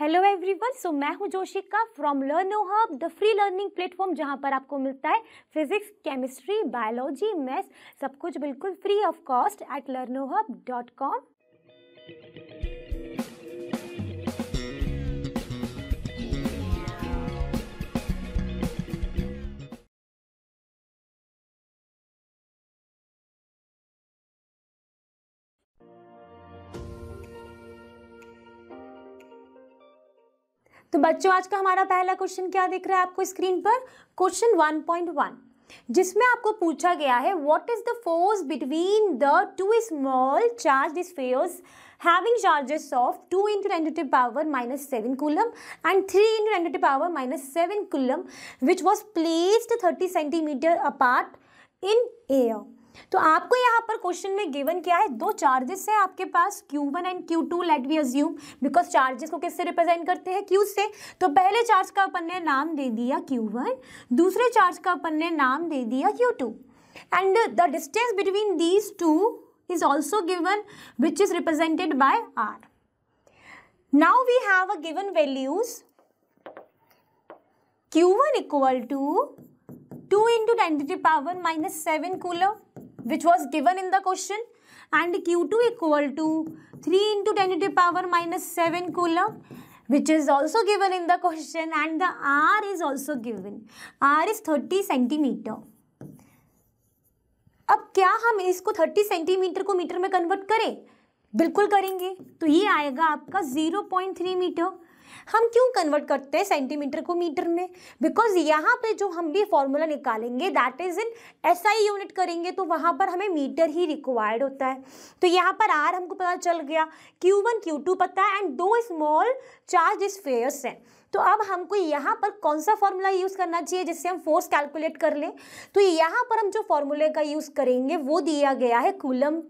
Hello everyone so मैं हूं Joshika from Learn Hub the free learning platform जहां पर आपको मिलता है फिजिक्स केमिस्ट्री बायोलॉजी मैथ्स सब कुछ बिल्कुल free of cost at लर्नो hub dot com बच्चों आज का हमारा पहला क्वेश्चन क्या दिख रहा है आपको स्क्रीन पर क्वेश्चन वन पॉइंट वन जिसमें आपको पूछा गया है what is the force between the two small charge spheres having charges of two into negative power minus seven coulomb and three into negative power minus seven coulomb which was placed thirty centimetre apart in air तो आपको यहाँ पर question में given क्या है दो charges है आपके पास Q1 one and Q two let we assume because charges को किससे रिप्रेजेंट करते हैं Q से तो पहले चार्ज का अपन ने नाम दे दिया Q1 दूसरे चार्ज का अपन ने नाम दे दिया Q2 and the distance between these two is also given which is represented by r now we have a given values q1 one equal to two into ten to power minus seven coulomb which was given in the question and Q two equal to three into ten to power minus seven coulomb which is also given in the question and the R is also given R is thirty centimetre अब क्या हम इसको thirty centimetre को metre में convert करें बिल्कुल करेंगे तो ये आएगा आपका जीरो पॉइंट थ्री मीटर हम क्यों कन्वर्ट करते हैं सेंटीमीटर को मीटर में बिकॉज यहाँ पे जो हम भी फॉर्मूला निकालेंगे that is in S I unit करेंगे तो वहाँ पर हमें मीटर ही रिक्वायर्ड होता है तो यहाँ पर आर हमको पता चल गया क्यू वन क्यू टू पता है एंड दो स्मॉल चार्ज इस फेयर्स हैं तो अब हमको यहाँ पर कौन सा फॉर्मूला यूज़ करना चाहिए जिससे हम फोर्स कैलकुलेट कर लें तो यहाँ पर हम जो फॉर्मूले का यूज़ करेंगे वो दिया गया है कूलम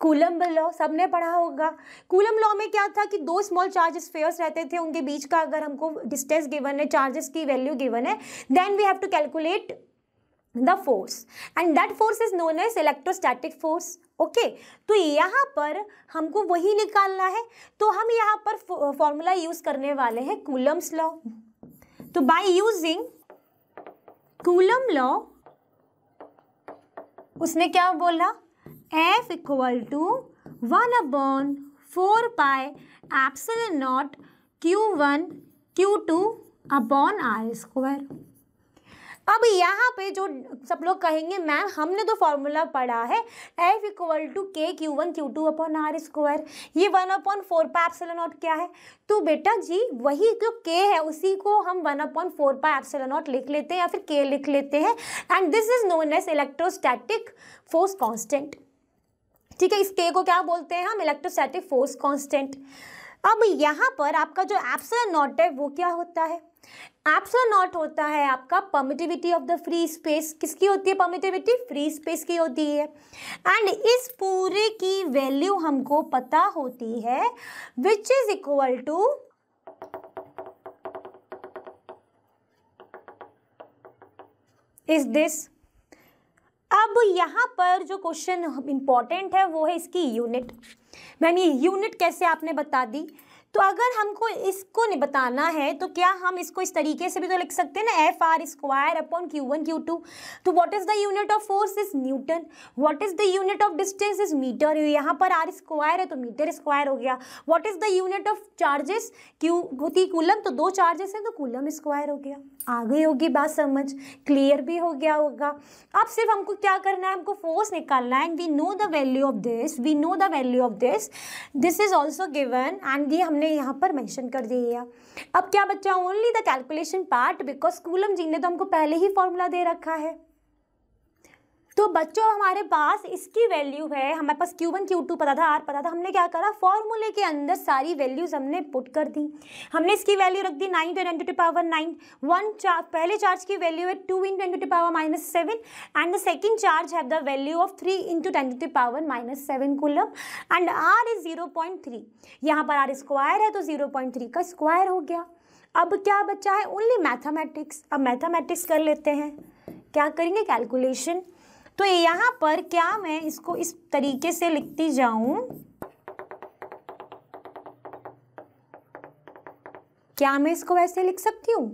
कूलम्ब लॉ सबने पढ़ा होगा कूलम लॉ में क्या था कि दो स्मॉल चार्जेस फेयर्स रहते थे उनके बीच का अगर हमको डिस्टेंस गिवन है चार्जेस की वैल्यू गिवन है then we have to calculate the force and that force is known as electrostatic force okay तो यहाँ पर हमको वही निकालना है तो हम यहाँ पर फॉर्मूला यूज करने वाले हैं कूलम्स लॉ तो बाय यूजिंग कूलम लॉ उसने क्या बोला F equal to one upon four pi epsilon nought Q one Q two upon are square अब यहाँ पे जो सब लोग कहेंगे मैम हमने तो फॉर्मूला पढ़ा है एफ इक्वल टू के Q one Q two upon are square ये one upon four pi epsilon nought क्या है तो बेटा जी वही जो के है उसी को हम one upon four pi epsilon nought लिख लेते हैं या फिर के लिख लेते हैं and this is known as electrostatic force constant ठीक है इस के को क्या बोलते हैं हम इलेक्ट्रोस्टैटिक फोर्स कांस्टेंट अब यहाँ पर आपका जो एप्सलॉन नॉट है वो क्या होता है एप्सलॉन नॉट होता है आपका permittivity of the free space किसकी होती है पमिटिविटी फ्री स्पेस की होती है एंड इस पूरे की वैल्यू हमको पता होती है which is equal to is this अब यहाँ पर जो क्वेश्चन इम्पॉर्टेंट है वो है इसकी यूनिट मैम ये यूनिट कैसे आपने बता दी तो अगर हमको इसको नहीं बताना है तो क्या हम इसको इस तरीके से भी तो लिख सकते हैं ना F R square upon Q one Q two तो what is the unit of force is newton what is the unit of distance is metre यहाँ पर आर स्क्वायर है तो मीटर स्क्वायर हो गया what is the unit of charges Q होती coulomb तो दो चार्जेस हैं तो कूलम स्क्वायर हो गया आ गई होगी बात समझ क्लियर भी हो गया होगा अब सिर्फ हमको क्या करना है हमको फोर्स निकालना है and we know the value of this we know the value of this this is also given and ये हमने यहाँ पर मैंशन कर दिया अब क्या बच्चा only the calculation part because Coulomb ji ने तो हमको पहले ही फॉर्मूला दे रखा है तो बच्चों हमारे पास इसकी वैल्यू है हमारे पास क्यू वन क्यू टू पता था आर पता था हमने क्या करा फॉर्मूले के अंदर सारी वैल्यूज हमने पुट कर दी हमने इसकी वैल्यू रख दी nine to ten to power nine one charge पहले चार्ज की वैल्यू है two in ten to power minus seven and the second charge have the value of three into ten to power minus seven coulomb and R is zero point three यहाँ पर R square है तो zero point three का square हो गया अब क्या बचा है ओनली मैथामेटिक्स अब मैथामेटिक्स कर लेते हैं क्या करेंगे कैलकुलेशन तो यहां पर क्या मैं इसको इस तरीके से लिखती जाऊं क्या मैं इसको वैसे लिख सकती हूँ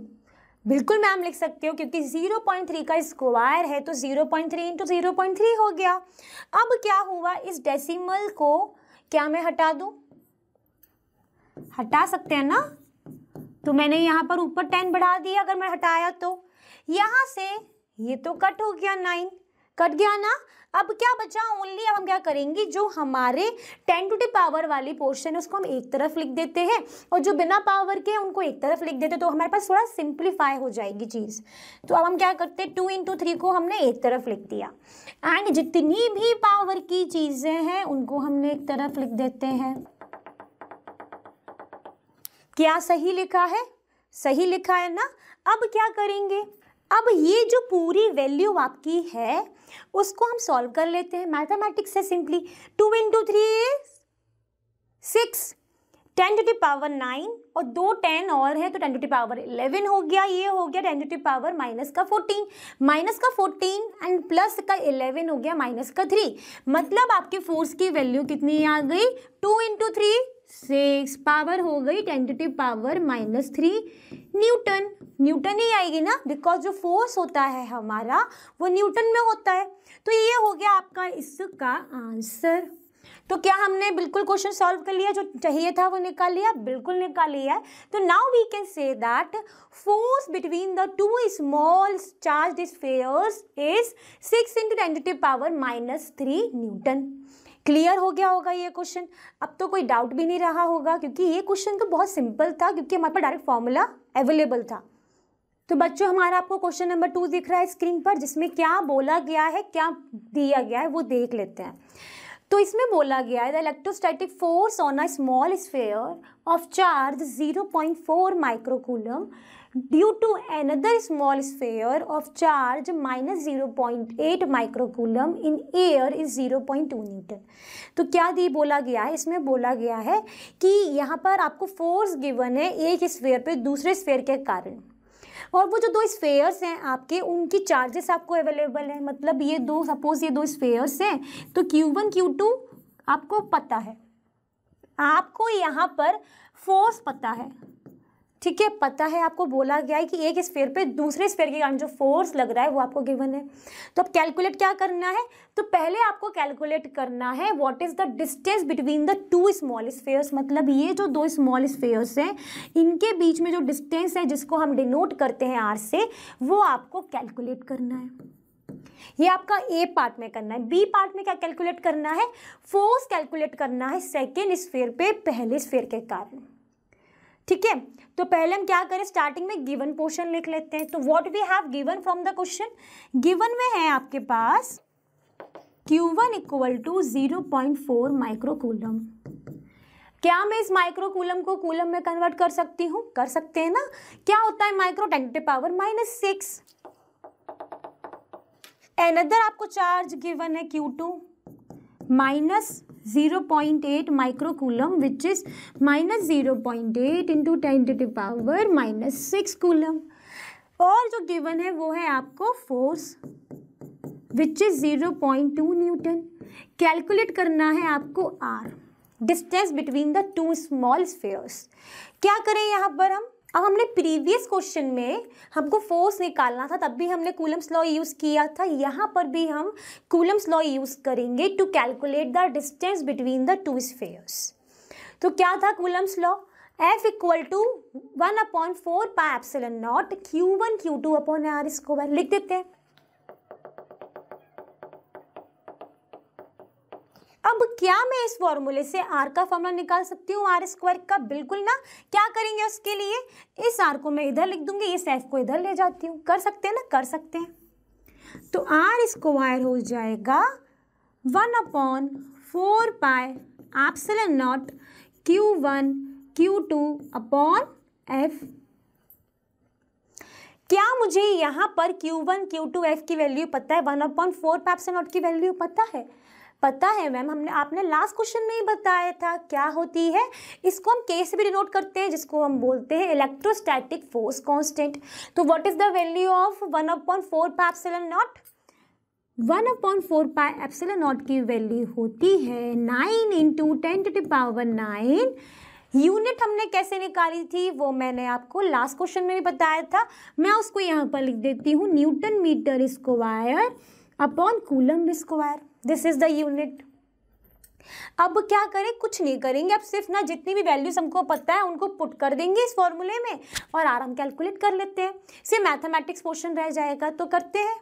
बिल्कुल मैम लिख सकती हूँ क्योंकि 0.3 का स्क्वायर है तो 0.3 पॉइंट इंटू जीरो हो गया अब क्या हुआ इस डेसिमल को क्या मैं हटा दू हटा सकते हैं ना तो मैंने यहाँ पर ऊपर टेन बढ़ा दिया अगर मैं हटाया तो यहाँ से ये तो कट हो गया नाइन कट गया ना अब क्या बचा ओनली अब हम क्या करेंगे जो हमारे टेन टू टी पावर वाली पोर्शन है उसको हम एक तरफ लिख देते हैं और जो बिना पावर के उनको एक तरफ लिख देते हैं तो हमारे पास थोड़ा सिंप्लीफाई हो जाएगी चीज़ तो अब हम क्या करते हैं टू इंटू थ्री को हमने एक तरफ लिख दिया एंड जितनी भी पावर की चीज़ें हैं उनको हमने एक तरफ लिख देते हैं क्या सही लिखा है सही लिखा है ना अब क्या करेंगे अब ये जो पूरी वैल्यू आपकी है उसको हम सॉल्व कर लेते हैं मैथमेटिक्स से simply two into three six ten to the power nine और दो टेन और है तो ten to the power eleven हो गया ये हो गया ten to the power minus का फोर्टीन माइनस का फोर्टीन एंड प्लस का इलेवन हो गया माइनस का थ्री मतलब आपके फोर्स की वैल्यू कितनी आ गई two into three six power हो गई ten to the power minus three newton newton ही आएगी ना बिकॉज जो फोर्स होता है हमारा वो न्यूटन में होता है तो ये हो गया आपका इसका आंसर तो क्या हमने बिल्कुल क्वेश्चन सॉल्व कर लिया जो चाहिए था वो निकाल लिया बिल्कुल निकाल लिया तो now we can say that force between the two small charge spheres is six into ten to the power minus three newton clear हो गया होगा ये क्वेश्चन अब तो कोई डाउट भी नहीं रहा होगा क्योंकि ये क्वेश्चन तो बहुत सिंपल था क्योंकि हमारे पास डायरेक्ट फॉर्मूला अवेलेबल था तो बच्चों हमारा आपको क्वेश्चन नंबर टू दिख रहा है स्क्रीन पर जिसमें क्या बोला गया है क्या दिया गया है वो देख लेते हैं तो इसमें बोला गया है the electrostatic force on a small sphere of charge 0.4 microcoulomb to small sphere of charge minus zero point eight microcoulomb in air is zero point two newton तो क्या दी बोला गया है इसमें बोला गया है कि यहाँ पर आपको फोर्स गिवन है एक स्फेयर पे दूसरे स्फेयर के कारण और वो जो दो स्फेयर्स हैं आपके उनकी चार्जेस आपको अवेलेबल हैं मतलब ये दो सपोज ये दो स्फेयर्स हैं तो Q1 Q2 आपको पता है आपको यहाँ पर फोर्स पता है ठीक है पता है आपको बोला गया है कि एक स्पेयर पे दूसरे स्पेयर के कारण जो फोर्स लग रहा है वो आपको गिवन है तो अब कैलकुलेट क्या करना है तो पहले आपको कैलकुलेट करना है what is the distance between the two small spheres मतलब ये जो दो स्मॉल स्फेयर्स हैं इनके बीच में जो डिस्टेंस है जिसको हम डिनोट करते हैं आर से वो आपको कैलकुलेट करना है ये आपका ए पार्ट में करना है बी पार्ट में क्या कैलकुलेट करना है फोर्स कैलकुलेट करना है सेकेंड स्पेयर पे पहले स्पेयर के कारण ठीक है तो पहले हम क्या करें स्टार्टिंग में गिवन पोर्शन लिख लेते हैं तो what we have given from the question given में है आपके पास Q1 one equal to zero point four microcoulomb क्या मैं इस माइक्रोकूलम को कूलम में कन्वर्ट कर सकती हूँ कर सकते हैं ना क्या होता है micro ten to the power minus six another आपको चार्ज गिवन है Q2 minus 0.8 microcoulomb which zero point 0.8 into 10 to to power minus six coulomb और जो गिवन है वो है आपको force which is 0.2 newton calculate करना है आपको R distance between the two small spheres क्या करें यहाँ पर हम अब हमने प्रीवियस क्वेश्चन में हमको फोर्स निकालना था तब भी हमने कूलम्स लॉ यूज़ किया था यहाँ पर भी हम कूलम्स लॉ यूज़ करेंगे to calculate the distance between the two spheres तो क्या था Coulomb's law F equal to one upon four pi epsilon nought Q one Q two upon are square लिख देते हैं अब क्या मैं इस फॉर्मूले से आर का फॉर्मूला निकाल सकती हूँ आर स्क्वायर का बिल्कुल ना क्या करेंगे उसके लिए इस आर को मैं इधर लिख दूंगी इस एफ को इधर ले जाती हूँ कर सकते हैं ना कर सकते हैं तो आर स्क्वायर हो जाएगा one upon four pi epsilon nought Q one Q two upon F क्या मुझे यहाँ पर Q1, Q2, F की वैल्यू पता है one upon four pi epsilon nought की वैल्यू पता है पता है मैम हमने आपने लास्ट क्वेश्चन में ही बताया था क्या होती है इसको हम के से भी डिनोट करते हैं जिसको हम बोलते हैं इलेक्ट्रोस्टैटिक फोर्स कॉन्स्टेंट तो what is the value of one upon four pi epsilon nought one upon four pi epsilon nought की वैल्यू होती है nine into ten to power nine unit हमने कैसे निकाली थी वो मैंने आपको लास्ट क्वेश्चन में भी बताया था मैं उसको यहाँ पर लिख देती हूँ newton metre square upon coulomb square this is the unit अब क्या करें कुछ नहीं करेंगे अब सिर्फ ना जितनी भी वैल्यूज हमको पता है उनको पुट कर देंगे इस फॉर्मूले में और आराम कैलकुलेट कर लेते हैं सिर्फ मैथमेटिक्स पोर्शन रह जाएगा तो करते हैं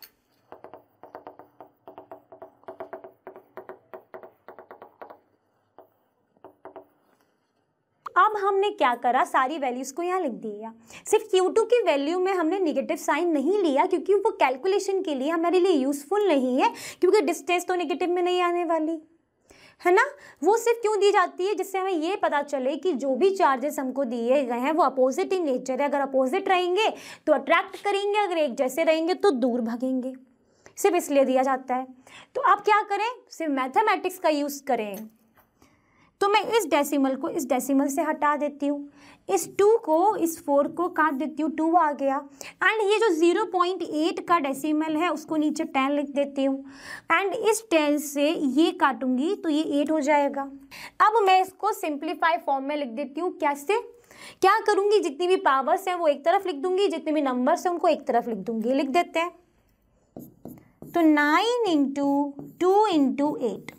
अब हमने क्या करा सारी वैल्यूज़ को यहाँ लिख दिया सिर्फ Q2 की वैल्यू में हमने निगेटिव साइन नहीं लिया क्योंकि वो कैलकुलेशन के लिए हमारे लिए यूज़फुल नहीं है क्योंकि डिस्टेंस तो निगेटिव में नहीं आने वाली है ना वो सिर्फ क्यों दी जाती है जिससे हमें ये पता चले कि जो भी चार्जेस हमको दिए गए हैं वो अपोजिट इन नेचर है अगर अपोजिट रहेंगे तो अट्रैक्ट करेंगे अगर एक जैसे रहेंगे तो दूर भागेंगे सिर्फ इसलिए दिया जाता है तो आप क्या करें सिर्फ मैथमेटिक्स का यूज़ करें तो मैं इस डेसिमल को इस डेसिमल से हटा देती हूँ इस टू को इस फोर को काट देती हूँ टू आ गया एंड ये जो ज़ीरो पॉइंट एट का डेसिमल है उसको नीचे टेन लिख देती हूँ एंड इस टेन से ये काटूंगी तो ये एट हो जाएगा अब मैं इसको सिंप्लीफाई फॉर्म में लिख देती हूँ कैसे क्या करूँगी जितनी भी पावर्स हैं वो एक तरफ लिख दूंगी जितने भी नंबर्स हैं उनको एक तरफ लिख दूंगी लिख देते हैं तो nine into two into eight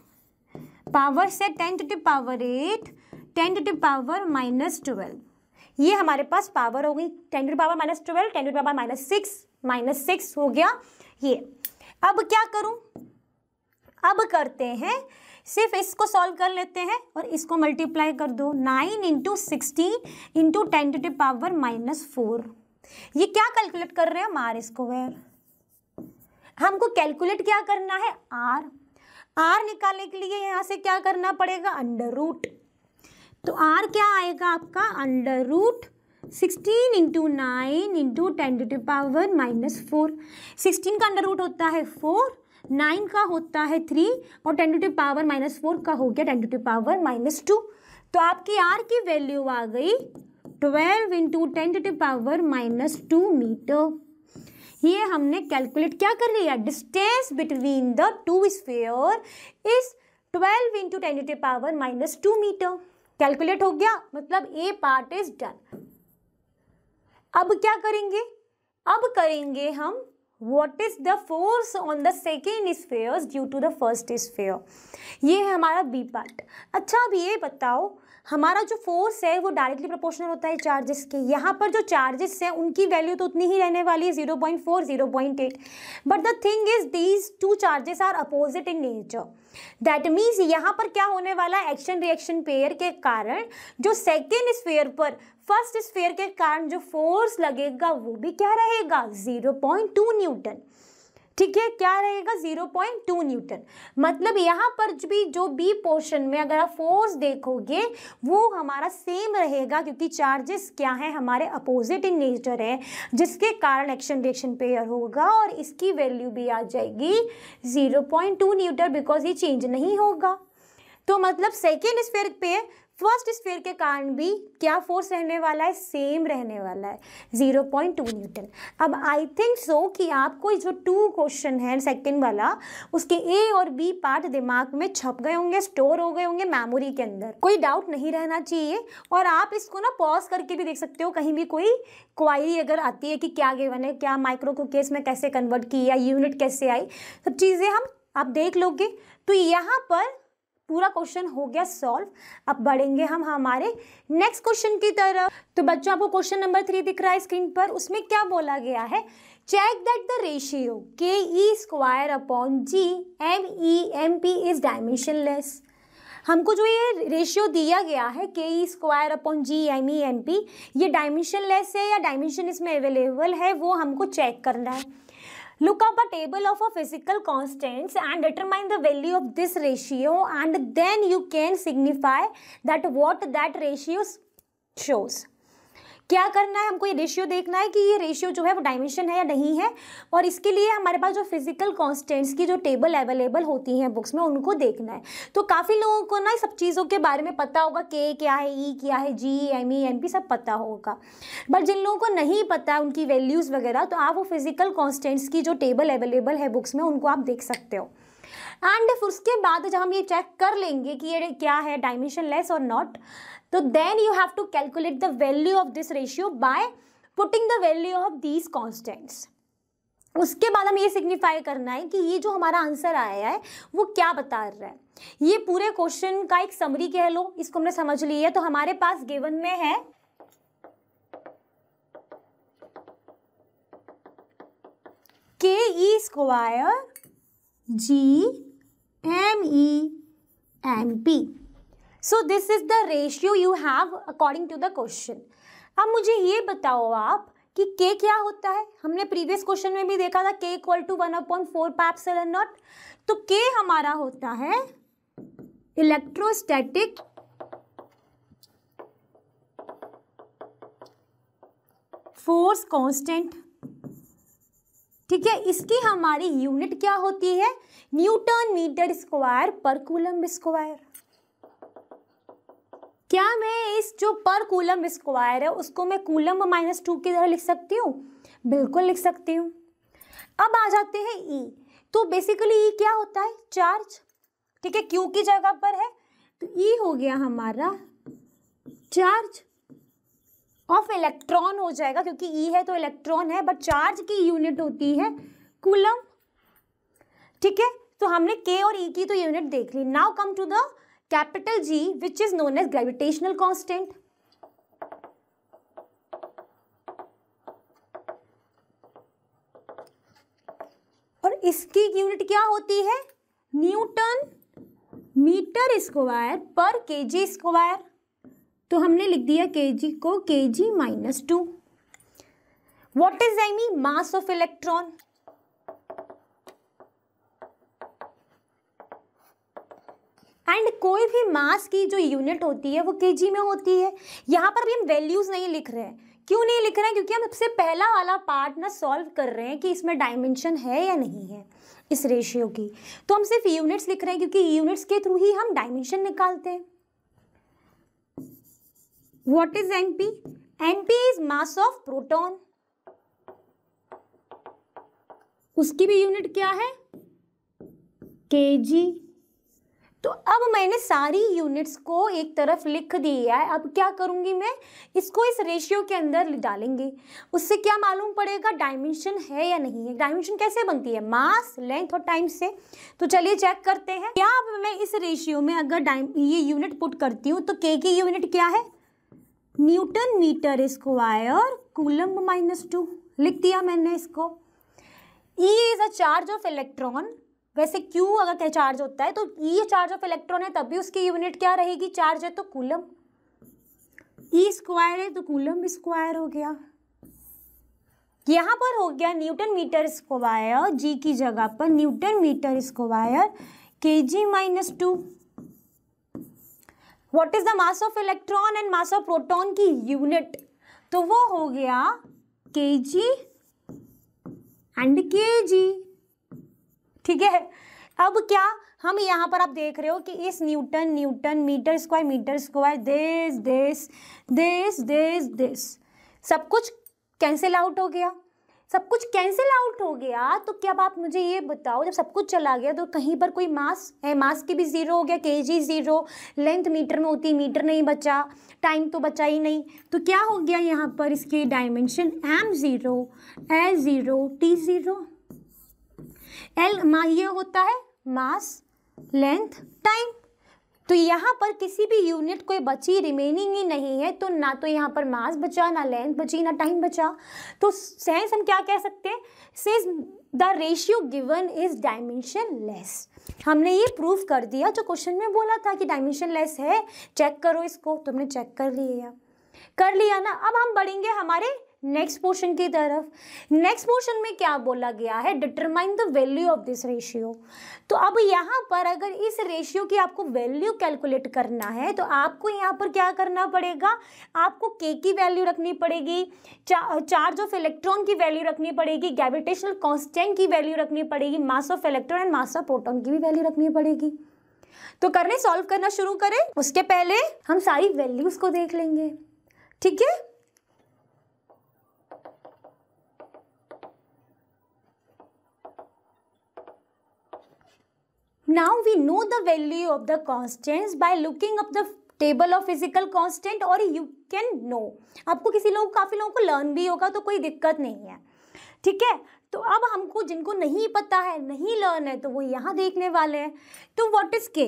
power से ten to power eight ten to power minus twelve ये हमारे पास पावर हो गई ten to power minus twelve ten to power minus six minus six हो गया ये अब क्या करूं अब करते हैं सिर्फ इसको सॉल्व कर लेते हैं और इसको मल्टीप्लाई कर दो nine into sixteen into ten to power minus four ये क्या कैलकुलेट कर रहे हैं हम आर स्क्वायर हमको कैलकुलेट क्या करना है आर आर निकालने के लिए यहाँ से क्या करना पड़ेगा अंडर रूट तो आर क्या आएगा आपका under root sixteen into nine into ten to power minus four sixteen का अंडर रूट होता है फोर नाइन का होता है थ्री और ten to power minus four का हो गया ten to power minus two तो आपकी आर की वैल्यू आ गई twelve into ten to power minus two metre ये हमने कैलकुलेट क्या कर लिया distance between the two sphere is twelve into ten to power minus two metre calculate हो गया मतलब ए पार्ट इज डन अब क्या करेंगे अब करेंगे हम what is the force on the second sphere due to the first sphere ये है हमारा बी पार्ट अच्छा अब ये बताओ हमारा जो फोर्स है वो डायरेक्टली प्रोपोर्शनल होता है चार्जेस के यहाँ पर जो चार्जेस हैं उनकी वैल्यू तो उतनी ही रहने वाली है zero point four zero point eight but the thing is these two charges are opposite in nature that means यहाँ पर क्या होने वाला एक्शन रिएक्शन पेयर के कारण जो सेकेंड स्पेयर पर फर्स्ट स्पेयर के कारण जो फोर्स लगेगा वो भी क्या रहेगा जीरो पॉइंट टू न्यूटन ठीक है क्या रहेगा 0.2 न्यूटन मतलब यहाँ पर भी जो बी पोर्शन में अगर आप फोर्स देखोगे वो हमारा सेम रहेगा क्योंकि चार्जेस क्या है हमारे अपोजिट इन नेचर है जिसके कारण एक्शन रिएक्शन पेयर होगा और इसकी वैल्यू भी आ जाएगी 0.2 न्यूटन बिकॉज ये चेंज नहीं होगा तो मतलब सेकेंड स्पेयर पे फर्स्ट स्फेयर के कारण भी क्या फोर्स रहने वाला है सेम रहने वाला है जीरो पॉइंट टू न्यूटन अब आई थिंक सो कि आपको जो टू क्वेश्चन है सेकेंड वाला उसके ए और बी पार्ट दिमाग में छप गए होंगे स्टोर हो गए होंगे मेमोरी के अंदर कोई डाउट नहीं रहना चाहिए और आप इसको ना पॉज करके भी देख सकते हो कहीं भी कोई क्वायरी अगर आती है कि क्या गिवन है क्या माइक्रो को केस में कैसे कन्वर्ट किया यूनिट कैसे आई सब चीज़ें हम आप देख लोगे तो यहाँ पर पूरा क्वेश्चन हो गया सॉल्व अब बढ़ेंगे हम हमारे नेक्स्ट क्वेश्चन की तरफ तो बच्चों आपको क्वेश्चन नंबर थ्री दिख रहा है स्क्रीन पर उसमें क्या बोला गया है that the ratio K E square upon G M E M P is dimensionless हमको जो ये रेशियो दिया गया है के ई square upon G M E M P ये डायमेंशन लेस है या डायमेंशन इसमें अवेलेबल है वो हमको चेक करना है Look up a table of a physical constants and determine the value of this ratio and then you can signify that what that ratio shows. क्या करना है हमको ये रेशियो देखना है कि ये रेशियो जो है वो डायमेंशन है या नहीं है और इसके लिए हमारे पास जो फिजिकल कॉन्स्टेंट्स की जो टेबल अवेलेबल होती हैं बुक्स में उनको देखना है तो काफ़ी लोगों को ना सब चीज़ों के बारे में पता होगा के क्या है ई e क्या है G M E M P सब पता होगा बट जिन लोगों को नहीं पता उनकी वैल्यूज़ वगैरह तो आप वो फिजिकल कॉन्स्टेंट्स की जो टेबल अवेलेबल है बुक्स में उनको आप देख सकते हो एंड उसके बाद जब हम ये चेक कर लेंगे कि ये क्या है डायमेंशन लेस और नॉट तो then you have to calculate the value of this ratio by putting the value of these constants उसके बाद हमें ये सिग्निफाई करना है कि ये जो हमारा आंसर आया है वो क्या बता रहा है ये पूरे क्वेश्चन का एक समरी कह लो इसको हमने समझ लिया है तो हमारे पास गेवन में है के ई square G M E M p so this is the ratio you have according to the question अब मुझे ये बताओ आप कि के क्या होता है हमने प्रीवियस क्वेश्चन में भी देखा था k equal to one upon four seven not तो के हमारा होता है इलेक्ट्रोस्टैटिक फोर्स कांस्टेंट ठीक है इसकी हमारी यूनिट क्या होती है न्यूटन मीटर स्क्वायर पर कूलम स्क्वायर क्या मैं इस जो पर कूलम स्क्वायर है उसको मैं कूलम माइनस टू की तरह लिख सकती हूँ बिल्कुल लिख सकती हूँ अब आ जाते हैं ई e। तो बेसिकली ई e क्या होता है चार्ज ठीक है क्यू की जगह पर है तो ई e हो गया हमारा चार्ज ऑफ इलेक्ट्रॉन हो जाएगा क्योंकि ई है तो इलेक्ट्रॉन है बट चार्ज की यूनिट होती है कूलम ठीक है तो हमने के और ई e की तो यूनिट देख ली now come to the capital G which is known as gravitational constant और इसकी यूनिट क्या होती है न्यूटन मीटर स्क्वायर पर के जी स्क्वायर तो हमने लिख दिया के जी को k g minus two what is any mass of electron and कोई भी मास की जो यूनिट होती है वो जी में होती है यहाँ पर भी हम वैल्यूज़ नहीं लिख रहे हैं क्यों नहीं लिख रहे हैं क्योंकि हम सबसे पहला वाला पार्ट ना सॉल्व कर रहे हैं कि इसमें डायमेंशन है या नहीं है इस रेशियो की तो हम सिर्फ यूनिट्स लिख रहे हैं क्योंकि यूनिट्स के थ्रू ही हम डायमेंशन निकालते हैं what p np p is mass of proton उसकी भी यूनिट क्या है जी तो अब मैंने सारी यूनिट्स को एक तरफ लिख दिया है अब क्या करूँगी मैं इसको इस रेशियो के अंदर डालेंगे उससे क्या मालूम पड़ेगा डायमेंशन है या नहीं है डायमेंशन कैसे बनती है मास लेंथ और टाइम से तो चलिए चेक करते हैं क्या अब मैं इस रेशियो में अगर ये यूनिट पुट करती हूँ तो के की यूनिट क्या है newton metre square coulomb minus two लिख दिया मैंने इसको e is a charge of electron वैसे क्यू अगर क्या चार्ज होता है तो ये चार्ज ऑफ इलेक्ट्रॉन है तभी उसकी यूनिट क्या रहेगी चार्ज है तो कूलम ई स्क्वायर है तो कूलम स्क्वायर हो गया यहाँ पर हो गया न्यूटन मीटर स्क्वायर जी की जगह पर Newton metre square k g minus two what is the mass of electron and mass of proton की यूनिट तो वो हो गया के जी एंड के जी ठीक है अब क्या हम यहाँ पर आप देख रहे हो कि इस newton newton metre square metre square this this this this this सब कुछ कैंसिल आउट हो गया सब कुछ कैंसिल आउट हो गया तो क्या आप मुझे ये बताओ जब सब कुछ चला गया तो कहीं पर कोई मास है मास की भी ज़ीरो हो गया के जी ज़ीरो लेंथ मीटर में होती मीटर नहीं बचा टाइम तो बचा ही नहीं तो क्या हो गया यहाँ पर इसके dimension M zero A zero T zero L मा ये होता है मास लेंथ टाइम तो यहाँ पर किसी भी यूनिट कोई बची रिमेनिंग ही नहीं है तो ना तो यहाँ पर मास बचा ना लेंथ बची ना टाइम बचा तो सेंस हम क्या कह सकते हैं the ratio given is dimensionless हमने ये प्रूव कर दिया जो क्वेश्चन में बोला था कि डायमेंशन लेस है चेक करो इसको तुमने चेक कर लिया कर लिया ना अब हम बढ़ेंगे हमारे नेक्स्ट पोर्शन की तरफ नेक्स्ट पोर्शन में क्या बोला गया है determine the value of this ratio तो अब यहाँ पर अगर इस रेशियो की आपको वैल्यू कैलकुलेट करना है तो आपको यहाँ पर क्या करना पड़ेगा आपको के की वैल्यू रखनी पड़ेगी चा, चार्ज ऑफ इलेक्ट्रॉन की वैल्यू रखनी पड़ेगी ग्रेविटेशनल कॉन्स्टेंट की वैल्यू रखनी पड़ेगी mass of electron and mass of proton की भी वैल्यू रखनी पड़ेगी तो करने सॉल्व करना शुरू करें उसके पहले हम सारी वैल्यूज़ को देख लेंगे ठीक है now we know the value of the constants by looking up the table of physical constant और यू कैन नो आपको किसी लोग काफ़ी लोगों को लर्न भी होगा तो कोई दिक्कत नहीं है ठीक है तो अब हमको जिनको नहीं पता है नहीं लर्न है तो वो यहाँ देखने वाले हैं तो वॉट इज़ के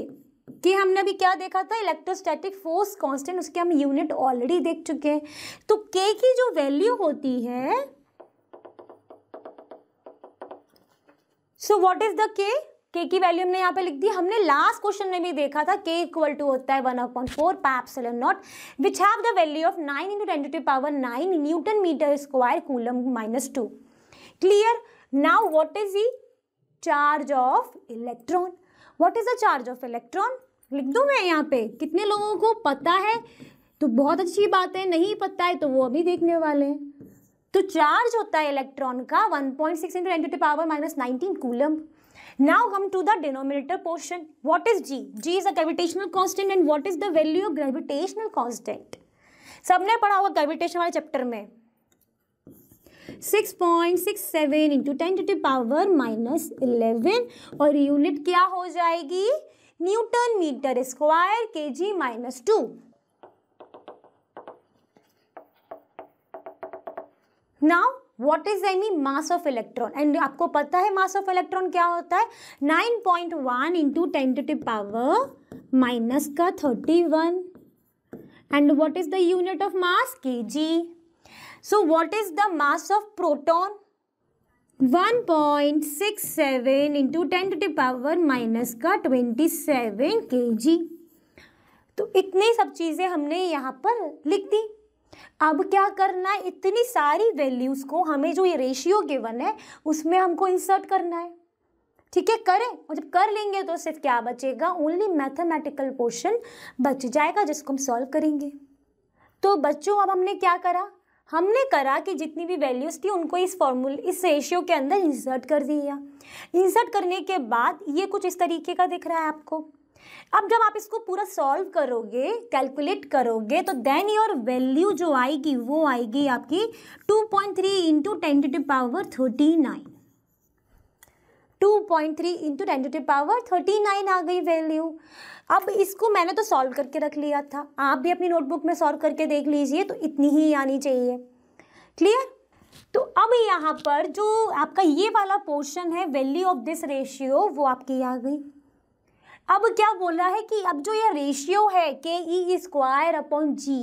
कि हमने अभी क्या देखा था इलेक्ट्रोस्टैटिक फोर्स कांस्टेंट उसके हम यूनिट ऑलरेडी देख चुके हैं तो के की जो वैल्यू होती है सो व्हाट इज द के के की वैल्यू हमने यहाँ पे लिख दी हमने लास्ट क्वेश्चन में भी देखा था के इक्वल टू होता है one upon four epsilon not which have the value of nine into ten to power nine newton metre square coulomb minus two clear now what is the charge of electron what is the charge of electron लिख दू मैं यहाँ पे कितने लोगों को पता है तो बहुत अच्छी बात है नहीं पता है तो वो अभी देखने वाले हैं तो चार्ज होता है इलेक्ट्रॉन का 1.6 point six into power minus nineteen coulomb now come to the denominator portion what is g g is a gravitational constant and what is the value of gravitational constant सबने पढ़ा होगा gravitation वाले chapter में 6.67 point six seven into ten to power minus eleven और unit क्या हो जाएगी newton metre square k g minus two now what is any mass of electron and आपको पता है मास ऑफ इलेक्ट्रॉन क्या होता है nine point one into ten to to power minus का thirty one and what is the unit of mass k g so what is the mass of proton one point six seven into ten to to power minus का twenty seven k g तो इतनी सब चीज़ें हमने यहाँ पर लिख दी अब क्या करना है इतनी सारी वैल्यूज़ को हमें जो ये रेशियो गिवन है उसमें हमको इंसर्ट करना है ठीक है करें और जब कर लेंगे तो सिर्फ क्या बचेगा ओनली मैथमेटिकल पोर्शन बच जाएगा जिसको हम सॉल्व करेंगे तो बच्चों अब हमने क्या करा हमने करा कि जितनी भी वैल्यूज़ थी उनको इस फॉर्मूल इस रेशियो के अंदर इंसर्ट कर दिया इंसर्ट करने के बाद ये कुछ इस तरीके का दिख रहा है आपको अब जब आप इसको पूरा सॉल्व करोगे कैलकुलेट करोगे तो देन योर वैल्यू जो आएगी वो आएगी आपकी 2.3 point three into ten to power thirty nine two point three into ten to power thirty nine आ गई वैल्यू अब इसको मैंने तो सॉल्व करके रख लिया था आप भी अपनी नोटबुक में सॉल्व करके देख लीजिए तो इतनी ही आनी चाहिए क्लियर तो अब यहाँ पर जो आपका ये वाला पोर्शन है वैल्यू ऑफ दिस रेशियो वो आपकी आ गई अब क्या बोल रहा है कि अब जो ये रेशियो है के ई square upon G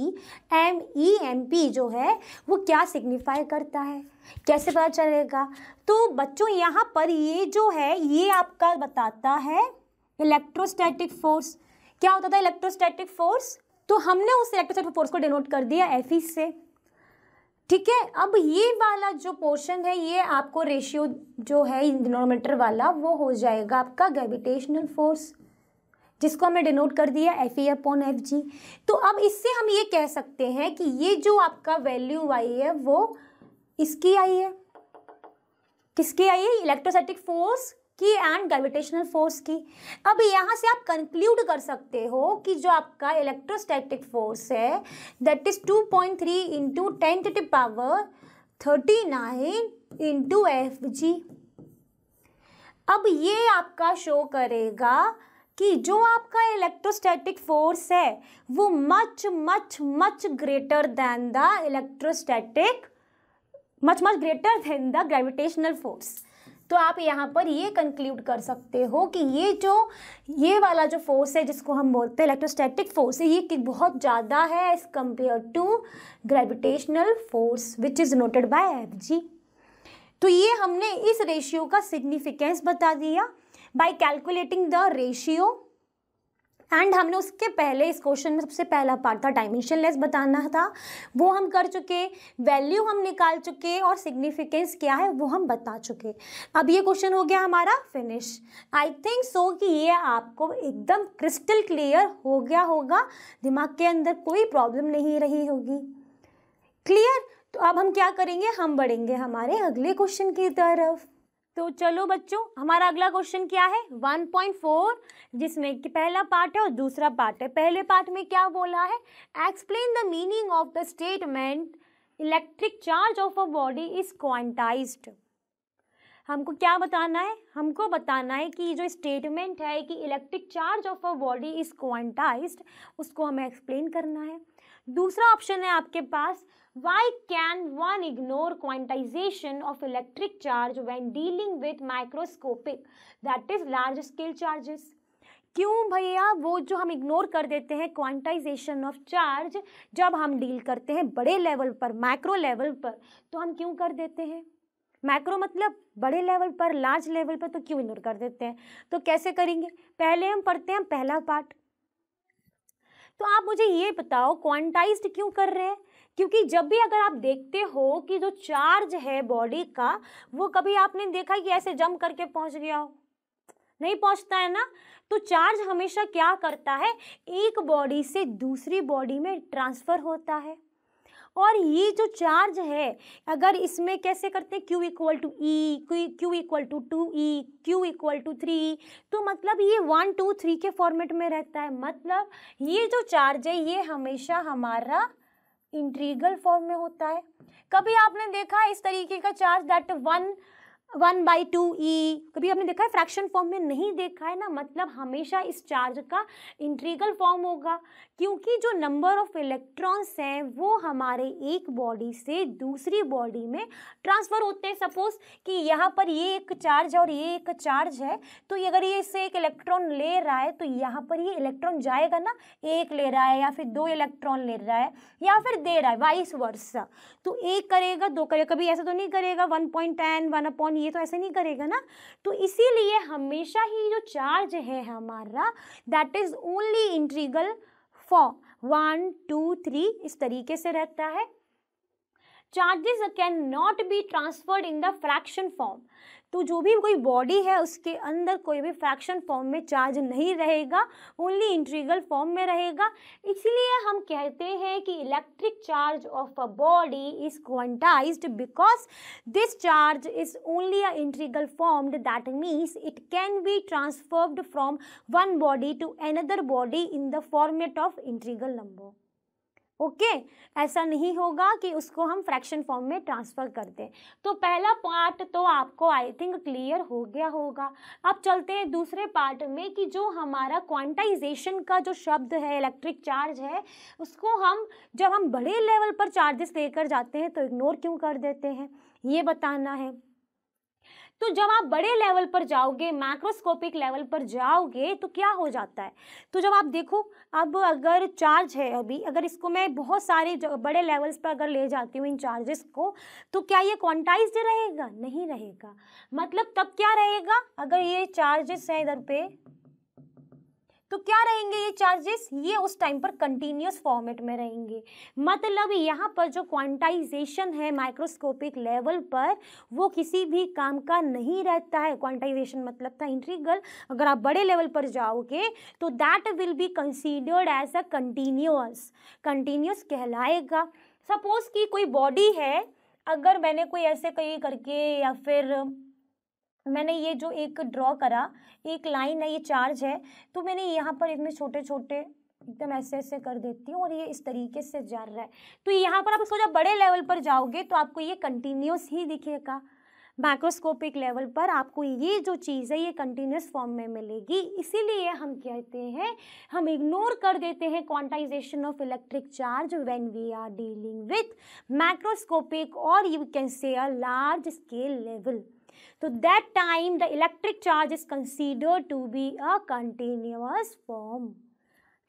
M E M p जो है वो क्या सिग्निफाई करता है कैसे पता चलेगा तो बच्चों यहाँ पर ये जो है ये आपका बताता है इलेक्ट्रोस्टैटिक फोर्स क्या होता था इलेक्ट्रोस्टैटिक फोर्स तो हमने उस इलेक्ट्रोस्टैटिक फोर्स को डिनोट कर दिया एफ से ठीक है अब ये वाला जो पोर्शन है ये आपको रेशियो जो है डिनोमीटर वाला वो हो जाएगा आपका ग्रेविटेशनल फोर्स जिसको हमने डिनोट कर दिया F e upon F G तो अब इससे हम ये कह सकते हैं कि ये जो आपका वैल्यू आई है वो इसकी आई है किसकी आई है इलेक्ट्रोसेटिक फोर्स की एंड ग्रेविटेशनल फोर्स की अब यहाँ से आप कंक्लूड कर सकते हो कि जो आपका इलेक्ट्रोस्टैटिक फोर्स है that is two point three into ten to power thirty nine into F G अब ये आपका शो करेगा कि जो आपका इलेक्ट्रोस्टैटिक फोर्स है वो much much much greater than the electrostatic much much greater than the gravitational force तो आप यहाँ पर ये कंक्लूड कर सकते हो कि ये जो ये वाला जो फोर्स है जिसको हम बोलते हैं इलेक्ट्रोस्टैटिक फोर्स है ये कि बहुत ज़्यादा है as compare to gravitational force which is noted by F G तो ये हमने इस रेशियो का सिग्निफिकेंस बता दिया by calculating the ratio and हमने उसके पहले इस क्वेश्चन में सबसे पहला पार्ट था डायमेंशन लेस बताना था वो हम कर चुके वैल्यू हम निकाल चुके और सिग्निफिकेंस क्या है वो हम बता चुके अब ये क्वेश्चन हो गया हमारा फिनिश आई थिंक सो कि ये आपको एकदम क्रिस्टल क्लियर हो गया होगा दिमाग के अंदर कोई प्रॉब्लम नहीं रही होगी क्लियर तो अब हम क्या करेंगे हम बढ़ेंगे हमारे अगले क्वेश्चन की तरफ तो चलो बच्चों हमारा अगला क्वेश्चन क्या है 1.4 जिसमें कि पहला पार्ट है और दूसरा पार्ट है पहले पार्ट में क्या बोला है explain the meaning of the statement electric charge of a body is quantize हमको क्या बताना है हमको बताना है कि जो स्टेटमेंट है कि electric charge of a body is quantize उसको हमें एक्सप्लेन करना है दूसरा ऑप्शन है आपके पास why can one ignore quantization of electric charge when dealing with microscopic that is large scale charges क्यों भैया वो जो हम इग्नोर कर देते हैं क्वांटाइजेशन ऑफ चार्ज जब हम डील करते हैं बड़े लेवल पर माइक्रो लेवल पर तो हम क्यों कर देते हैं माइक्रो मतलब बड़े लेवल पर लार्ज लेवल पर तो क्यों इग्नोर कर देते हैं तो कैसे करेंगे पहले हम पढ़ते हैं पहला पार्ट तो आप मुझे ये बताओ क्वांटाइज्ड क्यों कर रहे हैं क्योंकि जब भी अगर आप देखते हो कि जो चार्ज है बॉडी का वो कभी आपने देखा कि ऐसे जम करके पहुंच गया हो नहीं पहुंचता है ना तो चार्ज हमेशा क्या करता है एक बॉडी से दूसरी बॉडी में ट्रांसफ़र होता है और ये जो चार्ज है अगर इसमें कैसे करते हैं q equal to e q equal to two e q equal to three तो मतलब ये वन टू थ्री के फॉर्मेट में रहता है मतलब ये जो चार्ज है ये हमेशा हमारा इंट्रीगल फॉर्म में होता है कभी आपने देखा इस तरीके का charge that one one by two e कभी आपने देखा है फ्रैक्शन फॉर्म में नहीं देखा है ना मतलब हमेशा इस चार्ज का इंट्रीगल फॉर्म होगा क्योंकि जो नंबर ऑफ इलेक्ट्रॉन्स हैं वो हमारे एक बॉडी से दूसरी बॉडी में ट्रांसफ़र होते हैं सपोज कि यहाँ पर ये एक चार्ज है और ये एक चार्ज है तो अगर ये इससे एक इलेक्ट्रॉन ले रहा है तो यहाँ पर ये इलेक्ट्रॉन जाएगा ना एक ले रहा है या फिर दो इलेक्ट्रॉन ले रहा है या फिर दे रहा है वाइस वर्ष तो एक करेगा दो करेगा कभी ऐसा तो नहीं करेगा one point ten one upon ये तो ऐसे नहीं करेगा ना तो इसीलिए हमेशा ही जो चार्ज है हमारा that is only integral form one two three इस तरीके से रहता है charges cannot be transferred in the fraction form तो जो भी कोई बॉडी है उसके अंदर कोई भी फ्रैक्शन फॉर्म में चार्ज नहीं रहेगा ओनली इंट्रीगल फॉर्म में रहेगा इसलिए हम कहते हैं कि electric charge of a body is quantize because this charge is only a integral formed that means it can be transferred from one body to another body in the format of integral number okay ऐसा नहीं होगा कि उसको हम fraction form में transfer कर दें तो पहला पार्ट तो आपको आई थिंक क्लियर हो गया होगा अब चलते हैं दूसरे पार्ट में कि जो हमारा क्वांटाइजेशन का जो शब्द है इलेक्ट्रिक चार्ज है उसको हम जब हम बड़े लेवल पर चार्जेस लेकर जाते हैं तो इग्नोर क्यों कर देते हैं ये बताना है तो जब आप बड़े लेवल पर जाओगे माइक्रोस्कोपिक लेवल पर जाओगे तो क्या हो जाता है तो जब आप देखो अब अगर चार्ज है अभी अगर इसको मैं बहुत सारे बड़े लेवल्स पर अगर ले जाती हूँ इन चार्जेस को तो क्या ये क्वांटाइज्ड रहेगा नहीं रहेगा मतलब तब क्या रहेगा अगर ये चार्जेस हैं इधर पे तो क्या रहेंगे ये चार्जेस ये उस टाइम पर कंटिन्यूस फॉर्मेट में रहेंगे मतलब यहाँ पर जो क्वांटाइजेशन है माइक्रोस्कोपिक लेवल पर वो किसी भी काम का नहीं रहता है क्वांटाइजेशन मतलब था इंट्रीगल अगर आप बड़े लेवल पर जाओगे तो that will be considered as a continuous continuous कहलाएगा सपोज कि कोई बॉडी है अगर मैंने कोई ऐसे कहीं करके या फिर मैंने ये जो एक ड्रॉ करा एक लाइन है ये चार्ज है तो मैंने यहाँ पर इसमें छोटे छोटे एकदम ऐसे ऐसे कर देती हूँ और ये इस तरीके से जा रहा है तो यहाँ पर आप सोचा जब बड़े लेवल पर जाओगे तो आपको ये कंटिन्यूस ही दिखेगा माइक्रोस्कोपिक लेवल पर आपको ये जो चीज़ है ये कंटिन्यूस फॉर्म में मिलेगी इसीलिए हम कहते हैं हम इग्नोर कर देते हैं quantization of electric charge when we are dealing with microscopic और you can say a large scale level तो that time the electric charge is considered to be a continuous form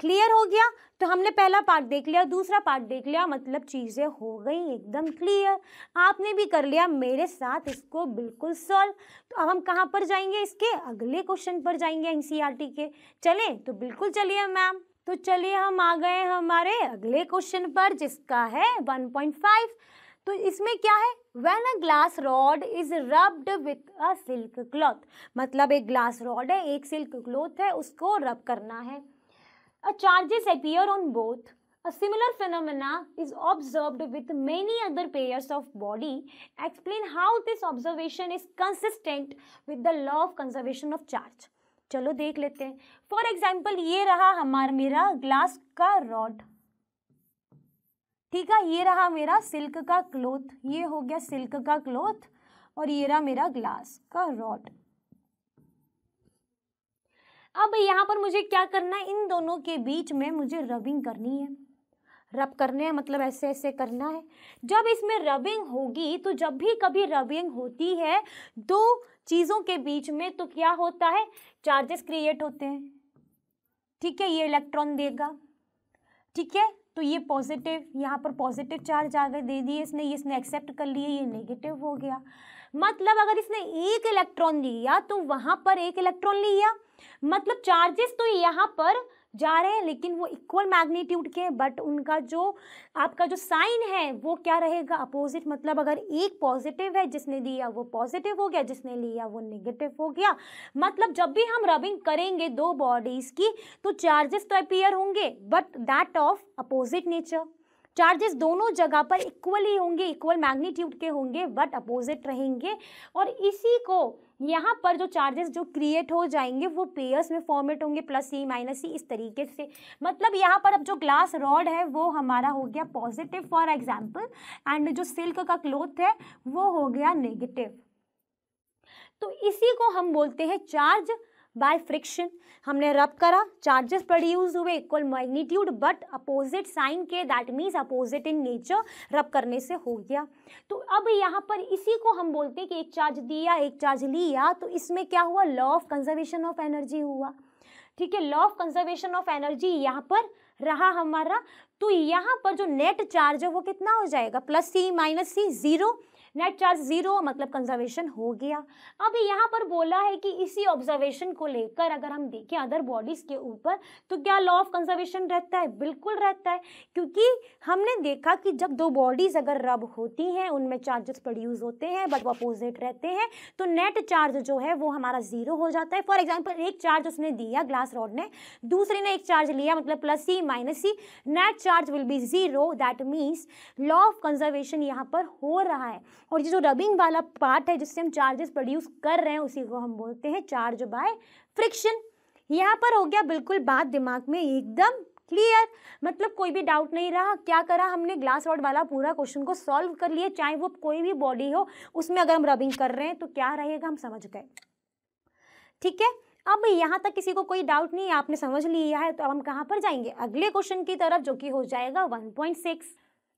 clear हो गया तो हमने पहला पार्ट देख लिया दूसरा पार्ट देख लिया मतलब चीज़ें हो गई एकदम क्लियर आपने भी कर लिया मेरे साथ इसको बिल्कुल सॉल्व तो अब हम कहाँ पर जाएंगे इसके अगले क्वेश्चन पर जाएंगे एनसीईआरटी e के चलें तो बिल्कुल चलिए मैम तो चलिए हम आ गए हमारे अगले क्वेश्चन पर जिसका है वन पॉइंट फाइव तो इसमें क्या है when a glass rod is rubbed with a silk cloth मतलब एक ग्लास रॉड है एक सिल्क क्लॉथ है उसको रब करना है a charges appear on both a similar phenomena is observe with many other pairs of body explain how this observation is consistent with the law of conservation of charge चलो देख लेते हैं for example ये रहा हमारा मेरा glass का rod ठीक है ये रहा मेरा सिल्क का क्लोथ ये हो गया सिल्क का क्लोथ और ये रहा मेरा ग्लास का रॉड अब यहाँ पर मुझे क्या करना है इन दोनों के बीच में मुझे रबिंग करनी है रब करने है मतलब ऐसे ऐसे करना है जब इसमें रबिंग होगी तो जब भी कभी रबिंग होती है दो चीज़ों के बीच में तो क्या होता है चार्जेस क्रिएट होते हैं ठीक है ये इलेक्ट्रॉन देगा ठीक है तो ये पॉजिटिव यहाँ पर पॉजिटिव चार्ज आ गए दे दिए इसने ये इसने एक्सेप्ट कर लिए ये नेगेटिव हो गया मतलब अगर इसने एक इलेक्ट्रॉन लिया तो वहाँ पर एक इलेक्ट्रॉन लिया मतलब चार्जेस तो यहाँ पर जा रहे हैं लेकिन वो इक्वल मैग्नीट्यूड के बट उनका जो आपका जो साइन है वो क्या रहेगा अपोजिट मतलब अगर एक पॉजिटिव है जिसने दिया वो पॉजिटिव हो गया जिसने लिया वो नेगेटिव हो गया मतलब जब भी हम रबिंग करेंगे दो बॉडीज की तो चार्जेस तो अपीयर होंगे but that of opposite nature charges दोनों जगह पर इक्वली होंगे इक्वल मैग्नीट्यूड के होंगे बट अपोजिट रहेंगे और इसी को यहाँ पर जो चार्जेस जो क्रिएट हो जाएंगे वो पेयर्स में फॉर्मेट होंगे प्लस सी माइनस सी इस तरीके से मतलब यहाँ पर अब जो ग्लास रॉड है वो हमारा हो गया पॉजिटिव फॉर एग्जाम्पल एंड जो सिल्क का क्लोथ है वो हो गया नेगेटिव तो इसी को हम बोलते हैं चार्ज बाय फ्रिक्शन हमने रब करा चार्जेस प्रोड्यूस हुए equal magnitude but opposite sign के that means opposite in nature rub करने से हो गया तो अब यहाँ पर इसी को हम बोलते हैं कि एक चार्ज दिया एक चार्ज लिया तो इसमें क्या हुआ law of conservation of energy हुआ ठीक है law of conservation of energy यहाँ पर रहा हमारा तो यहाँ पर जो नेट चार्ज है वो कितना हो जाएगा plus C minus C zero net charge zero मतलब कंजर्वेशन हो गया अब यहाँ पर बोला है कि इसी ऑब्जर्वेशन को लेकर अगर हम देखें अदर बॉडीज़ के ऊपर तो क्या लॉ ऑफ कंजर्वेशन रहता है बिल्कुल रहता है क्योंकि हमने देखा कि जब दो बॉडीज़ अगर रब होती हैं उनमें चार्जेस प्रोड्यूस होते हैं बट वो अपोजिट रहते हैं तो नेट चार्ज जो है वो हमारा ज़ीरो हो जाता है फॉर एग्जाम्पल एक चार्ज उसने दिया ग्लास रॉड ने दूसरे ने एक चार्ज लिया मतलब plus C minus C net charge will be zero that means law of conservation यहाँ पर हो रहा है और ये जो रबिंग वाला पार्ट है जिससे हम चार्जेस प्रोड्यूस कर रहे हैं उसी को हम बोलते हैं चार्ज बाय फ्रिक्शन यहाँ पर हो गया बिल्कुल बात दिमाग में एकदम क्लियर मतलब कोई भी डाउट नहीं रहा क्या करा हमने ग्लास रॉड वाला पूरा क्वेश्चन को सॉल्व कर लिया चाहे वो कोई भी बॉडी हो उसमें अगर हम रबिंग कर रहे हैं तो क्या रहेगा हम समझ गए ठीक है अब यहाँ तक किसी को कोई डाउट नहीं आपने समझ लिया है तो अब हम कहाँ पर जाएंगे अगले क्वेश्चन की तरफ जो कि हो जाएगा वन पॉइंट सिक्स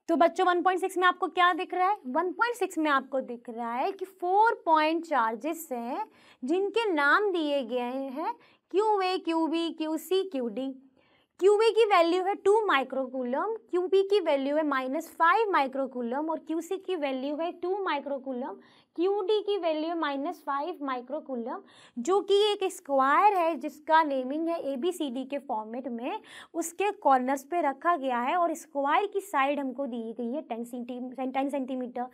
तो बच्चों 1.6 में आपको क्या दिख रहा है 1.6 में आपको दिख रहा है कि फोर पॉइंट चार्जेस हैं जिनके नाम दिए गए हैं q A Q B q C q D q A की वैल्यू है टू माइक्रोकुलम क्यू बी की वैल्यू है माइनस फाइव माइक्रोकुलम और क्यू सी की वैल्यू है टू माइक्रोकुलम क्यू डी की वैल्यू माइनस फाइव माइक्रोकुलम जो कि एक स्क्वायर है जिसका नेमिंग है ए बी सी डी के फॉर्मेट में उसके कॉर्नर्स पे रखा गया है और स्क्वायर की साइड हमको दी गई है ten centi ten centimetre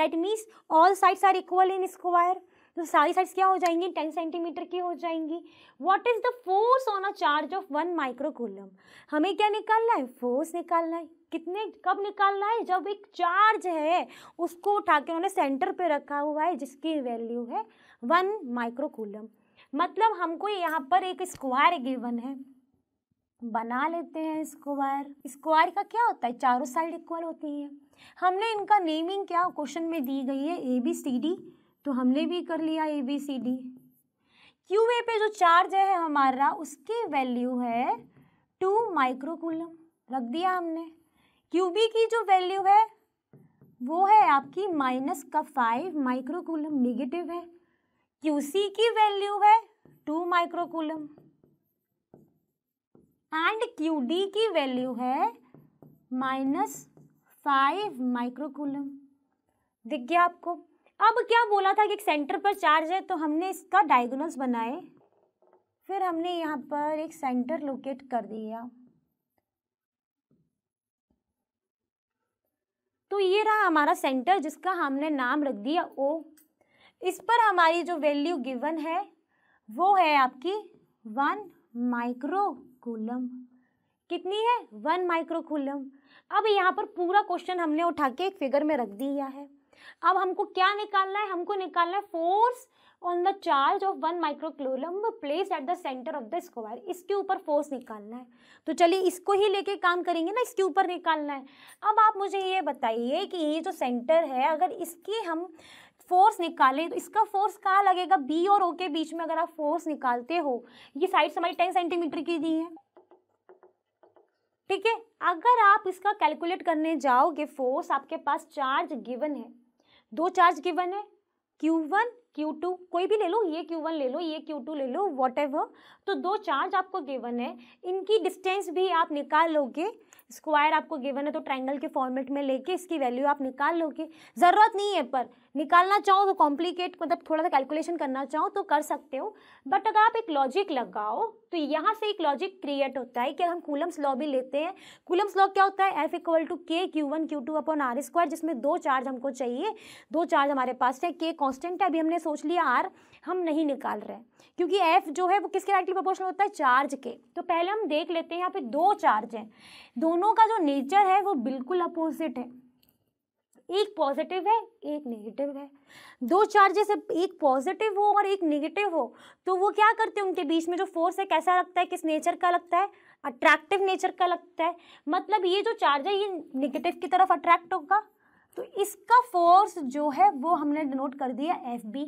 that means all sides are equal in square तो सारी साइड्स क्या हो जाएंगी टेन सेंटीमीटर की हो जाएंगी what is the force on a charge of one microcoulomb हमें क्या निकालना है फोर्स निकालना है कितने कब निकालना है जब एक चार्ज है उसको उठा के उन्होंने सेंटर पे रखा हुआ है जिसकी वैल्यू है वन माइक्रोकूलम मतलब हमको यहाँ पर एक स्क्वायर गिवन है बना लेते हैं स्क्वायर स्क्वायर का क्या होता है चारों साइड इक्वल होती है हमने इनका नेमिंग क्या क्वेश्चन में दी गई है ए बी सी डी तो हमने भी कर लिया A B C D q A पे जो चार्ज है हमारा उसकी वैल्यू है टू माइक्रोकूलम रख दिया हमने क्यू बी की जो वैल्यू है वो है आपकी माइनस का फाइव माइक्रोकूलम नेगेटिव है क्यू सी की वैल्यू है two microcoulomb and q D की वैल्यू है माइनस फाइव माइक्रोकूलम दिख गया आपको अब क्या बोला था कि एक सेंटर पर चार्ज है तो हमने इसका डायगोनल्स बनाए फिर हमने यहाँ पर एक सेंटर लोकेट कर दिया तो ये रहा हमारा सेंटर जिसका हमने नाम रख दिया ओ इस पर हमारी जो वैल्यू गिवन है वो है आपकी वन माइक्रो कूलम कितनी है वन माइक्रो कूलम अब यहाँ पर पूरा क्वेश्चन हमने उठा के एक फिगर में रख दिया है अब हमको क्या निकालना है हमको निकालना है force on the charge of one microcoulomb place at the centre of the square इसके ऊपर फोर्स निकालना है तो चलिए इसको ही लेके काम करेंगे ना इसके ऊपर निकालना है अब आप मुझे ये बताइए कि ये जो सेंटर है अगर इसकी हम फोर्स निकालें तो इसका फोर्स कहाँ लगेगा बी और ओ के बीच में अगर आप फोर्स निकालते हो ये साइड हमारी टेन सेंटीमीटर की दी है ठीक है अगर आप इसका कैलकुलेट करने जाओगे फोर्स आपके पास चार्ज गिवन है दो चार्ज गिवन है Q1 Q2 कोई भी ले लो ये Q1 ले लो ये Q2 ले लो वॉट तो दो चार्ज आपको गिवन है इनकी डिस्टेंस भी तो आप निकाल लोगे स्क्वायर आपको गिवन है तो ट्रायंगल के फॉर्मेट में लेके इसकी वैल्यू आप निकाल लोगे ज़रूरत नहीं है पर निकालना चाहो तो कॉम्प्लिकेट मतलब थोड़ा सा कैलकुलेशन करना चाहो तो कर सकते हो बट अगर आप एक लॉजिक लगाओ तो यहाँ से एक लॉजिक क्रिएट होता है कि हम कूलम्स लॉ भी लेते हैं कूलम्स लॉ क्या होता है एफ इक्वल टू के Q one Q two upon are square जिसमें दो चार्ज हमको चाहिए दो चार्ज हमारे पास है के कॉन्स्टेंट है अभी हमने सोच लिया आर हम नहीं निकाल रहे क्योंकि एफ जो है वो किसके डायरेक्टली प्रोपोर्शनल होता है चार्ज के तो पहले हम देख लेते हैं यहाँ पे दो चार्ज हैं दोनों का जो नेचर है वो बिल्कुल अपोजिट है एक पॉजिटिव है एक नेगेटिव है दो चार्जेस एक पॉजिटिव हो और एक नेगेटिव हो तो वो क्या करते हैं उनके बीच में जो फोर्स है कैसा लगता है किस नेचर का लगता है अट्रैक्टिव नेचर का लगता है मतलब ये जो चार्ज है ये नेगेटिव की तरफ अट्रैक्ट होगा तो इसका फोर्स जो है वो हमने डिनोट कर दिया एफ बी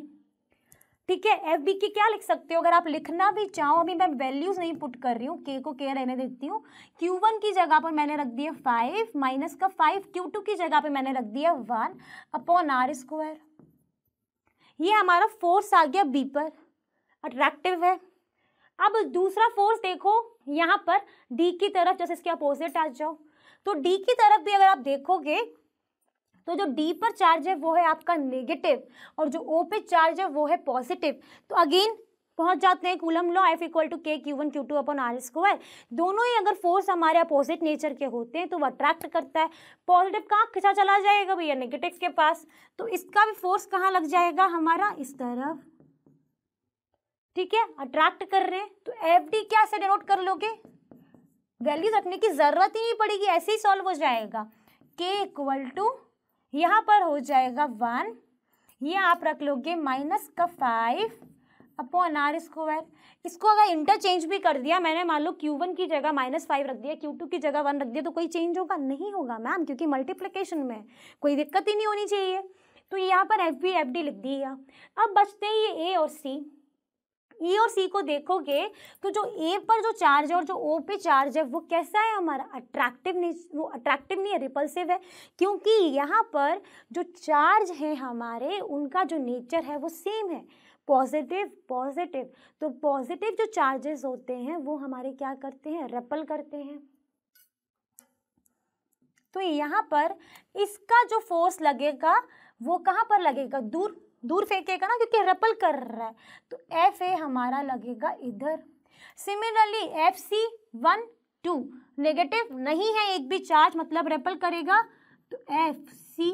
ठीक है एफ बी की क्या लिख सकते हो अगर आप लिखना भी चाहो अभी मैं वैल्यूज नहीं पुट कर रही हूँ के को के रहने देती हूँ क्यू वन की जगह पर मैंने रख दिया फाइव माइनस का फाइव क्यू टू की जगह पर मैंने रख दिया वन अपॉन आर स्क्वायर ये हमारा फोर्स आ गया बी पर अट्रैक्टिव है अब दूसरा फोर्स देखो यहाँ पर डी की तरफ जैसे इसके अपोजिट आ जाओ तो डी की तरफ भी अगर आप देखोगे तो जो डी पर चार्ज है वो है आपका नेगेटिव और जो ओ पे चार्ज है वो है पॉजिटिव तो अगेन पहुंच जाते हैं coulomb law F equal to के Q one Q two upon r square दोनों ही अगर फोर्स हमारे अपोजिट नेचर के होते हैं तो वो अट्रैक्ट करता है पॉजिटिव कहाँ खिंचा चला जाएगा भैया नेगेटिव के पास तो इसका भी फोर्स कहाँ लग जाएगा हमारा इस तरफ ठीक है अट्रैक्ट कर रहे हैं तो एफ डी क्या से डिनोट कर लोगे वैल्यूज रखने की जरूरत ही नहीं पड़ेगी ऐसे ही सॉल्व हो जाएगा के इक्वल टू यहाँ पर हो जाएगा वन ये आप रख लोगे माइनस का फाइव अपॉन आर स्क्वायर इसको अगर इंटरचेंज भी कर दिया मैंने मान लो क्यू वन की जगह माइनस फाइव रख दिया क्यू टू की जगह वन रख दिया तो कोई चेंज होगा नहीं होगा मैम क्योंकि मल्टीप्लिकेशन में कोई दिक्कत ही नहीं होनी चाहिए तो यहाँ पर एफ बी एफ डी लिख दिया अब बचते हैं ये ए और सी ई e और सी को देखोगे तो जो ए पर जो चार्ज है और जो ओ पे चार्ज है वो कैसा है हमारा अट्रैक्टिव नहीं वो अट्रैक्टिव नहीं है रिपल्सिव है क्योंकि यहाँ पर जो चार्ज है हमारे उनका जो नेचर है वो सेम है पॉजिटिव पॉजिटिव तो पॉजिटिव जो चार्जेस होते हैं वो हमारे क्या करते हैं रेपल करते हैं तो यहाँ पर इसका जो फोर्स लगेगा वो कहाँ पर लगेगा दूर दूर फेंकेगा ना क्योंकि रपल कर रहा है तो एफ ए हमारा लगेगा इधर similarly F C one two negative नहीं है एक भी चार्ज मतलब रेपल करेगा तो एफ सी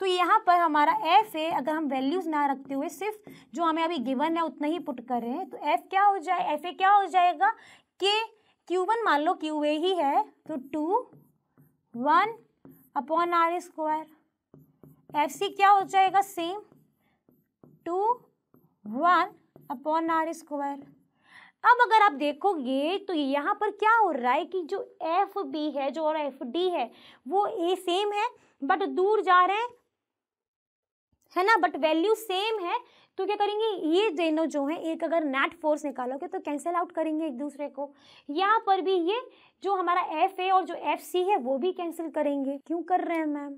तो यहाँ पर हमारा एफ ए अगर हम वैल्यूज़ ना रखते हुए सिर्फ जो हमें अभी गिवन है उतना ही पुट कर रहे हैं तो एफ क्या हो जाए एफ ए क्या हो जाएगा के क्यू वन मान लो क्यू ए ही है तो two one upon are square F C क्या हो जाएगा same two one upon are square अब अगर आप देखोगे तो यहाँ पर क्या हो रहा है कि जो एफ बी है जो और एफ डी है वो ए सेम है बट दूर जा रहे हैं है ना बट वैल्यू सेम है तो क्या करेंगे ये दोनों जो है एक अगर नेट फोर्स निकालोगे तो कैंसिल आउट करेंगे एक दूसरे को यहाँ पर भी ये जो हमारा एफ ए और जो एफ सी है वो भी कैंसिल करेंगे क्यों कर रहे हैं मैम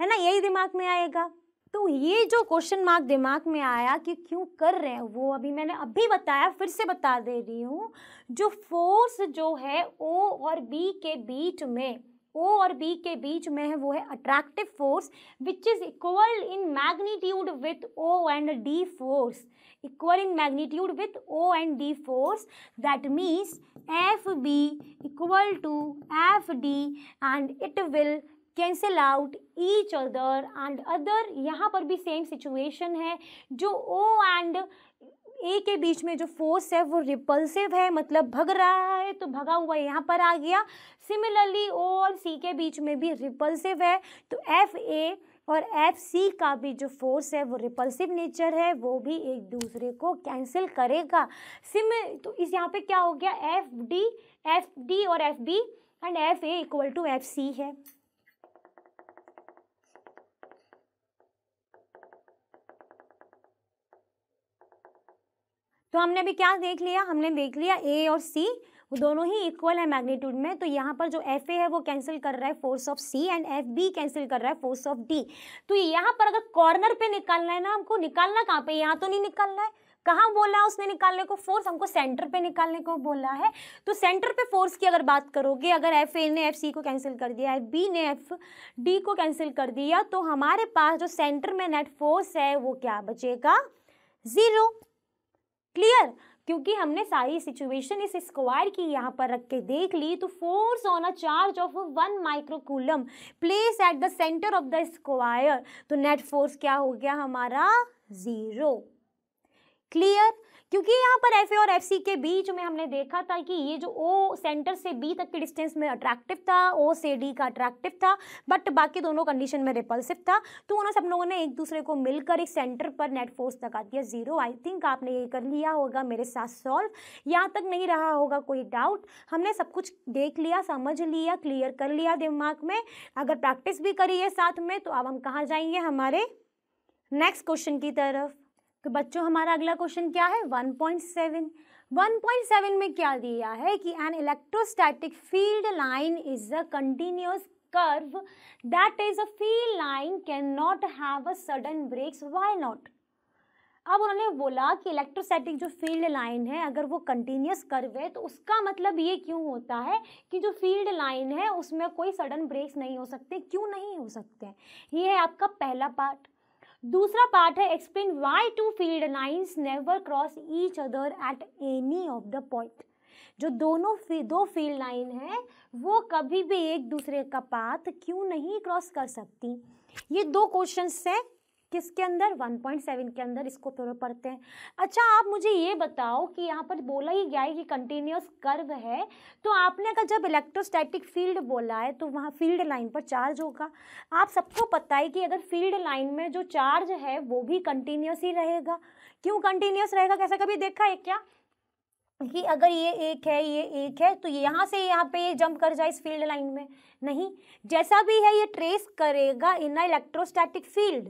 है ना यही दिमाग में आएगा तो ये जो क्वेश्चन मार्क दिमाग में आया कि क्यों कर रहे हैं वो अभी मैंने अभी बताया फिर से बता दे रही हूँ जो फोर्स जो है ओ और बी के बीच में ओ और बी के बीच में है वो है attractive force which is equal in magnitude with O and D force equal in magnitude with O and D force that means F B equal to F D and it will cancel out each other and other यहाँ पर भी same situation है जो ओ and ए के बीच में जो force है वो रिपल्सिव है मतलब भग रहा है तो भगा हुआ यहाँ पर आ गया सिमिलरली ओ और सी के बीच में भी रिपल्सिव है तो एफ ए और एफ सी का भी जो फोर्स है वो रिपल्सिव नेचर है वो भी एक दूसरे को कैंसिल करेगा सिम तो इस यहाँ पे क्या हो गया एफ डी एफ डी और F B and F A equal to F C है तो हमने अभी क्या देख लिया हमने देख लिया ए और सी दोनों ही इक्वल है मैग्नीट्यूड में तो यहाँ पर जो एफ ए है वो कैंसिल कर रहा है force of C and F B cancel कर रहा है फोर्स ऑफ डी तो यहाँ पर अगर कॉर्नर पे निकालना है ना हमको निकालना कहाँ पे यहाँ तो नहीं निकालना है कहाँ बोला उसने निकालने को फोर्स हमको सेंटर पे निकालने को बोला है तो सेंटर पे फोर्स की अगर बात करोगे अगर एफ ए ने एफ सी को कैंसिल कर दिया एफ बी ने एफ डी को कैंसिल कर दिया तो हमारे पास जो सेंटर में नेट फोर्स है वो क्या बचेगा ज़ीरो क्लियर क्योंकि हमने सारी सिचुएशन इस स्क्वायर की यहाँ पर रख के देख ली तो force on a charge of one microcoulomb place at the centre of the square तो नेट फोर्स क्या हो गया हमारा ज़ीरो क्लियर क्योंकि यहाँ पर एफ और एफ के बीच में हमने देखा था कि ये जो ओ सेंटर से बी तक के डिस्टेंस में अट्रैक्टिव था ओ से डी का अट्रैक्टिव था बट बाकी दोनों कंडीशन में रिपल्सिव था तो उन्होंने सब लोगों ने एक दूसरे को मिलकर एक सेंटर पर नेट फोर्स लगा दिया जीरो आई थिंक आपने ये कर लिया होगा मेरे साथ सॉल्व यहाँ तक नहीं रहा होगा कोई डाउट हमने सब कुछ देख लिया समझ लिया क्लियर कर लिया दिमाग में अगर प्रैक्टिस भी करी है साथ में तो अब हम कहाँ जाएंगे हमारे नेक्स्ट क्वेश्चन की तरफ तो बच्चों हमारा अगला क्वेश्चन क्या है 1.7 1.7 में क्या दिया है कि an electrostatic field line is a continuous that is a field line can not have a sudden breaks why not अब उन्होंने बोला कि इलेक्ट्रोस्टैटिक जो फील्ड लाइन है अगर वो कंटिन्यूस कर्व है तो उसका मतलब ये क्यों होता है कि जो फील्ड लाइन है उसमें कोई सडन ब्रेक्स नहीं हो सकते क्यों नहीं हो सकते ये है आपका पहला पार्ट दूसरा पार्ट है explain why two field lines never cross each other at any of the point जो दोनों फी, दो फील्ड लाइन है वो कभी भी एक दूसरे का पाथ क्यों नहीं क्रॉस कर सकती ये दो क्वेश्चन है किसके अंदर 1.7 के अंदर इसको पढ़ते हैं अच्छा आप मुझे ये बताओ कि यहाँ पर बोला ही गया है कि कंटिन्यूस कर्व है तो आपने अगर जब इलेक्ट्रोस्टैटिक फील्ड बोला है तो वहाँ फील्ड लाइन पर चार्ज होगा आप सबको पता है कि अगर फील्ड लाइन में जो चार्ज है वो भी कंटिन्यूस ही रहेगा क्यों कंटिन्यूस रहेगा कैसा कभी देखा है क्या कि अगर ये एक है ये एक है तो यहाँ से यहाँ पे ये जंप कर जाए इस फील्ड लाइन में नहीं जैसा भी है ये ट्रेस करेगा इन इलेक्ट्रोस्टैटिक फील्ड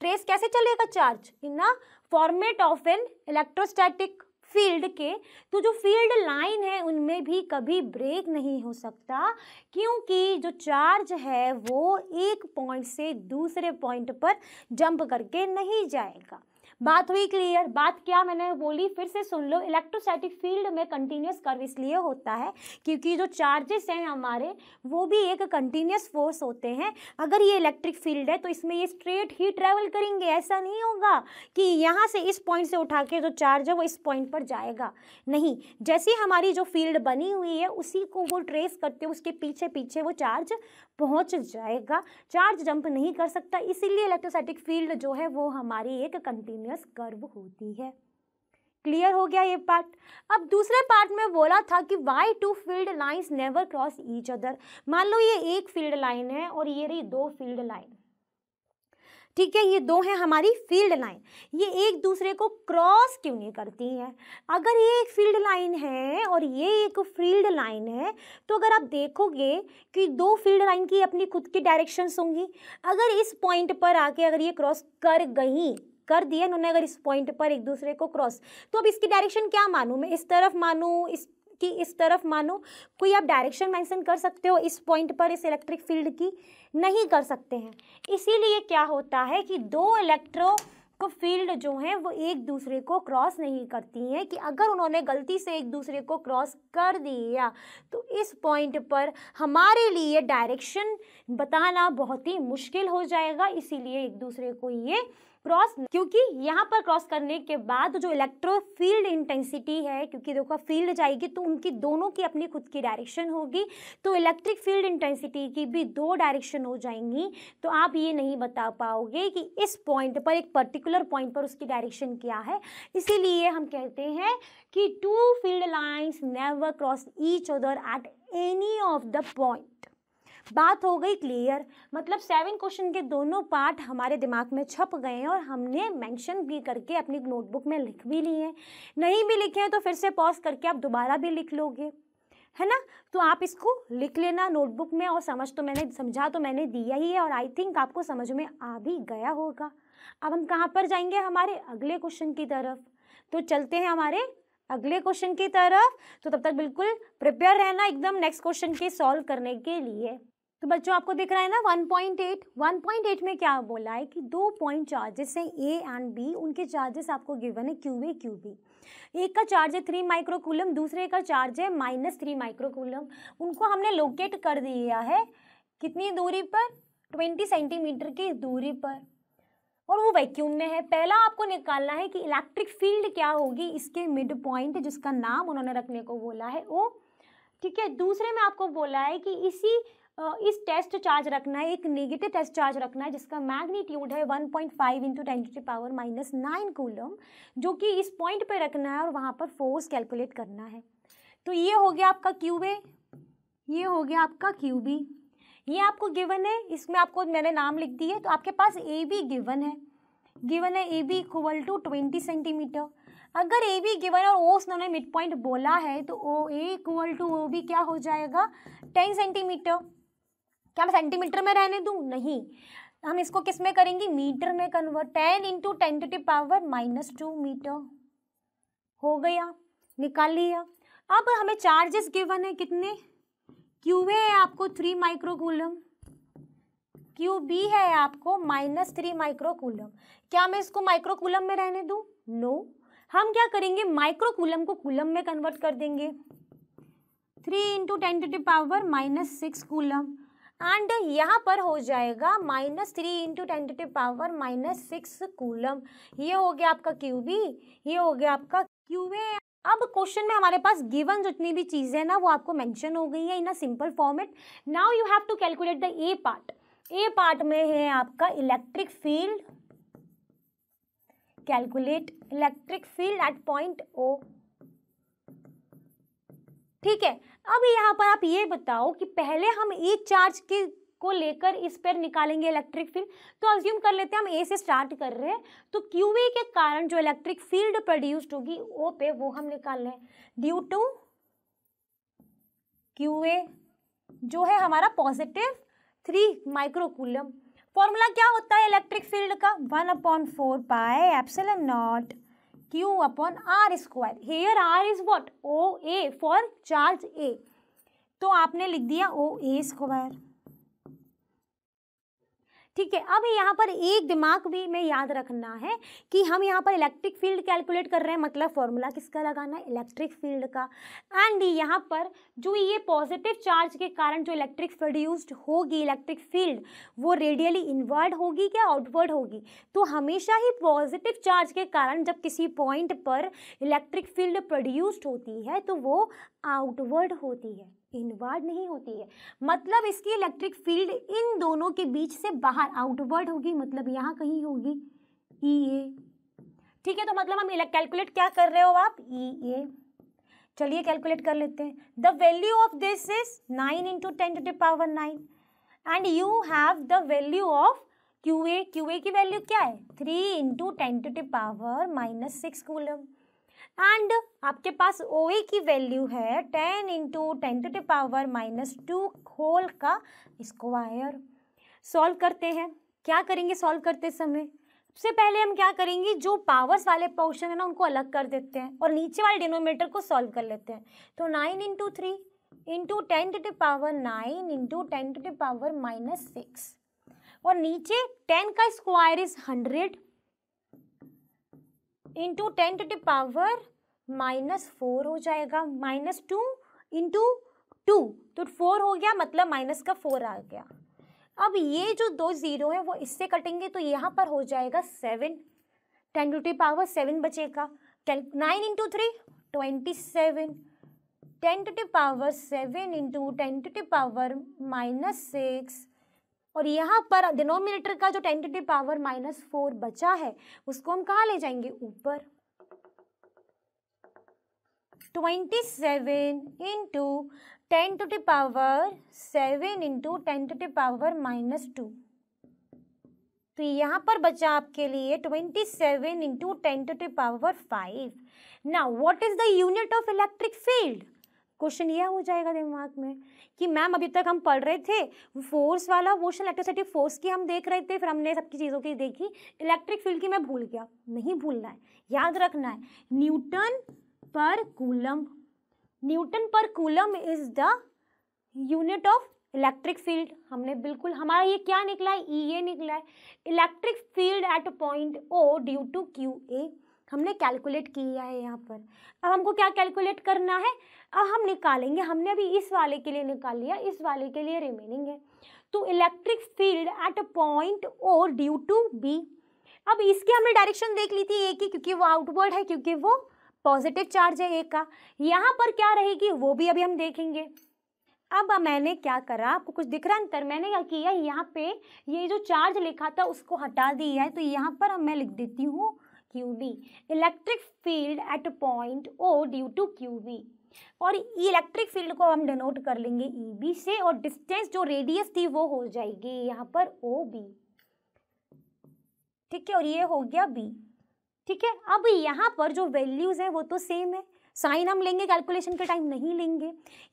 ट्रेस कैसे चलेगा charge in the format of an electrostatic field के तो जो फील्ड लाइन है उनमें भी कभी ब्रेक नहीं हो सकता क्योंकि जो चार्ज है वो एक पॉइंट से दूसरे पॉइंट पर जंप करके नहीं जाएगा बात हुई क्लियर बात क्या मैंने बोली फिर से सुन लो इलेक्ट्रोसैटिक फील्ड में कंटिन्यूस कर्व इसलिए होता है क्योंकि जो चार्जेस हैं हमारे वो भी एक कंटिन्यूस फोर्स होते हैं अगर ये इलेक्ट्रिक फील्ड है तो इसमें ये स्ट्रेट ही ट्रेवल करेंगे ऐसा नहीं होगा कि यहाँ से इस पॉइंट से उठा के जो चार्ज है वो इस पॉइंट पर जाएगा नहीं जैसी हमारी जो फील्ड बनी हुई है उसी को वो ट्रेस करते हुए उसके पीछे पीछे वो चार्ज पहुँच जाएगा चार्ज जंप नहीं कर सकता इसीलिए इलेक्ट्रोसैटिक फील्ड जो है वो हमारी एक कंटिन्यू माइनस कर्व होती है क्लियर हो गया ये पार्ट अब दूसरे पार्ट में बोला था कि why two field lines never cross each other मान लो ये एक फील्ड लाइन है और ये रही दो फील्ड लाइन ठीक है ये दो हैं हमारी फील्ड लाइन ये एक दूसरे को क्रॉस क्यों नहीं करती हैं अगर ये एक फील्ड लाइन है और ये एक फील्ड लाइन है तो अगर आप देखोगे कि दो फील्ड लाइन की अपनी खुद की डायरेक्शंस होंगी अगर इस पॉइंट पर आके अगर ये क्रॉस कर गई कर दिए इन्होंने अगर इस पॉइंट पर एक दूसरे को क्रॉस तो अब इसकी डायरेक्शन क्या मानूँ मैं इस तरफ मानूँ इस कि इस तरफ मानो कोई आप डायरेक्शन मेंशन कर सकते हो इस पॉइंट पर इस इलेक्ट्रिक फील्ड की नहीं कर सकते हैं इसीलिए क्या होता है कि दो इलेक्ट्रो को फील्ड जो हैं वो एक दूसरे को क्रॉस नहीं करती हैं कि अगर उन्होंने गलती से एक दूसरे को क्रॉस कर दिया तो इस पॉइंट पर हमारे लिए डायरेक्शन बताना बहुत ही मुश्किल हो जाएगा इसीलिए एक दूसरे को ये क्रॉस क्योंकि यहाँ पर क्रॉस करने के बाद जो इलेक्ट्रो फील्ड इंटेंसिटी है क्योंकि देखो फील्ड जाएगी तो उनकी दोनों की अपनी खुद की डायरेक्शन होगी तो इलेक्ट्रिक फील्ड इंटेंसिटी की भी दो डायरेक्शन हो जाएंगी तो आप ये नहीं बता पाओगे कि इस पॉइंट पर एक पर्टिकुलर पॉइंट पर उसकी डायरेक्शन क्या है इसीलिए हम कहते हैं कि two field lines never cross each other at any of the point बात हो गई क्लियर मतलब सेवन क्वेश्चन के दोनों पार्ट हमारे दिमाग में छप गए हैं और हमने मेंशन भी करके अपनी नोटबुक में लिख भी लिए हैं नहीं भी लिखे हैं तो फिर से पॉज करके आप दोबारा भी लिख लोगे है ना तो आप इसको लिख लेना नोटबुक में और समझ तो मैंने समझा तो मैंने दिया ही है और आई थिंक आपको समझ में आ भी गया होगा अब हम कहाँ पर जाएंगे हमारे अगले क्वेश्चन की तरफ तो चलते हैं हमारे अगले क्वेश्चन की तरफ तो तब तक बिल्कुल प्रिपेयर रहना एकदम नेक्स्ट क्वेश्चन के सॉल्व करने के लिए तो बच्चों आपको दिख रहा है ना 1.8 1.8 में क्या बोला है कि दो पॉइंट चार्जेस हैं ए एंड बी उनके चार्जेस आपको गिवन है क्यू ए क्यू बी एक का चार्ज है थ्री माइक्रोकुलम दूसरे का चार्ज है माइनस थ्री माइक्रोकुलम उनको हमने लोकेट कर दिया है कितनी दूरी पर ट्वेंटी सेंटीमीटर की दूरी पर और वो वैक्यूम में है पहला आपको निकालना है कि इलेक्ट्रिक फील्ड क्या होगी इसके मिड पॉइंट जिसका नाम उन्होंने रखने को बोला है वो ठीक है दूसरे में आपको बोला है कि इसी इस टेस्ट चार्ज रखना है एक नेगेटिव टेस्ट चार्ज रखना है जिसका मैग्नीट्यूड है 1.5 point five into ten to power minus nine coulomb जो कि इस पॉइंट पे रखना है और वहाँ पर फोर्स कैलकुलेट करना है तो ये हो गया आपका क्यू ए ये हो गया आपका क्यू बी ये आपको गिवन है इसमें आपको मैंने नाम लिख दी है तो आपके पास ए बी गिवन है गिवन है A B equal to twenty centimetre अगर ए बी गिवन और ओ उन्होंने मिड पॉइंट बोला है तो O A equal to O B क्या हो जाएगा टेन सेंटीमीटर क्या मैं सेंटीमीटर में रहने दूँ नहीं हम इसको किस में करेंगे मीटर में convert ten into ten to power minus two metre हो गया निकाल लिया अब हमें चार्जेस गिवन है कितने क्यू ए है आपको थ्री माइक्रोकूलम क्यू बी है आपको माइनस थ्री माइक्रोकूलम क्या मैं इसको माइक्रोकूलम में रहने दूँ नो no. हम क्या करेंगे माइक्रोकूलम को कूलम में कन्वर्ट कर देंगे three into ten to power minus six coulomb and यहाँ पर हो जाएगा minus three into to power minus six coulomb ये हो गया आपका क्यू बी ये हो गया आपका क्यू ए अब क्वेश्चन में हमारे पास गिवन जितनी भी चीज़ें ना वो आपको मेंशन हो गई है in a simple format now you have to calculate the A part A part में है आपका electric field calculate electric field at point O ठीक है अब यहाँ पर आप ये बताओ कि पहले हम ई e चार्ज के को लेकर इस पर निकालेंगे इलेक्ट्रिक फील्ड तो अज्यूम कर लेते हैं हम ए से स्टार्ट कर रहे हैं तो क्यू ए के कारण जो इलेक्ट्रिक फील्ड प्रोड्यूस्ड होगी ओ पे वो हम निकाल रहे हैं ड्यू टू क्यू ए जो है हमारा पॉजिटिव थ्री माइक्रोकूलम फॉर्मूला क्या होता है इलेक्ट्रिक फील्ड का one upon four pi epsilon naught Q upon R square. Here R is what? OA for charge A. तो आपने लिख दिया ओ ए स्क्वायर ठीक है अब यहाँ पर एक दिमाग भी में याद रखना है कि हम यहाँ पर इलेक्ट्रिक फील्ड कैलकुलेट कर रहे हैं मतलब फॉर्मूला किसका लगाना है इलेक्ट्रिक फील्ड का एंड यहाँ पर जो ये पॉजिटिव चार्ज के कारण जो इलेक्ट्रिक प्रोड्यूस्ड होगी इलेक्ट्रिक फील्ड वो रेडियली इनवर्ड होगी क्या आउटवर्ड होगी तो हमेशा ही पॉजिटिव चार्ज के कारण जब किसी पॉइंट पर इलेक्ट्रिक फील्ड प्रोड्यूस्ड होती है तो वो आउटवर्ड होती है इनवर्ड नहीं होती है मतलब इसकी इलेक्ट्रिक फील्ड इन दोनों के बीच से बाहर आउटवर्ड होगी मतलब यहाँ कहीं होगी ई e ए ठीक है तो मतलब हम कैलकुलेट क्या कर रहे हो आप ई e ए चलिए कैलकुलेट कर लेते हैं the value of this is nine into ten to power nine and you have the value of Q A Q A की वैल्यू क्या है three into ten to power minus six coulomb and आपके पास O A की value है ten into ten to power minus two whole का square solve करते हैं क्या करेंगे सॉल्व करते समय सबसे पहले हम क्या करेंगे जो पावर्स वाले पोर्शन है ना उनको अलग कर देते हैं और नीचे वाले डिनोमीटर को सॉल्व कर लेते हैं तो nine into three into ten to power nine into ten to power minus six और नीचे टेन का square is hundred into ten to the power minus four हो जाएगा माइनस टू इंटू टू तो फोर हो गया मतलब माइनस का फोर आ गया अब ये जो दो ज़ीरो है वो इससे कटेंगे तो यहाँ पर हो जाएगा seven ten to the power seven बचेगा ten nine into three twenty seven ten to the power seven into ten to the power minus six और यहाँ पर डिनोमिनेटर का जो ten to power minus four बचा है उसको हम कहाँ ले जाएंगे ऊपर twenty seven into ten to power seven into ten to power minus two तो यहाँ पर बचा आपके लिए twenty seven into ten to power five ना what is the unit of electric field question यह हो जाएगा दिमाग में कि मैम अभी तक हम पढ़ रहे थे फोर्स वाला मोशन इलेक्ट्रोसिटी फोर्स की हम देख रहे थे फिर हमने सबकी चीज़ों की देखी इलेक्ट्रिक फील्ड की मैं भूल गया नहीं भूलना है याद रखना है न्यूटन पर कूलम न्यूटन पर coulomb is the unit of electric field हमने बिल्कुल हमारा ये क्या निकला है ई e ए निकला है electric field at point O due to Q A हमने कैलकुलेट किया है यहाँ पर अब हमको क्या कैलकुलेट करना है अब हम निकालेंगे हमने अभी इस वाले के लिए निकाल लिया इस वाले के लिए रिमेनिंग है तो electric field at a point और ड्यू टू बी अब इसकी हमने डायरेक्शन देख ली थी ए की क्योंकि वो आउटवर्ड है क्योंकि वो पॉजिटिव चार्ज है ए का यहाँ पर क्या रहेगी वो भी अभी हम देखेंगे अब मैंने क्या करा आपको कुछ दिख रहा अंतर मैंने क्या किया यहाँ पे ये जो चार्ज लिखा था उसको हटा दिया है तो यहाँ पर मैं लिख देती हूँ QB electric field at point O due to QB और इलेक्ट्रिक e फील्ड को हम डिनोट कर लेंगे ई e बी से और डिस्टेंस जो रेडियस थी वो हो जाएगी यहाँ पर ओ बी ठीक है और ये हो गया बी ठीक है अब यहाँ पर जो वैल्यूज़ हैं वो तो सेम है साइन हम लेंगे कैलकुलेशन के टाइम नहीं लेंगे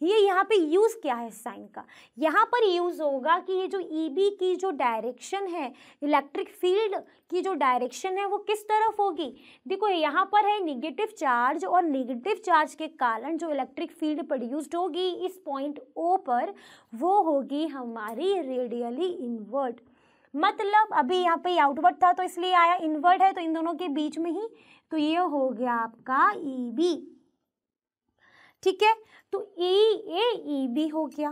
ये यहाँ पे यूज़ क्या है साइन का यहाँ पर यूज़ होगा कि ये जो ई e बी की जो डायरेक्शन है इलेक्ट्रिक फील्ड की जो डायरेक्शन है वो किस तरफ होगी देखो यहाँ पर है निगेटिव चार्ज और निगेटिव चार्ज के कारण जो इलेक्ट्रिक फील्ड प्रोड्यूस्ड होगी इस पॉइंट ओ पर वो होगी हमारी रेडियली इन्वर्ट मतलब अभी यहाँ पे आउटवर्ड था तो इसलिए आया इनवर्ड है तो इन दोनों के बीच में ही तो ये हो गया आपका ई e बी ठीक है तो ए ए बी हो गया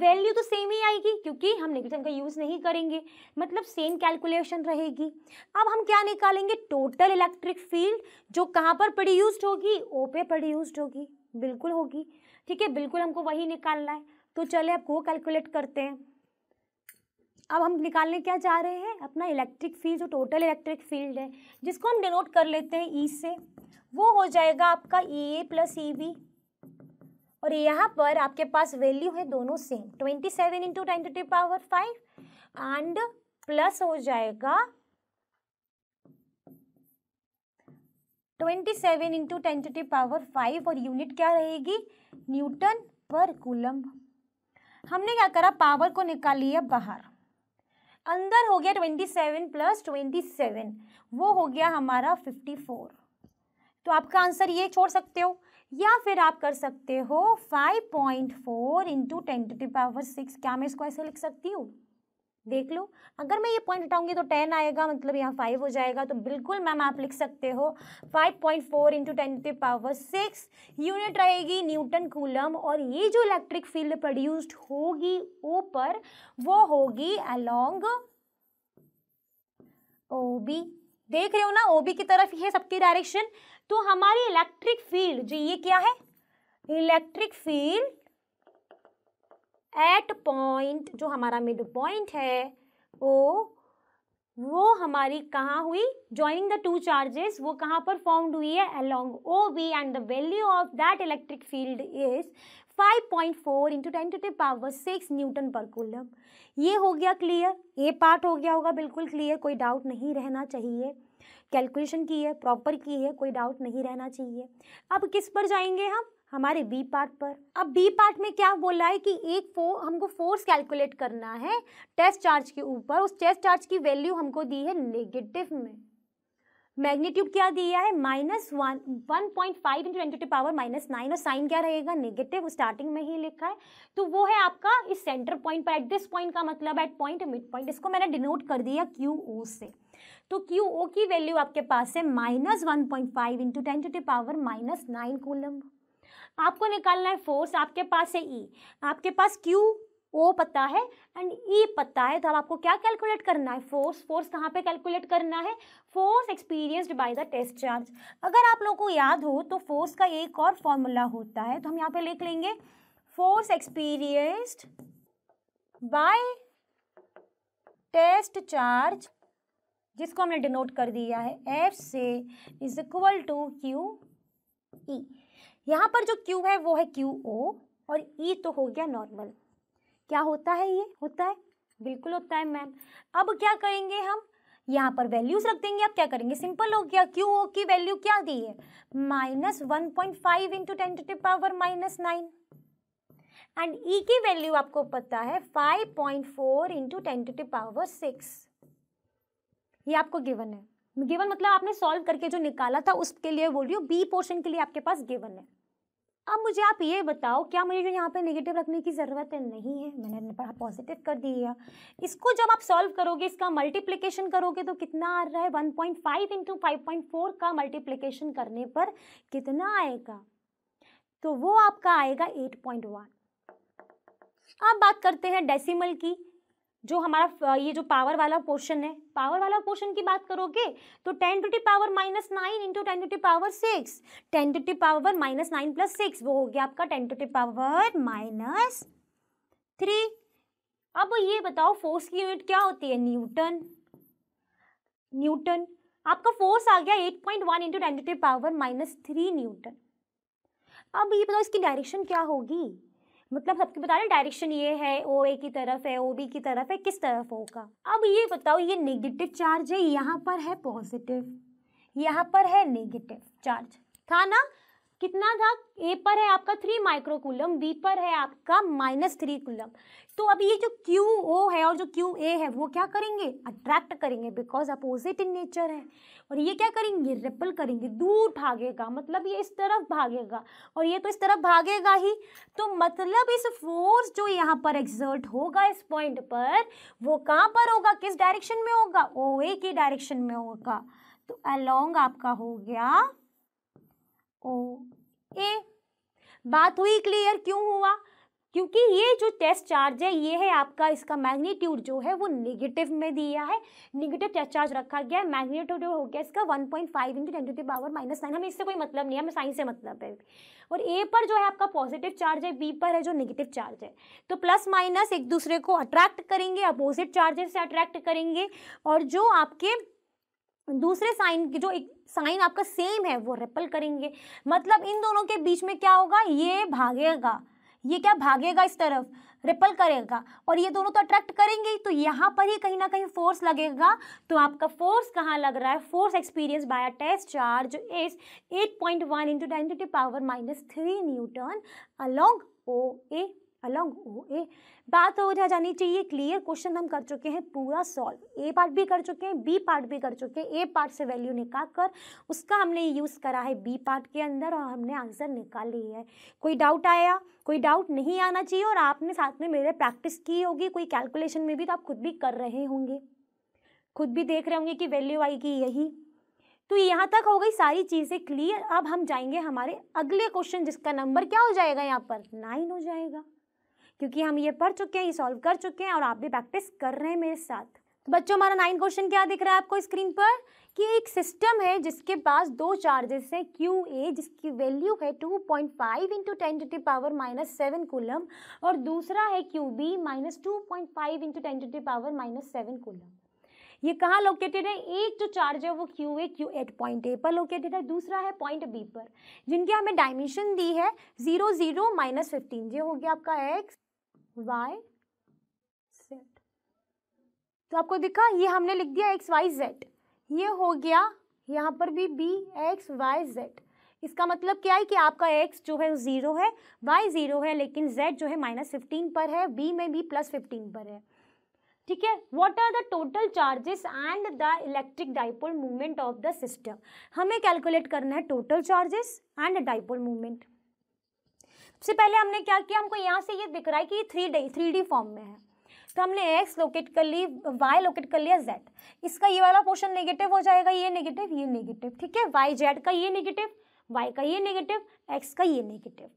वैल्यू तो सेम ही आएगी क्योंकि हम नेगेटिव का यूज़ नहीं करेंगे मतलब सेम कैलकुलेशन रहेगी अब हम क्या निकालेंगे टोटल इलेक्ट्रिक फील्ड जो कहाँ पर प्रोड्यूज होगी ओ पे प्रोड्यूज होगी बिल्कुल होगी ठीक है बिल्कुल हमको वही निकालना है तो चले आपको वो कैलकुलेट करते हैं अब हम निकालने क्या जा रहे हैं अपना इलेक्ट्रिक फील्ड जो टोटल इलेक्ट्रिक फील्ड है जिसको हम डिनोट कर लेते हैं ई e से वो हो जाएगा आपका ई ए प्लस ई बी और यहाँ पर आपके पास वैल्यू है दोनों same twenty seven into ten to power five and plus हो जाएगा twenty seven into ten to power five और यूनिट क्या रहेगी न्यूटन पर कूलम हमने क्या करा पावर को निकाल लिया बाहर अंदर हो गया twenty seven plus twenty seven वो हो गया हमारा फिफ्टी फोर तो आपका आंसर ये छोड़ सकते हो या फिर आप कर सकते हो 5.4 point four into ten to power six क्या मैं इसको ऐसे लिख सकती हूँ देख लो अगर मैं ये पॉइंट हटाऊंगी तो टेन आएगा मतलब यहाँ फाइव हो जाएगा तो बिल्कुल मैम आप लिख सकते हो five point four into ten to power six unit रहेगी न्यूटन कूलम और ये जो इलेक्ट्रिक फील्ड प्रोड्यूस्ड होगी ऊपर वो होगी अलोंग ओ बी देख रहे हो ना ओ बी की तरफ ये सबकी डायरेक्शन तो हमारी इलेक्ट्रिक फील्ड जी ये क्या है इलेक्ट्रिक फील्ड एट पॉइंट जो हमारा मिड पॉइंट है वो वो हमारी कहाँ हुई ज्वाइनिंग द टू चार्जेस वो कहाँ पर फाउंड हुई है along O B and the value of that electric field is 5.4 point four into ten to power six newton पर कूलम ये हो गया क्लियर ये पार्ट हो गया होगा बिल्कुल क्लियर कोई डाउट नहीं रहना चाहिए कैलकुलेशन की है प्रॉपर की है कोई डाउट नहीं रहना चाहिए अब किस पर जाएंगे हम हमारे बी पार्ट पर अब बी पार्ट में क्या बोला है कि एक फो हमको फोर्स कैलकुलेट करना है टेस्ट चार्ज के ऊपर उस टेस्ट चार्ज की वैल्यू हमको दी है नेगेटिव में मैग्नीट्यूड क्या दिया है minus one one point five into twenty to power minus nine और साइन क्या रहेगा नेगेटिव स्टार्टिंग में ही लिखा है तो वो है आपका इस सेंटर पॉइंट पर एट दिस पॉइंट का मतलब एट पॉइंट मिड पॉइंट इसको मैंने डिनोट कर दिया क्यू ओ से तो क्यू ओ की वैल्यू आपके पास है minus one point five into ten to the power minus nine coulomb आपको निकालना है फोर्स आपके पास है ई e. आपके पास क्यू ओ पता है एंड ई e पता है तो अब आपको क्या कैलकुलेट करना है फोर्स फोर्स कहाँ पे कैलकुलेट करना है force experienced by the test charge अगर आप लोगों को याद हो तो फोर्स का एक और फॉर्मूला होता है तो हम यहाँ पे लिख लेंगे force experienced by test charge जिसको हमने डिनोट कर दिया है एफ से is equal to Q E यहाँ पर जो क्यू है वो है क्यू ओ और ई e तो हो गया नॉर्मल क्या होता है ये होता है बिल्कुल होता है मैम अब क्या करेंगे हम यहाँ पर वैल्यूज रख देंगे अब क्या करेंगे सिंपल हो गया क्यू ओ की वैल्यू क्या दी है minus one point five into ten to power minus nine and E की वैल्यू आपको पता है five point four into ten to power six ये आपको गिवन है गिवन मतलब आपने सॉल्व करके जो निकाला था उसके लिए बोल रही हूँ बी पोर्शन के लिए आपके पास गिवन है अब मुझे आप ये बताओ क्या मुझे जो यहाँ पे नेगेटिव रखने की ज़रूरत है नहीं है मैंने पॉजिटिव कर दिया इसको जब आप सॉल्व करोगे इसका मल्टीप्लिकेशन करोगे तो कितना आ रहा है 1.5 पॉइंट फाइव इंटू फाइव का मल्टीप्लिकेशन करने पर कितना आएगा तो वो आपका आएगा 8.1 अब बात करते हैं डेसिमल की जो हमारा ये जो पावर वाला पोर्शन है पावर वाला पोर्शन की बात करोगे तो ten to the power minus nine into ten to the power six ten to the power minus nine plus six वो हो गया आपका ten to the power minus three अब ये बताओ फोर्स की यूनिट क्या होती है न्यूटन न्यूटन आपका फोर्स आ गया eight point one into ten to the power minus three newton अब ये बताओ इसकी डायरेक्शन क्या होगी मतलब सबके बता रहे डायरेक्शन ये है ओ ए की तरफ है ओ बी की तरफ है किस तरफ होगा अब ये बताओ ये नेगेटिव चार्ज है यहाँ पर है पॉजिटिव यहाँ पर है नेगेटिव चार्ज था ना कितना था ए पर है आपका थ्री माइक्रो बी पर है आपका माइनस थ्री कुलम तो अब ये जो क्यू ओ है और जो क्यू ए है वो क्या करेंगे अट्रैक्ट करेंगे बिकॉज अपोजिट इन नेचर है और ये क्या करेंगे रिपल करेंगे दूर भागेगा मतलब ये इस तरफ भागेगा और ये तो इस तरफ भागेगा ही तो मतलब इस फोर्स जो यहाँ पर एग्जर्ट होगा इस पॉइंट पर वो कहाँ पर होगा किस डायरेक्शन में होगा ओ ए के डायरेक्शन में होगा तो अलोंग आपका हो गया ओ बात हुई क्लियर क्यों हुआ क्योंकि ये जो टेस्ट चार्ज है ये है आपका इसका मैग्नीट्यूड जो है वो नेगेटिव में दिया है नेगेटिव टेस्ट चार्ज रखा गया है मैग्नीट्यूड हो गया इसका 1.5 point five into twenty power minus nine हमें इससे कोई मतलब नहीं है हमें साइंस से मतलब है और ए पर जो है आपका पॉजिटिव चार्ज है बी पर है जो नेगेटिव चार्ज है तो प्लस माइनस एक दूसरे को अट्रैक्ट करेंगे अपोजिट चार्जेस से अट्रैक्ट करेंगे और जो आपके दूसरे साइन की जो एक साइन आपका सेम है वो रिपल करेंगे मतलब इन दोनों के बीच में क्या होगा ये भागेगा ये क्या भागेगा इस तरफ रिपल करेगा और ये दोनों तो अट्रैक्ट करेंगे ही तो यहाँ पर ही कहीं ना कहीं फोर्स लगेगा तो आपका फोर्स कहाँ लग रहा है force experience by test charge is 8.1 point one into ten power minus three newton along O A along O A बात हो तो जा जानी चाहिए क्लियर क्वेश्चन हम कर चुके हैं पूरा सॉल्व ए पार्ट भी कर चुके हैं बी पार्ट भी कर चुके हैं ए पार्ट से वैल्यू निकाल कर उसका हमने यूज़ करा है बी पार्ट के अंदर और हमने आंसर निकाल लिया है कोई डाउट आया कोई डाउट नहीं आना चाहिए और आपने साथ में मेरे प्रैक्टिस की होगी कोई कैलकुलेशन में भी तो आप खुद भी कर रहे होंगे खुद भी देख रहे होंगे कि वैल्यू आएगी यही तो यहाँ तक हो गई सारी चीज़ें क्लियर अब हम जाएंगे हमारे अगले क्वेश्चन जिसका नंबर क्या हो जाएगा यहाँ पर नाइन हो जाएगा क्योंकि हम ये पढ़ चुके हैं ये सॉल्व कर चुके हैं और आप भी प्रैक्टिस कर रहे हैं मेरे साथ तो बच्चों हमारा नाइन क्वेश्चन क्या दिख रहा है आपको स्क्रीन पर कि एक सिस्टम है जिसके पास दो चार्जेस हैं क्यू ए जिसकी वैल्यू है two point five into ten to the power minus seven coulomb और दूसरा है Q B minus two point five into ten to the power minus seven coulomb ये कहाँ लोकेटेड है एक जो चार्ज है वो Q A Q at point A पर लोकेटेड है दूसरा है पॉइंट बी पर जिनकी हमें डायमेंशन दी है जीरो जीरो माइनस फिफ्टीन ये हो गया आपका एक्स वाई z तो आपको दिखा ये हमने लिख दिया एक्स वाई जेड ये हो गया यहाँ पर भी बी एक्स वाई जेड इसका मतलब क्या है कि आपका x जो है ज़ीरो है y ज़ीरो है लेकिन z जो है माइनस फिफ्टीन पर है b में भी प्लस फिफ्टीन पर है ठीक है what are the total charges and the electric dipole movement of the system हमें कैलकुलेट करना है total charges and dipole movement सबसे पहले हमने क्या किया हमको यहाँ से ये दिख रहा है कि ये three D three D form में है तो हमने एक्स लोकेट कर ली वाई लोकेट कर लिया जेड इसका ये वाला पोर्शन नेगेटिव हो जाएगा ये नेगेटिव ये नेगेटिव ठीक है वाई जेड का ये नेगेटिव वाई का ये नेगेटिव एक्स का ये नेगेटिव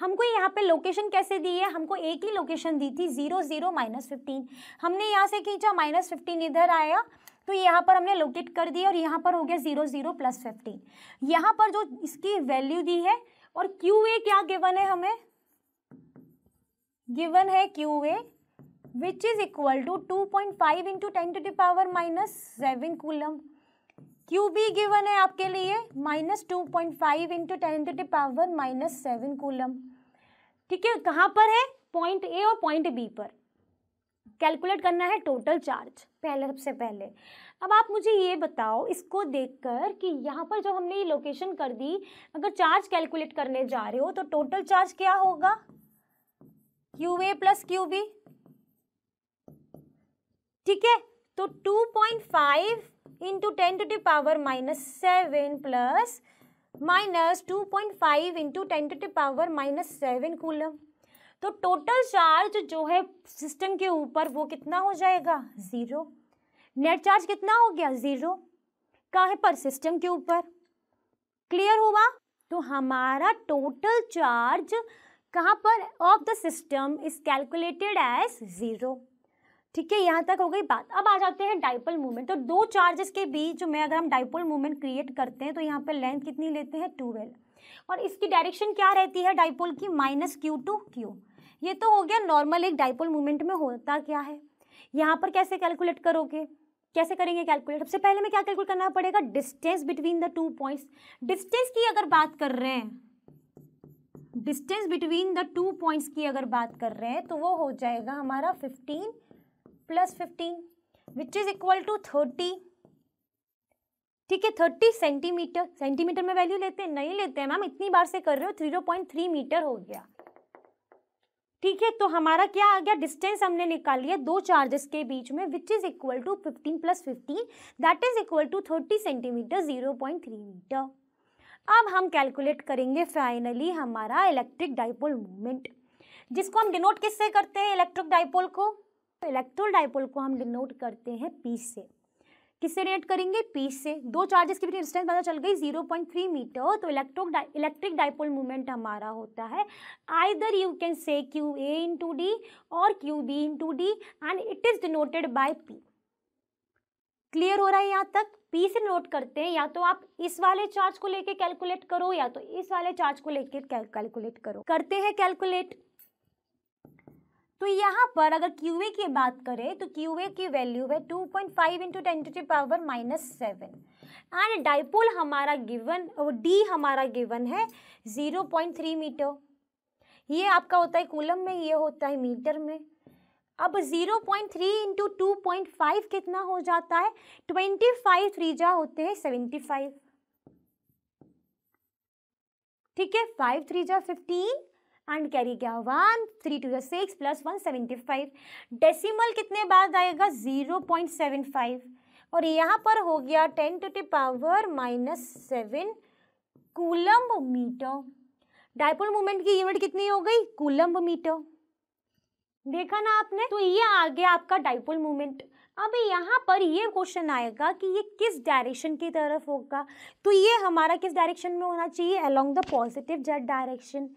हमको यहाँ पे लोकेशन कैसे दी है हमको एक ही लोकेशन दी थी जीरो जीरो माइनस फिफ्टीन हमने यहाँ से खींचा माइनस फिफ्टीन इधर आया तो यहाँ पर हमने लोकेट कर दिया और यहाँ पर हो गया जीरो जीरो प्लस फिफ्टीन यहाँ पर जो इसकी वैल्यू दी है और क्यू ए क्या गिवन है हमें गिवन है Q A which is equal to two point five into ten to the power minus seven coulomb Q B given है आपके लिए minus two point five into ten to the power minus seven coulomb ठीक है कहाँ पर है point A और point B पर कैलकुलेट करना है टोटल चार्ज पहले सबसे पहले अब आप मुझे ये बताओ इसको देखकर कि यहाँ पर जो हमने ये लोकेशन कर दी अगर चार्ज कैलकुलेट करने जा रहे हो तो टोटल चार्ज क्या होगा Q A plus Q B ठीक है तो 2.5 point five into ten to the power minus seven plus minus two point five into ten to the power minus seven coulomb तो टोटल चार्ज जो है system के ऊपर वो कितना हो जाएगा ज़ीरो नेट चार्ज कितना हो गया ज़ीरो काहे पर सिस्टम के ऊपर क्लियर हुआ तो हमारा टोटल चार्ज कहाँ पर of the system is calculated as zero ठीक है यहाँ तक हो गई बात अब आ जाते हैं डाइपोल मूवमेंट तो दो चार्जेस के बीच में अगर हम डाइपोल मूवमेंट क्रिएट करते हैं तो यहाँ पर लेंथ कितनी लेते हैं ट्वेल्व और इसकी डायरेक्शन क्या रहती है डाइपोल की माइनस क्यू टू क्यू ये तो हो गया नॉर्मल एक डाइपोल मूवमेंट में होता क्या है यहाँ पर कैसे कैलकुलेट करोगे कैसे करेंगे कैलकुलेट सबसे पहले में क्या कैलकुलेट करना पड़ेगा distance between the two points distance की अगर बात कर रहे हैं distance between the two points की अगर बात कर रहे हैं तो वो हो जाएगा हमारा fifteen plus fifteen which is equal to thirty ठीक है थर्टी सेंटीमीटर सेंटीमीटर में वैल्यू लेते हैं नहीं लेते हैं मैम इतनी बार से कर रहे हो जीरो पॉइंट थ्री मीटर हो गया ठीक है तो हमारा क्या आ गया डिस्टेंस हमने निकाल लिया दो चार्जेस के बीच में which is equal to fifteen plus fifteen that is equal to thirty centimetre zero point three metre अब हम कैलकुलेट करेंगे फाइनली हमारा इलेक्ट्रिक डाइपोल मूवमेंट जिसको हम डिनोट किससे करते हैं इलेक्ट्रिक डाइपोल को इलेक्ट्रोल डाइपोल को हम डिनोट करते हैं पी से किससे रिएक्ट करेंगे पी से दो चार्जेस के बीच डिस्टेंस पता चल गई 0.3 मीटर तो इलेक्ट्रो इलेक्ट्रिक डाइपोल मूवमेंट हमारा होता है either you can say Q A into D और Q B into D and it is denoted by P clear हो रहा है यहाँ तक पी से नोट करते हैं या तो आप इस वाले चार्ज को लेके कैलकुलेट करो या तो इस वाले चार्ज को लेके कैलकुलेट करो करते हैं कैलकुलेट तो यहाँ पर अगर क्यू ए की बात करें तो क्यू ए की वैल्यू है two point five into ten to power minus seven and dipole हमारा गिवन और डी हमारा गिवन है ज़ीरो पॉइंट थ्री मीटर ये आपका होता है कूलम में ये होता है मीटर में अब zero point three into two point five कितना हो जाता है ट्वेंटी फाइव थ्री जा होते हैं सेवेंटी फाइव ठीक है फाइव थ्री जा फिफ्टीन एंड कैरी क्या one three two six plus one seventy five decimal कितने बाद आएगा ज़ीरो पॉइंट सेवन फाइव और यहाँ पर हो गया ten to the power minus seven coulomb metre dipole moment की यूनिट कितनी हो गई कूलम्ब मीटर देखा ना आपने तो ये आ गया आपका डायपोल मोमेंट अब यहाँ पर ये क्वेश्चन आएगा कि ये किस डायरेक्शन की तरफ होगा तो ये हमारा किस डायरेक्शन में होना चाहिए along the positive Z direction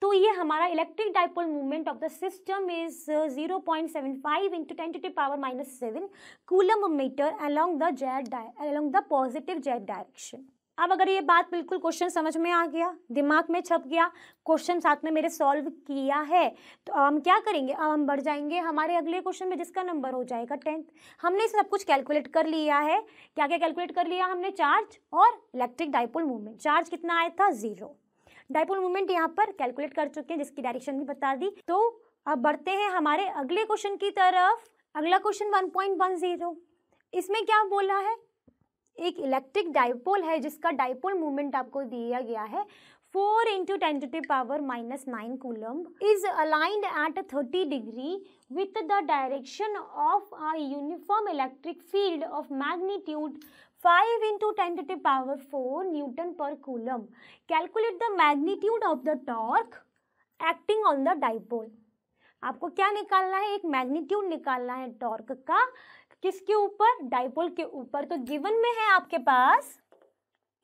तो ये हमारा electric dipole movement of the system is 0.75 point seven five into ten to power minus seven coulomb metre along the Z along the positive Z direction अब अगर ये बात बिल्कुल question समझ में आ गया दिमाग में छप गया क्वेश्चन साथ में मेरे सॉल्व किया है तो अब हम क्या करेंगे अब हम बढ़ जाएंगे हमारे अगले क्वेश्चन में जिसका नंबर हो जाएगा टेंथ हमने सब कुछ कैलकुलेट कर लिया है क्या क्या कैलकुलेट कर लिया हमने चार्ज और इलेक्ट्रिक डाइपोल मूवमेंट चार्ज कितना आया था जीरो डाइपोल मूवमेंट यहाँ पर कैलकुलेट कर चुके हैं जिसकी डायरेक्शन भी बता दी तो अब बढ़ते हैं हमारे अगले क्वेश्चन की तरफ अगला क्वेश्चन ज़ीरो इसमें क्या बोला है एक इलेक्ट्रिक डाइपोल है जिसका डाइपोल मूवमेंट आपको दिया गया है four into ten to power minus nine coulomb is aligned at thirty degree with the direction of a uniform electric field of magnitude five into ten to power four newton पर coulomb calculate the magnitude of the torque acting on the dipole आपको क्या निकालना है एक magnitude निकालना है torque का किसके ऊपर डाइपोल के ऊपर तो गिवन में है आपके पास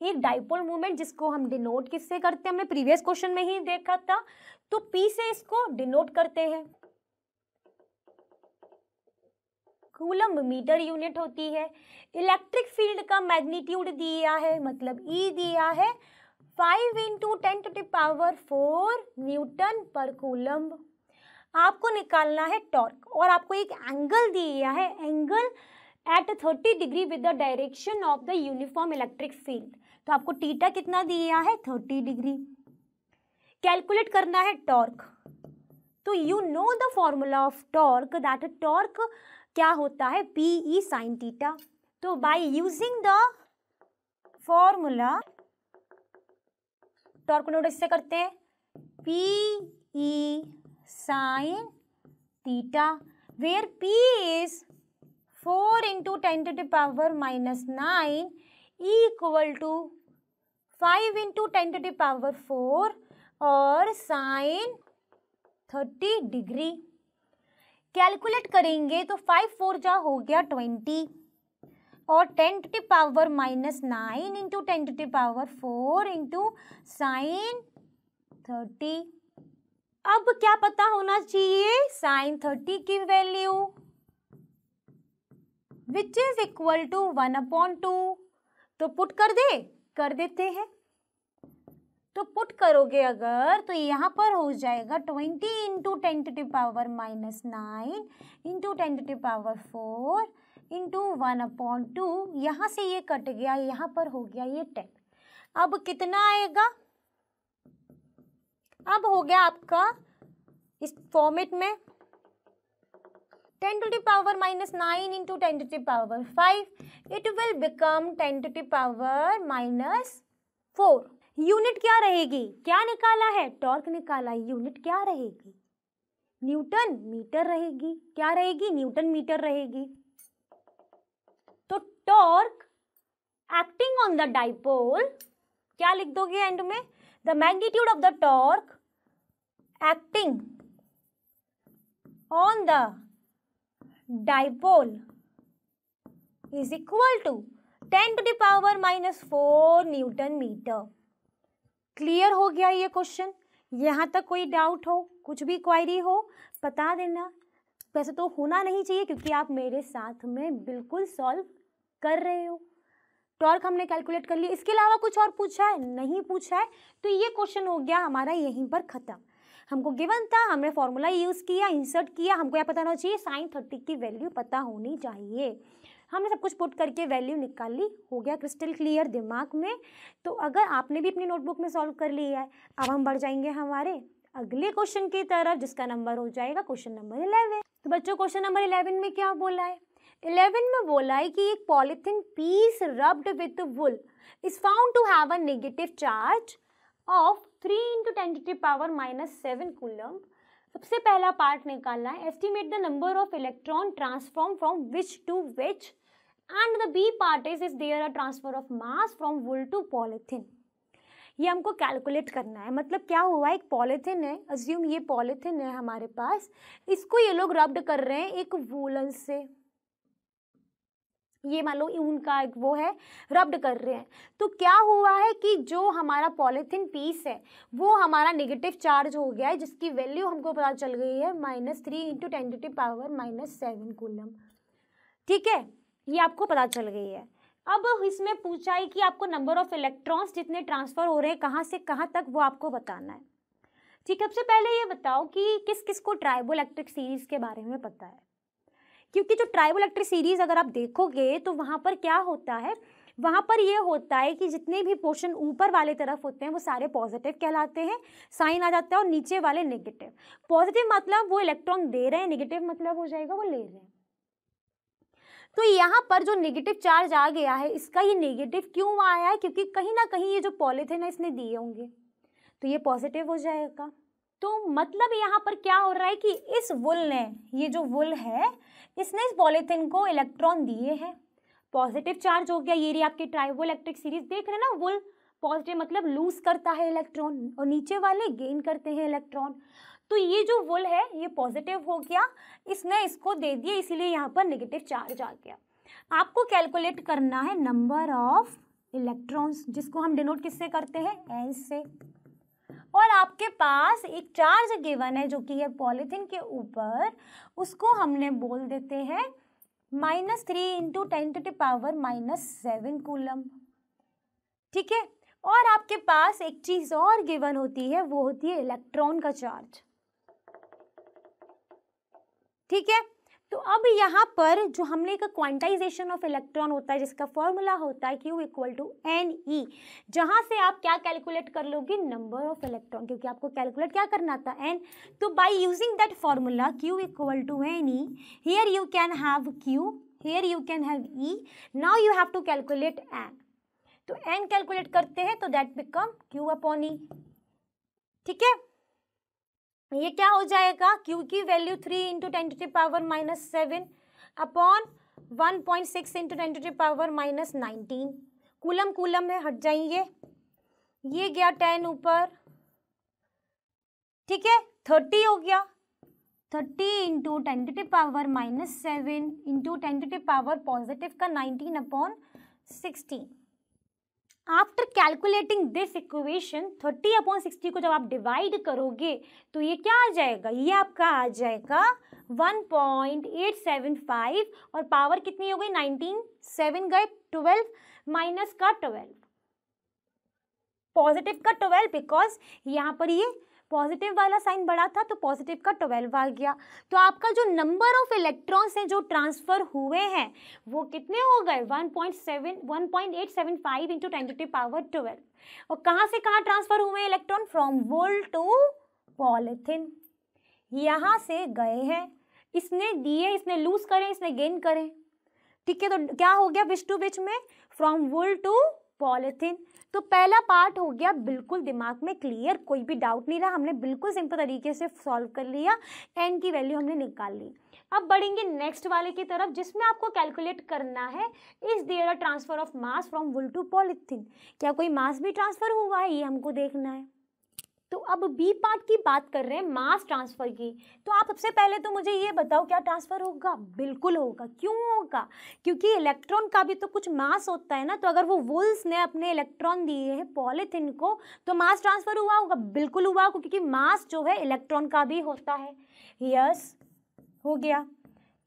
एक डाइपोल मूवमेंट जिसको हम डिनोट किससे करते हैं हमने प्रीवियस क्वेश्चन में ही देखा था तो पी से इसको डिनोट करते हैं कूलम मीटर यूनिट होती है इलेक्ट्रिक फील्ड का मैग्नीट्यूड दिया है मतलब ई e दिया है five into ten to power four newton per coulomb आपको निकालना है टॉर्क और आपको एक एंगल दिया है angle at thirty degree with the direction of the uniform electric field तो आपको टीटा कितना दिया है थर्टी डिग्री कैलकुलेट करना है टॉर्क तो you know the formula of torque that torque क्या होता है पी ई साइन टीटा तो by using the formula torque note इससे करते हैं P E e sine theta where p is 4 into 10 to the power minus 9 equal to 5 into 10 to the power 4 और sign 30 degree calculate करेंगे तो 5 four जा हो गया 20 और 10 to the power minus nine into ten to the power four into sine thirty अब क्या पता होना चाहिए साइन थर्टी की value which is equal to one upon two तो पुट कर दे कर देते हैं तो पुट करोगे अगर तो यहाँ पर हो जाएगा twenty into ten to power minus nine into ten to power four into one upon two यहाँ से ये कट गया यहाँ पर हो गया ये टेन अब कितना आएगा अब हो गया आपका इस फॉर्मेट में ten to the power minus nine into ten to the power five it will become ten to the power minus four unit क्या रहेगी क्या निकाला है टॉर्क निकाला यूनिट क्या रहेगी न्यूटन मीटर रहेगी क्या रहेगी न्यूटन मीटर रहेगी तो torque acting on the dipole क्या लिख दोगे एंड में the magnitude of the torque acting on the dipole is equal to 10 to the power minus 4 newton metre clear हो गया ये क्वेश्चन यहाँ तक कोई डाउट हो कुछ भी क्वायरी हो बता देना वैसे तो होना नहीं चाहिए क्योंकि आप मेरे साथ में बिल्कुल सॉल्व कर रहे हो टॉर्क हमने कैलकुलेट कर लिया इसके अलावा कुछ और पूछा है नहीं पूछा है तो ये क्वेश्चन हो गया हमारा यहीं पर ख़त्म हमको गिवन था हमने फॉर्मूला यूज़ किया इंसर्ट किया हमको यह पता होना चाहिए साइन थर्टी की वैल्यू पता होनी चाहिए हमने सब कुछ पुट करके वैल्यू निकाल ली हो गया क्रिस्टल क्लियर दिमाग में तो अगर आपने भी अपनी नोटबुक में सॉल्व कर लिया है अब हम बढ़ जाएंगे हमारे अगले क्वेश्चन की तरफ जिसका नंबर हो जाएगा क्वेश्चन नंबर इलेवन तो बच्चों क्वेश्चन नंबर इलेवन में क्या बोला है इलेवन में बोला है कि एक polythene piece rubbed with wool is found to have a negative charge of three into to power minus seven coulomb सबसे पहला पार्ट निकालना है estimate the number of electron transform from which to which and the B part is is there a transfer of mass from wool to polythene ये हमको calculate करना है मतलब क्या हुआ एक पॉलीथिन है अज्यूम ये पॉलीथिन है हमारे पास इसको ये लोग रब्ड कर रहे हैं एक वूलन से ये मान लो उनका एक वो है रब्ड कर रहे हैं तो क्या हुआ है कि जो हमारा पॉलीथीन पीस है वो हमारा नेगेटिव चार्ज हो गया है जिसकी वैल्यू हमको पता चल गई है minus three into ten to power minus seven coulomb ठीक है ये आपको पता चल गई है अब इसमें पूछा है कि आपको नंबर ऑफ इलेक्ट्रॉन्स जितने ट्रांसफ़र हो रहे हैं कहाँ से कहाँ तक वो आपको बताना है ठीक है सबसे पहले ये बताओ कि किस किस को ट्राइबो इलेक्ट्रिक सीरीज़ के बारे में पता है क्योंकि जो ट्राइबल इलेक्ट्रिक सीरीज़ अगर आप देखोगे तो वहाँ पर क्या होता है वहाँ पर ये होता है कि जितने भी पोर्शन ऊपर वाले तरफ होते हैं वो सारे पॉजिटिव कहलाते हैं साइन आ जाता है और नीचे वाले नेगेटिव पॉजिटिव मतलब वो इलेक्ट्रॉन दे रहे हैं नेगेटिव मतलब हो जाएगा वो ले रहे हैं तो यहाँ पर जो नेगेटिव चार्ज आ गया है इसका ये नेगेटिव क्यों आया है क्योंकि कहीं ना कहीं ये जो पॉलिथिन है इसने दिए होंगे तो ये पॉजिटिव हो जाएगा तो मतलब यहाँ पर क्या हो रहा है कि इस वुल ने ये जो वुल है इसने इस पॉलीथिन को इलेक्ट्रॉन दिए हैं पॉजिटिव चार्ज हो गया ये रही आपकी ट्राइवो इलेक्ट्रिक सीरीज देख रहे हैं ना वुल पॉजिटिव मतलब लूज करता है इलेक्ट्रॉन और नीचे वाले गेन करते हैं इलेक्ट्रॉन तो ये जो वुल है ये पॉजिटिव हो गया इसने इसको दे दिया इसीलिए यहाँ पर नेगेटिव चार्ज आ गया आपको कैलकुलेट करना है नंबर ऑफ इलेक्ट्रॉन्स जिसको हम डिनोट किससे करते हैं एन से और आपके पास एक चार्ज गिवन है जो कि है पॉलिथिन के ऊपर उसको हमने बोल देते हैं minus three into ten to the power power minus seven coulomb ठीक है और आपके पास एक चीज़ और गिवन होती है वो होती है इलेक्ट्रॉन का चार्ज ठीक है तो अब यहाँ पर जो हमने का क्वांटाइजेशन ऑफ इलेक्ट्रॉन होता है जिसका फॉर्मूला होता है Q equal to N E जहाँ से आप क्या कैलकुलेट कर लोगे नंबर ऑफ इलेक्ट्रॉन क्योंकि आपको कैलकुलेट क्या करना था एन तो by using that formula Q equal to N E here you can have Q here you can have E now you have to calculate N तो N calculate करते हैं तो that become Q upon E ठीक है ये क्या हो जाएगा क्यू की value three into ten to power minus seven upon one point six into ten to power minus nineteen coulomb coulomb में हट जाएंगे ये गया टेन ऊपर ठीक है थर्टी हो गया thirty into ten to power minus seven into ten to power positive का nineteen upon sixteen after calculating this equation 30 upon 60 को जब आप डिवाइड करोगे तो ये क्या आ जाएगा ये आपका आ जाएगा 1.875 और पावर कितनी हो गई 19 सेवन गए 12 माइनस का 12 पॉजिटिव का 12 बिकॉज यहाँ पर ये पॉजिटिव वाला साइन बड़ा था तो पॉजिटिव का ट्वेल्व आ गया तो आपका जो नंबर ऑफ इलेक्ट्रॉन्स हैं जो ट्रांसफ़र हुए हैं वो कितने हो गए 1.7 1.875 इंटू टेन टू पावर 12 और कहाँ से कहाँ ट्रांसफ़र हुए electron from wool to polythene यहाँ से गए हैं इसने दिए इसने लूज करें इसने गेन करें ठीक है तो क्या हो गया बिच टू बिच में फ्रॉम वुल टू पॉलिथीन तो पहला पार्ट हो गया बिल्कुल दिमाग में क्लियर कोई भी डाउट नहीं रहा हमने बिल्कुल सिंपल तरीके से सॉल्व कर लिया एन की वैल्यू हमने निकाल ली अब बढ़ेंगे नेक्स्ट वाले की तरफ जिसमें आपको कैलकुलेट करना है is there transfer of mass from wool to polythene क्या कोई मास भी ट्रांसफर हुआ है ये हमको देखना है तो अब बी पार्ट की बात कर रहे हैं मास ट्रांसफ़र की तो आप सबसे पहले तो मुझे ये बताओ क्या ट्रांसफ़र होगा बिल्कुल होगा क्यों होगा क्योंकि इलेक्ट्रॉन का भी तो कुछ मास होता है ना तो अगर वो वुल्स ने अपने इलेक्ट्रॉन दिए हैं पॉलीथिन को तो मास ट्रांसफ़र हुआ होगा बिल्कुल हुआ होगा क्योंकि मास जो है इलेक्ट्रॉन का भी होता है यस हो गया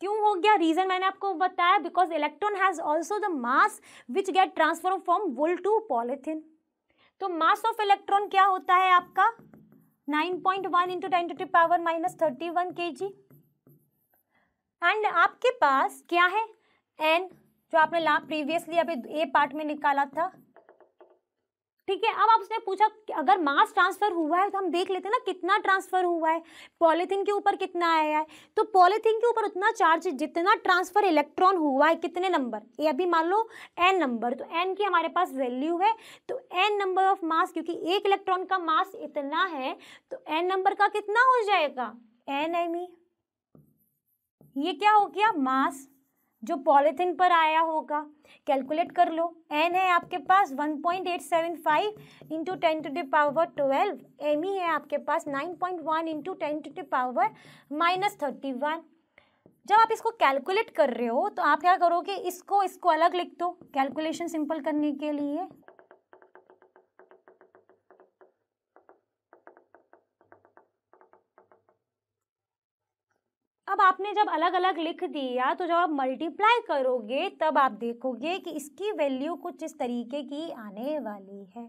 क्यों हो गया रीज़न मैंने आपको बताया because electron has also the mass which get transfer from wool to polythene तो मास ऑफ इलेक्ट्रॉन क्या होता है आपका 9.1 point one into ten to power minus thirty one K G and आपके पास क्या है एन जो आपने ला प्रीवियसली अभी ए पार्ट में निकाला था ठीक है अब आपने पूछा अगर मास ट्रांसफर हुआ है तो हम देख लेते हैं ना कितना ट्रांसफर हुआ है पॉलीथिन के ऊपर कितना आया है तो पॉलीथिन के ऊपर उतना चार्ज जितना ट्रांसफर इलेक्ट्रॉन हुआ है कितने नंबर ये अभी मान लो एन नंबर तो एन की हमारे पास वैल्यू है तो एन नंबर ऑफ मास क्योंकि एक इलेक्ट्रॉन का मास इतना है तो एन नंबर का कितना हो जाएगा एन एम ये क्या हो गया मास जो पॉलीथिन पर आया होगा कैलकुलेट कर लो एन है आपके पास 1.875 point eight seven five into ten to the power twelve M E है आपके पास 9.1 point one into ten to the power minus thirty one जब आप इसको कैलकुलेट कर रहे हो तो आप क्या करोगे इसको इसको अलग लिख दो कैलकुलेशन सिंपल करने के लिए अब आपने जब अलग अलग लिख दिया तो जब आप मल्टीप्लाई करोगे तब आप देखोगे कि इसकी वैल्यू कुछ इस तरीके की आने वाली है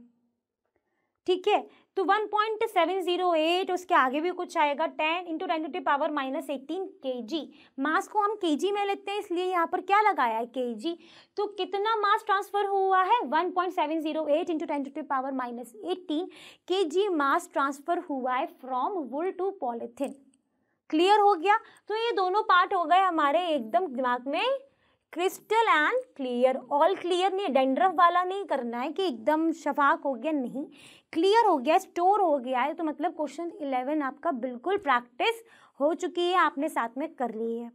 ठीक है तो 1.708 उसके आगे भी कुछ आएगा 10 into ten to power minus eighteen K G मास को हम के जी में लेते हैं इसलिए यहाँ पर क्या लगाया है के जी तो कितना मास ट्रांसफ़र हुआ है 1.708 point seven zero eight into ten to power minus eighteen के मास ट्रांसफ़र हुआ है from wool to polythene clear हो गया तो ये दोनों पार्ट हो गए हमारे एकदम दिमाग में crystal and clear all clear नहीं डेंड्रफ वाला नहीं करना है कि एकदम शफाक हो गया नहीं क्लियर हो गया स्टोर हो गया है तो मतलब क्वेश्चन इलेवन आपका बिल्कुल प्रैक्टिस हो चुकी है आपने साथ में कर ली है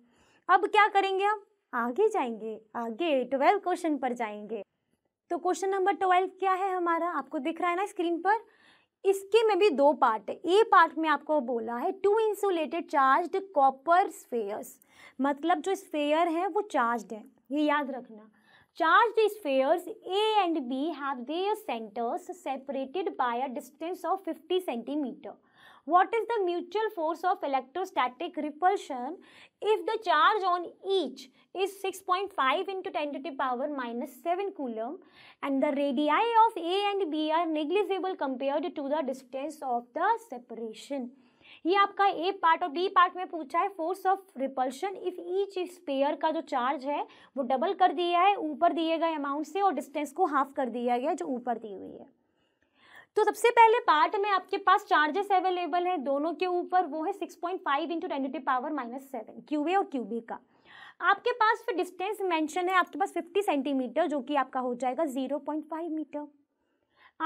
अब क्या करेंगे हम आगे जाएंगे आगे ट्वेल्व क्वेश्चन पर जाएंगे तो क्वेश्चन नंबर ट्वेल्व क्या है हमारा आपको दिख रहा है ना स्क्रीन पर इसके में भी दो पार्ट है ए पार्ट में आपको बोला है two insulated charged copper spheres मतलब जो स्फेयर है वो चार्ज है ये याद रखना charged spheres A and B have their centres separated by a distance of 50 centimetre what is the mutual force of electrostatic repulsion if the charge on each is 6.5 into 10 to the power minus 7 coulomb and the radii of A and B are negligible compared to the distance of the separation. ये आपका A part और B part में पूछा है force of repulsion if each sphere का जो charge है वो डबल कर दिया है ऊपर दिए गए अमाउंट से और डिस्टेंस को हाफ कर दिया गया जो ऊपर दी हुई है तो सबसे पहले पार्ट में आपके पास चार्जेस अवेलेबल हैं दोनों के ऊपर वो है 6.5 point five into ten power minus seven Q और क्यू का आपके पास फिर डिस्टेंस मेंशन है आपके पास 50 सेंटीमीटर जो कि आपका हो जाएगा 0.5 मीटर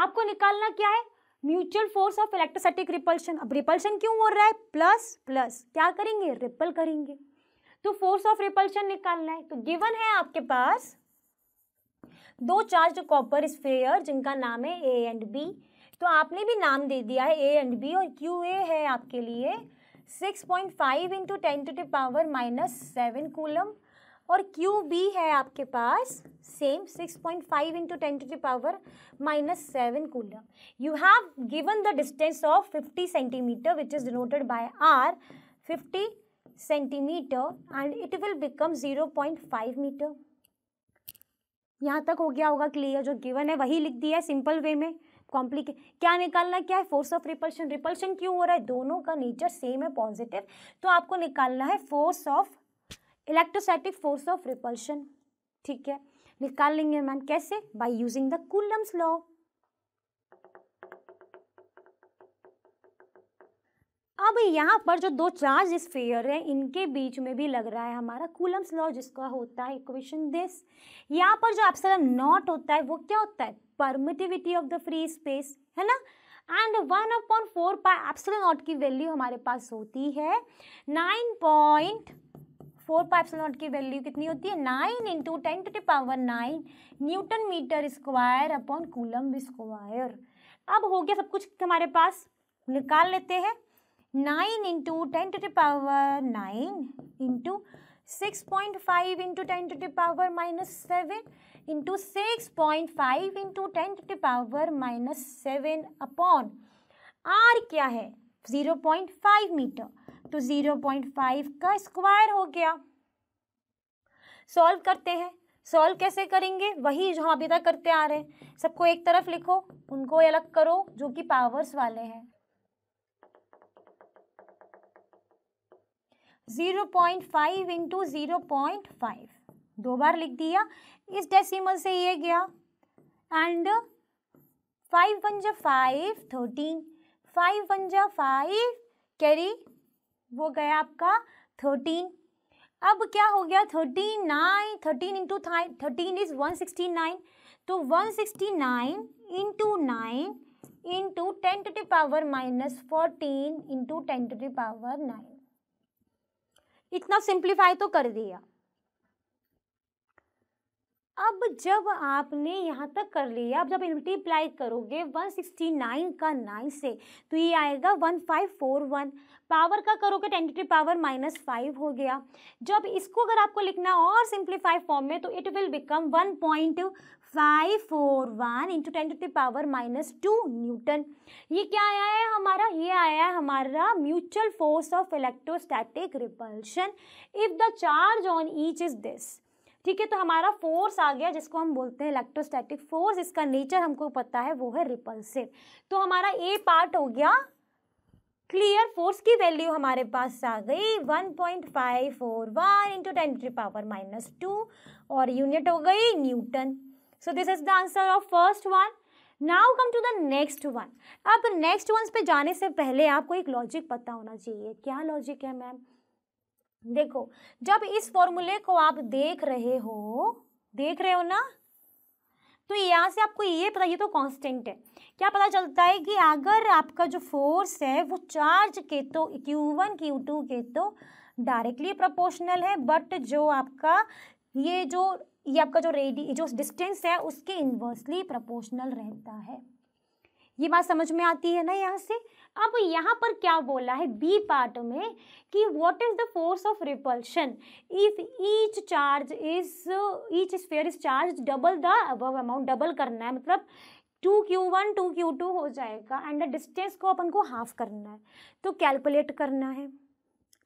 आपको निकालना क्या है mutual force of electrostatic repulsion अब रिपल्शन क्यों हो रहा है प्लस प्लस क्या करेंगे रिपल करेंगे तो फोर्स ऑफ रिपल्शन निकालना है तो गिवन है आपके पास दो चार्ज कॉपर स्फेयर जिनका नाम है ए एंड बी तो आपने भी नाम दे दिया है ए एंड बी और क्यू ए है आपके लिए six point five into ten to power minus seven coulomb और क्यू बी है आपके पास same six point five into ten to power minus seven coulomb you have given the distance of fifty centimetre which is denoted by R fifty centimetre and it will become zero point five metre यहाँ तक हो गया होगा clear जो given है वही लिख दिया है सिंपल वे में कॉम्प्लिके क्या निकालना क्या है फोर्स ऑफ रिपल्शन रिपल्शन क्यों हो रहा है दोनों का नेचर सेम है पॉजिटिव तो आपको निकालना है force of electrostatic force of repulsion ठीक है निकाल लेंगे मैम कैसे by using the Coulomb's law अब यहाँ पर जो दो चार्ज स्फेयर है इनके बीच में भी लग रहा है हमारा कूलम्स लॉ जिसका होता है इक्वेशन दिस यहाँ पर जो एप्सलम नॉट होता है वो क्या होता है permittivity of the free space है ना and one upon four pi epsilon naught की वैल्यू हमारे पास होती है nine point four pi epsilon naught की वैल्यू कितनी होती है nine into ten to the power nine newton metre square upon coulomb square अब हो गया सब कुछ हमारे पास निकाल लेते हैं nine into ten to the power nine into six point five into ten to the power minus seven into six point five into ten to the power minus seven upon R क्या है ज़ीरो पॉइंट फाइव मीटर तो zero point five का square हो गया solve करते हैं solve कैसे करेंगे वही जो अभी तक करते आ रहे हैं सबको एक तरफ लिखो उनको अलग करो जो कि पावर्स वाले हैं zero point five into zero point five दो बार लिख दिया इस डेसिमल से ये गया एंड फाइव वन जो फाइव थर्टीन फाइव वन जो फाइव कैरी वो गया आपका थर्टीन अब क्या हो गया thirteen nine thirteen into thirteen is one sixty nine तो one sixty nine into nine into ten to the power minus fourteen into ten to the power nine इतना सिंप्लीफाई तो कर दिया अब जब आपने यहाँ तक कर लिया अब जब मल्टीप्लाई करोगे 169 का 9 से तो ये आएगा 1541 पावर का करोगे टेंटेटिव पावर माइनस फाइव हो गया जब इसको अगर आपको लिखना और सिंप्लीफाई फॉर्म में तो it will become five four one into ten to the power power minus two newton ये क्या आया है हमारा ये आया है हमारा mutual force of electrostatic repulsion if the charge on each is this ठीक है तो हमारा फोर्स आ गया जिसको हम बोलते हैं इलेक्ट्रोस्टैटिक फोर्स इसका नेचर हमको पता है वो है रिपल्सिव तो हमारा ए पार्ट हो गया क्लियर फोर्स की वैल्यू हमारे पास आ गई 1.541 point five four one into ten power minus two और यूनिट हो गई newton so this is the answer of first one now come to the next one अब नेक्स्ट वन पे जाने से पहले आपको एक लॉजिक पता होना चाहिए क्या लॉजिक है मैम देखो जब इस फॉर्मूले को आप देख रहे हो देख रहे हो ना तो यहाँ से आपको ये पता ये तो कांस्टेंट है क्या पता चलता है कि अगर आपका जो फोर्स है वो चार्ज के तो क्यू वन क्यू टू के तो डायरेक्टली प्रोपोर्शनल है बट जो आपका ये जो ये आपका जो रेडी जो डिस्टेंस है उसके इन्वर्सली प्रपोर्शनल रहता है ये बात समझ में आती है ना यहाँ से अब यहाँ पर क्या बोला है बी पार्ट में कि what is the force of repulsion if each charge is each sphere is charge double the above amount double करना है मतलब two Q one two Q two हो जाएगा एंड द डिस्टेंस को अपन को हाफ करना है तो कैलकुलेट करना है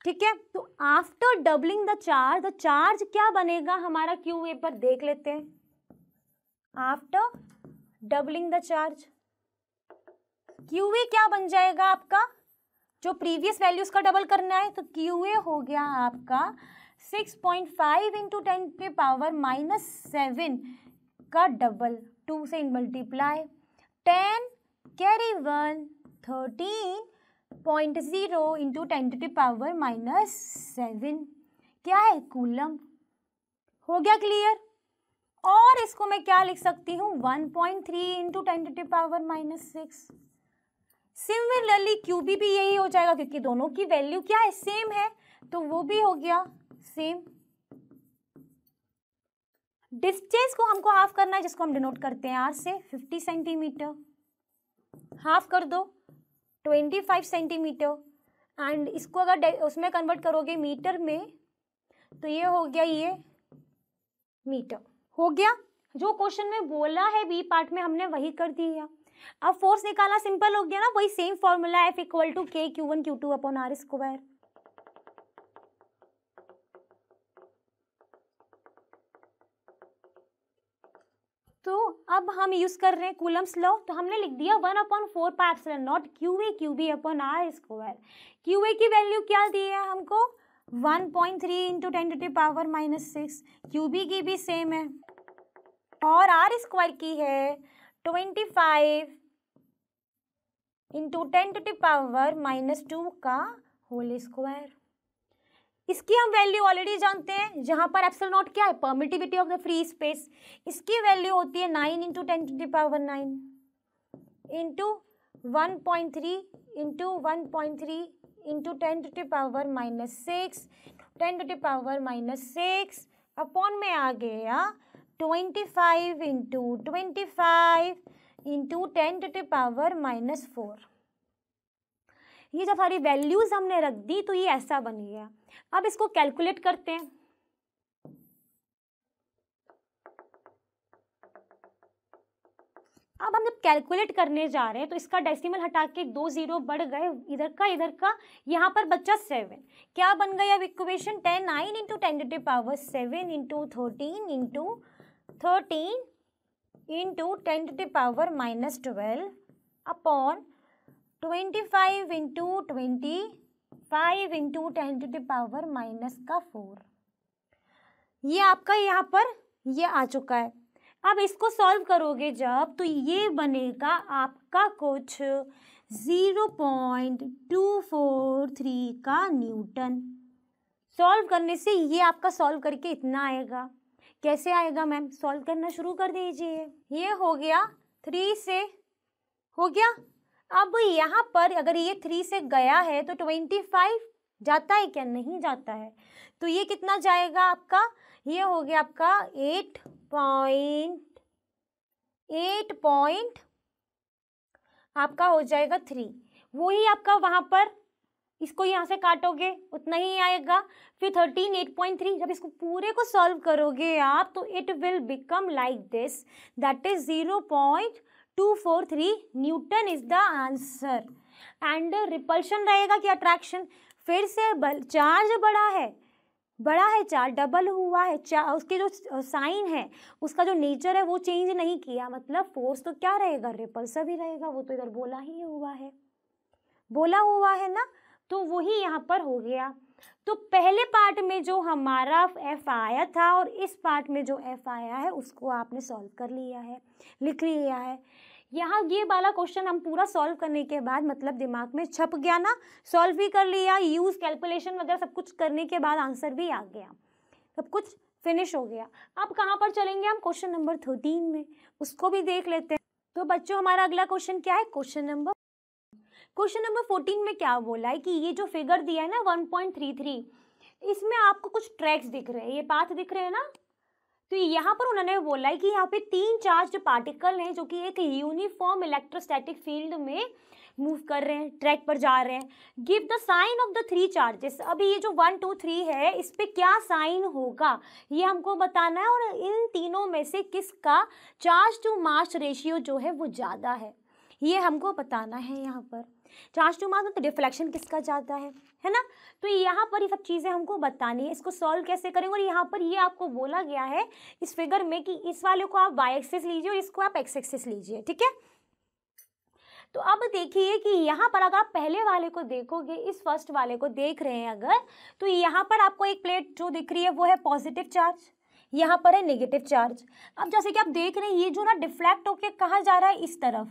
ठीक है तो after doubling the charge the charge क्या बनेगा हमारा क्यू ए पर देख लेते हैं after doubling the charge Q A क्या बन जाएगा आपका जो प्रीवियस वैल्यूज का डबल करना है तो क्यू ए हो गया आपका 6.5 पॉइंट फाइव इंटू टेन के पावर माइनस सेवन का डबल टू से multiply ten carry one thirteen point zero into ten to the power minus seven क्या है कूलम हो गया क्लियर और इसको मैं क्या लिख सकती हूँ one point three into ten to the power minus six similarly Q B भी यही हो जाएगा क्योंकि दोनों की वैल्यू क्या है सेम है तो वो भी हो गया सेम डिस्टेंस को हमको हाफ करना है जिसको हम डिनोट करते हैं आर से फिफ्टी सेंटीमीटर हाफ कर दो ट्वेंटी फाइव सेंटीमीटर एंड इसको अगर उसमें कन्वर्ट करोगे मीटर में तो ये हो गया ये मीटर हो गया जो क्वेश्चन में बोला है बी पार्ट में हमने वही कर दिया अब फोर्स निकालना सिंपल हो गया ना वही same formula F equal to के Q one Q two upon are square तो अब हम यूज कर रहे हैं कूलम्स लॉ तो हमने लिख दिया one upon four pi naught Q A Q B upon are square Q A की वैल्यू क्या दी है हमको one point three into ten to power minus six Q B की भी सेम है और आर स्क्वायर की है twenty five into ten to power minus two का होल स्क्वायर इसकी हम वैल्यू ऑलरेडी जानते हैं जहाँ पर एप्सल नॉट क्या है permittivity of the free space इसकी वैल्यू होती है nine into ten to the power nine into one point three into one point three into ten to power minus six ten to power minus six upon में आ गया twenty five into twenty five into ten to the power minus four ये जब सारी values हमने रख दी तो ये ऐसा बन गया अब इसको कैलकुलेट करते हैं अब हम जब कैलकुलेट करने जा रहे हैं तो इसका डेसिमल हटा के दो जीरो बढ़ गए इधर का इधर का यहाँ पर बच्चा सेवन क्या बन गया अब equation ten nine into ten power seven into thirteen into thirteen into ten power minus twelve upon twenty five into twenty five into ten to the power minus का फोर ये आपका यहाँ पर ये आ चुका है अब इसको सॉल्व करोगे जब तो ये बनेगा आपका कुछ zero point two four three का न्यूटन सॉल्व करने से ये आपका सॉल्व करके इतना आएगा कैसे आएगा मैम सॉल्व करना शुरू कर दीजिए ये हो गया थ्री से हो गया अब यहाँ पर अगर ये थ्री से गया है तो ट्वेंटी फाइव जाता है क्या नहीं जाता है तो ये कितना जाएगा आपका ये हो गया आपका एट पॉइंट एट पॉइंट आपका हो जाएगा थ्री वही आपका वहाँ पर इसको यहाँ से काटोगे उतना ही आएगा फिर थर्टीन एट पॉइंट थ्री जब इसको पूरे को सॉल्व करोगे आप तो it will become like this that is zero point two four three newton is the answer and repulsion रहेगा कि अट्रैक्शन फिर से बल चार्ज बड़ा है बड़ा है चार डबल हुआ है चार उसके जो साइन है उसका जो नेचर है वो चेंज नहीं किया मतलब फोर्स तो क्या रहेगा रिपल्सर भी रहेगा वो तो इधर बोला ही हुआ है बोला हुआ है ना तो वही यहाँ पर हो गया तो पहले पार्ट में जो हमारा एफ आया था और इस पार्ट में जो एफ आया है उसको आपने सॉल्व कर लिया है लिख लिया है यहाँ ये वाला क्वेश्चन हम पूरा सॉल्व करने के बाद मतलब दिमाग में छप गया ना सॉल्व भी कर लिया यूज़ कैलकुलेशन वगैरह सब कुछ करने के बाद आंसर भी आ गया सब कुछ फिनिश हो गया अब कहाँ पर चलेंगे हम क्वेश्चन नंबर थर्टीन में उसको भी देख लेते हैं तो बच्चों हमारा अगला क्वेश्चन क्या है question number question number fourteen में क्या बोला है कि ये जो फिगर दिया है ना वन पॉइंट थ्री थ्री इसमें आपको कुछ ट्रैक्स दिख रहे हैं ये पाथ दिख रहे हैं ना तो यहाँ पर उन्होंने बोला है कि यहाँ पे तीन चार्ज पार्टिकल हैं जो कि एक यूनिफॉर्म इलेक्ट्रोस्टैटिक फील्ड में मूव कर रहे हैं ट्रैक पर जा रहे हैं give the sign of the three charges अभी ये जो वन टू थ्री है इस पर क्या साइन होगा ये हमको बताना है और इन तीनों में से किसका चार्ज टू मास रेशियो जो है वो ज़्यादा है ये हमको बताना है यहाँ पर चार्ज टू मास में तो डिफ्लेक्शन किसका जाता है है ना तो यहाँ पर ये सब चीज़ें हमको बतानी है इसको सॉल्व कैसे करेंगे और यहाँ पर ये आपको बोला गया है इस फिगर में कि इस वाले को आप वाई एक्सेस लीजिए और इसको आप एक्स एक्सेस लीजिए ठीक है तो अब देखिए कि यहाँ पर अगर आप पहले वाले को देखोगे इस फर्स्ट वाले को देख रहे हैं अगर तो यहाँ पर आपको एक प्लेट जो दिख रही है वो है पॉजिटिव चार्ज यहाँ पर है नेगेटिव चार्ज अब जैसे कि आप देख रहे हैं ये जो ना डिफ्लेक्ट होके कहाँ जा रहा है इस तरफ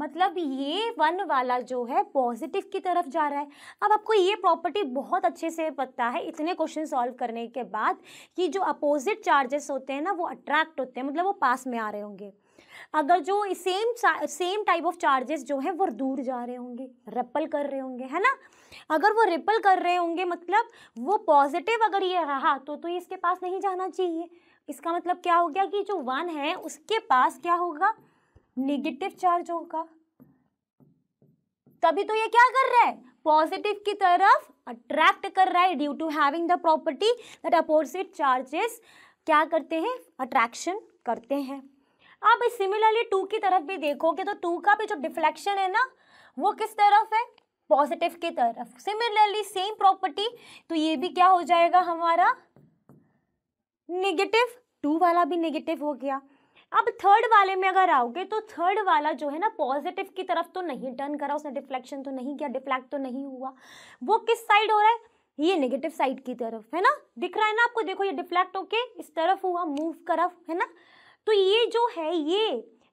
मतलब ये वन वाला जो है पॉजिटिव की तरफ जा रहा है अब आपको ये प्रॉपर्टी बहुत अच्छे से पता है इतने क्वेश्चन सॉल्व करने के बाद कि जो अपोजिट चार्जेस होते हैं ना वो अट्रैक्ट होते हैं मतलब वो पास में आ रहे होंगे अगर जो same same type of charges जो हैं वो दूर जा रहे होंगे रिपल कर रहे होंगे है ना अगर वो रिपल कर रहे होंगे मतलब वो पॉजिटिव अगर ये रहा हाँ, तो तो ये इसके पास नहीं जाना चाहिए इसका मतलब क्या हो गया कि जो वन है उसके पास क्या होगा निगेटिव चार्ज होगा तभी तो ये क्या कर रहा है पॉजिटिव की तरफ अट्रैक्ट कर रहा है due to having the property that opposite charges क्या करते हैं अट्रैक्शन करते हैं आप सिमिलरली टू की तरफ भी देखोगे तो टू का भी जो डिफ्लेक्शन है ना वो किस तरफ है पॉजिटिव की तरफ सिमिलरली सेम प्रॉपर्टी तो ये भी क्या हो जाएगा हमारा नेगेटिव टू वाला भी नेगेटिव हो गया अब थर्ड वाले में अगर आओगे तो थर्ड वाला जो है ना पॉजिटिव की तरफ तो नहीं टर्न करा उसने डिफ्लेक्शन तो नहीं किया डिफ्लेक्ट तो नहीं हुआ वो किस साइड हो रहा है ये नेगेटिव साइड की तरफ है ना दिख रहा है ना आपको देखो ये डिफ्लेक्ट होके इस तरफ हुआ मूव करफ है ना तो ये जो है ये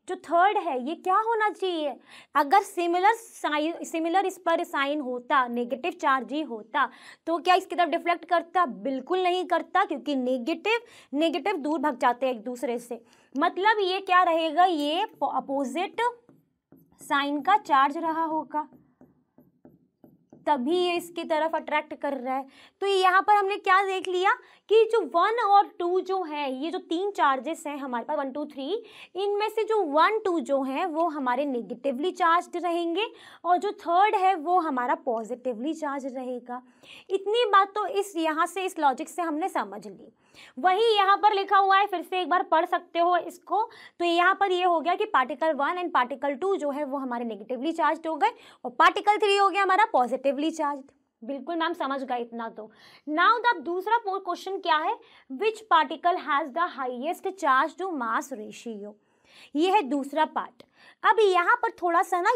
जो थर्ड है ये क्या होना चाहिए अगर सिमिलर साइन सिमिलर इस पर साइन होता नेगेटिव चार्ज ही होता तो क्या इसकी तरफ डिफ्लेक्ट करता बिल्कुल नहीं करता क्योंकि नेगेटिव नेगेटिव दूर भाग जाते हैं एक दूसरे से मतलब ये क्या रहेगा ये अपोजिट साइन का चार्ज रहा होगा तभी ये इसकी तरफ अट्रैक्ट कर रहा है तो यहाँ पर हमने क्या देख लिया कि जो वन और टू जो है ये जो तीन चार्जेस हैं हमारे पास वन टू थ्री इनमें से जो वन टू जो है वो हमारे नेगेटिवली चार्ज रहेंगे और जो थर्ड है वो हमारा पॉजिटिवली चार्ज रहेगा इतनी बात तो इस यहाँ से इस लॉजिक से हमने समझ ली वही यहाँ पर लिखा हुआ है फिर से एक बार पढ़ सकते हो इसको तो यहाँ पर ये हो गया कि particle one and particle two जो है वो हमारे नेगेटिवली चार्ज हो गए और पार्टिकल थ्री हो गया हमारा पॉजिटिवली चार्ज बिल्कुल मैम समझ गए इतना तो नाउ द दूसरा क्वेश्चन क्या है which particle has the highest charge to mass ratio ये है दूसरा पार्ट अब यहाँ पर थोड़ा सा ना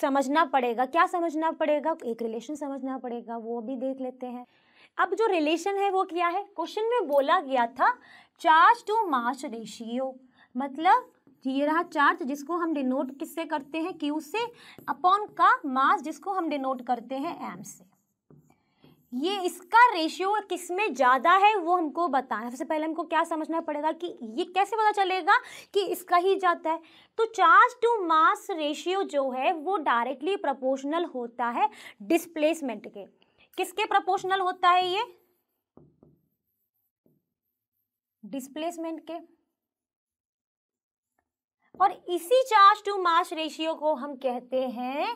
समझना पड़ेगा क्या समझना पड़ेगा एक रिलेशन समझना पड़ेगा वो भी देख लेते हैं अब जो रिलेशन है वो क्या है क्वेश्चन में बोला गया था चार्ज टू मास रेशियो मतलब ये रहा चार्ज जिसको हम डिनोट किससे करते हैं क्यू से अपॉन का मास जिसको हम डिनोट करते हैं एम से ये इसका रेशियो किस में ज़्यादा है वो हमको बताना सबसे पहले हमको क्या समझना पड़ेगा कि ये कैसे पता चलेगा कि इसका ही जाता है तो चार्ज टू मास रेशियो जो है वो डायरेक्टली प्रोपोर्शनल होता है डिस्प्लेसमेंट के किसके प्रपोर्शनल होता है ये डिस्प्लेसमेंट के और इसी चार्ज टू मास रेशियो को हम कहते हैं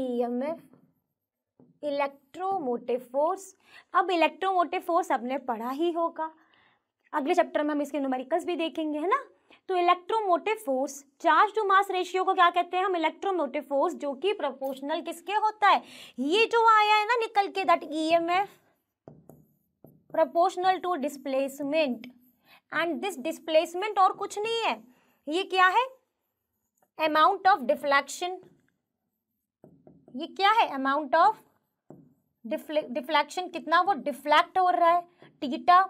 ईएमएफ इलेक्ट्रोमोटिव फोर्स अब इलेक्ट्रोमोटिव फोर्स आपने पढ़ा ही होगा अगले चैप्टर में हम इसके न्यूमेरिकल्स भी देखेंगे है ना तो electromotive force charge to mass ratio को क्या कहते हैं हम इलेक्ट्रोमोटिव फोर्स जो कि प्रोपोर्शनल किसके होता है ये जो आया है ना निकल के that EMF proportional to displacement and this displacement और कुछ नहीं है ये क्या है अमाउंट ऑफ डिफ्लेक्शन ये क्या है अमाउंट ऑफ डिफ्लेक्शन कितना वो डिफ्लेक्ट हो रहा है टीटा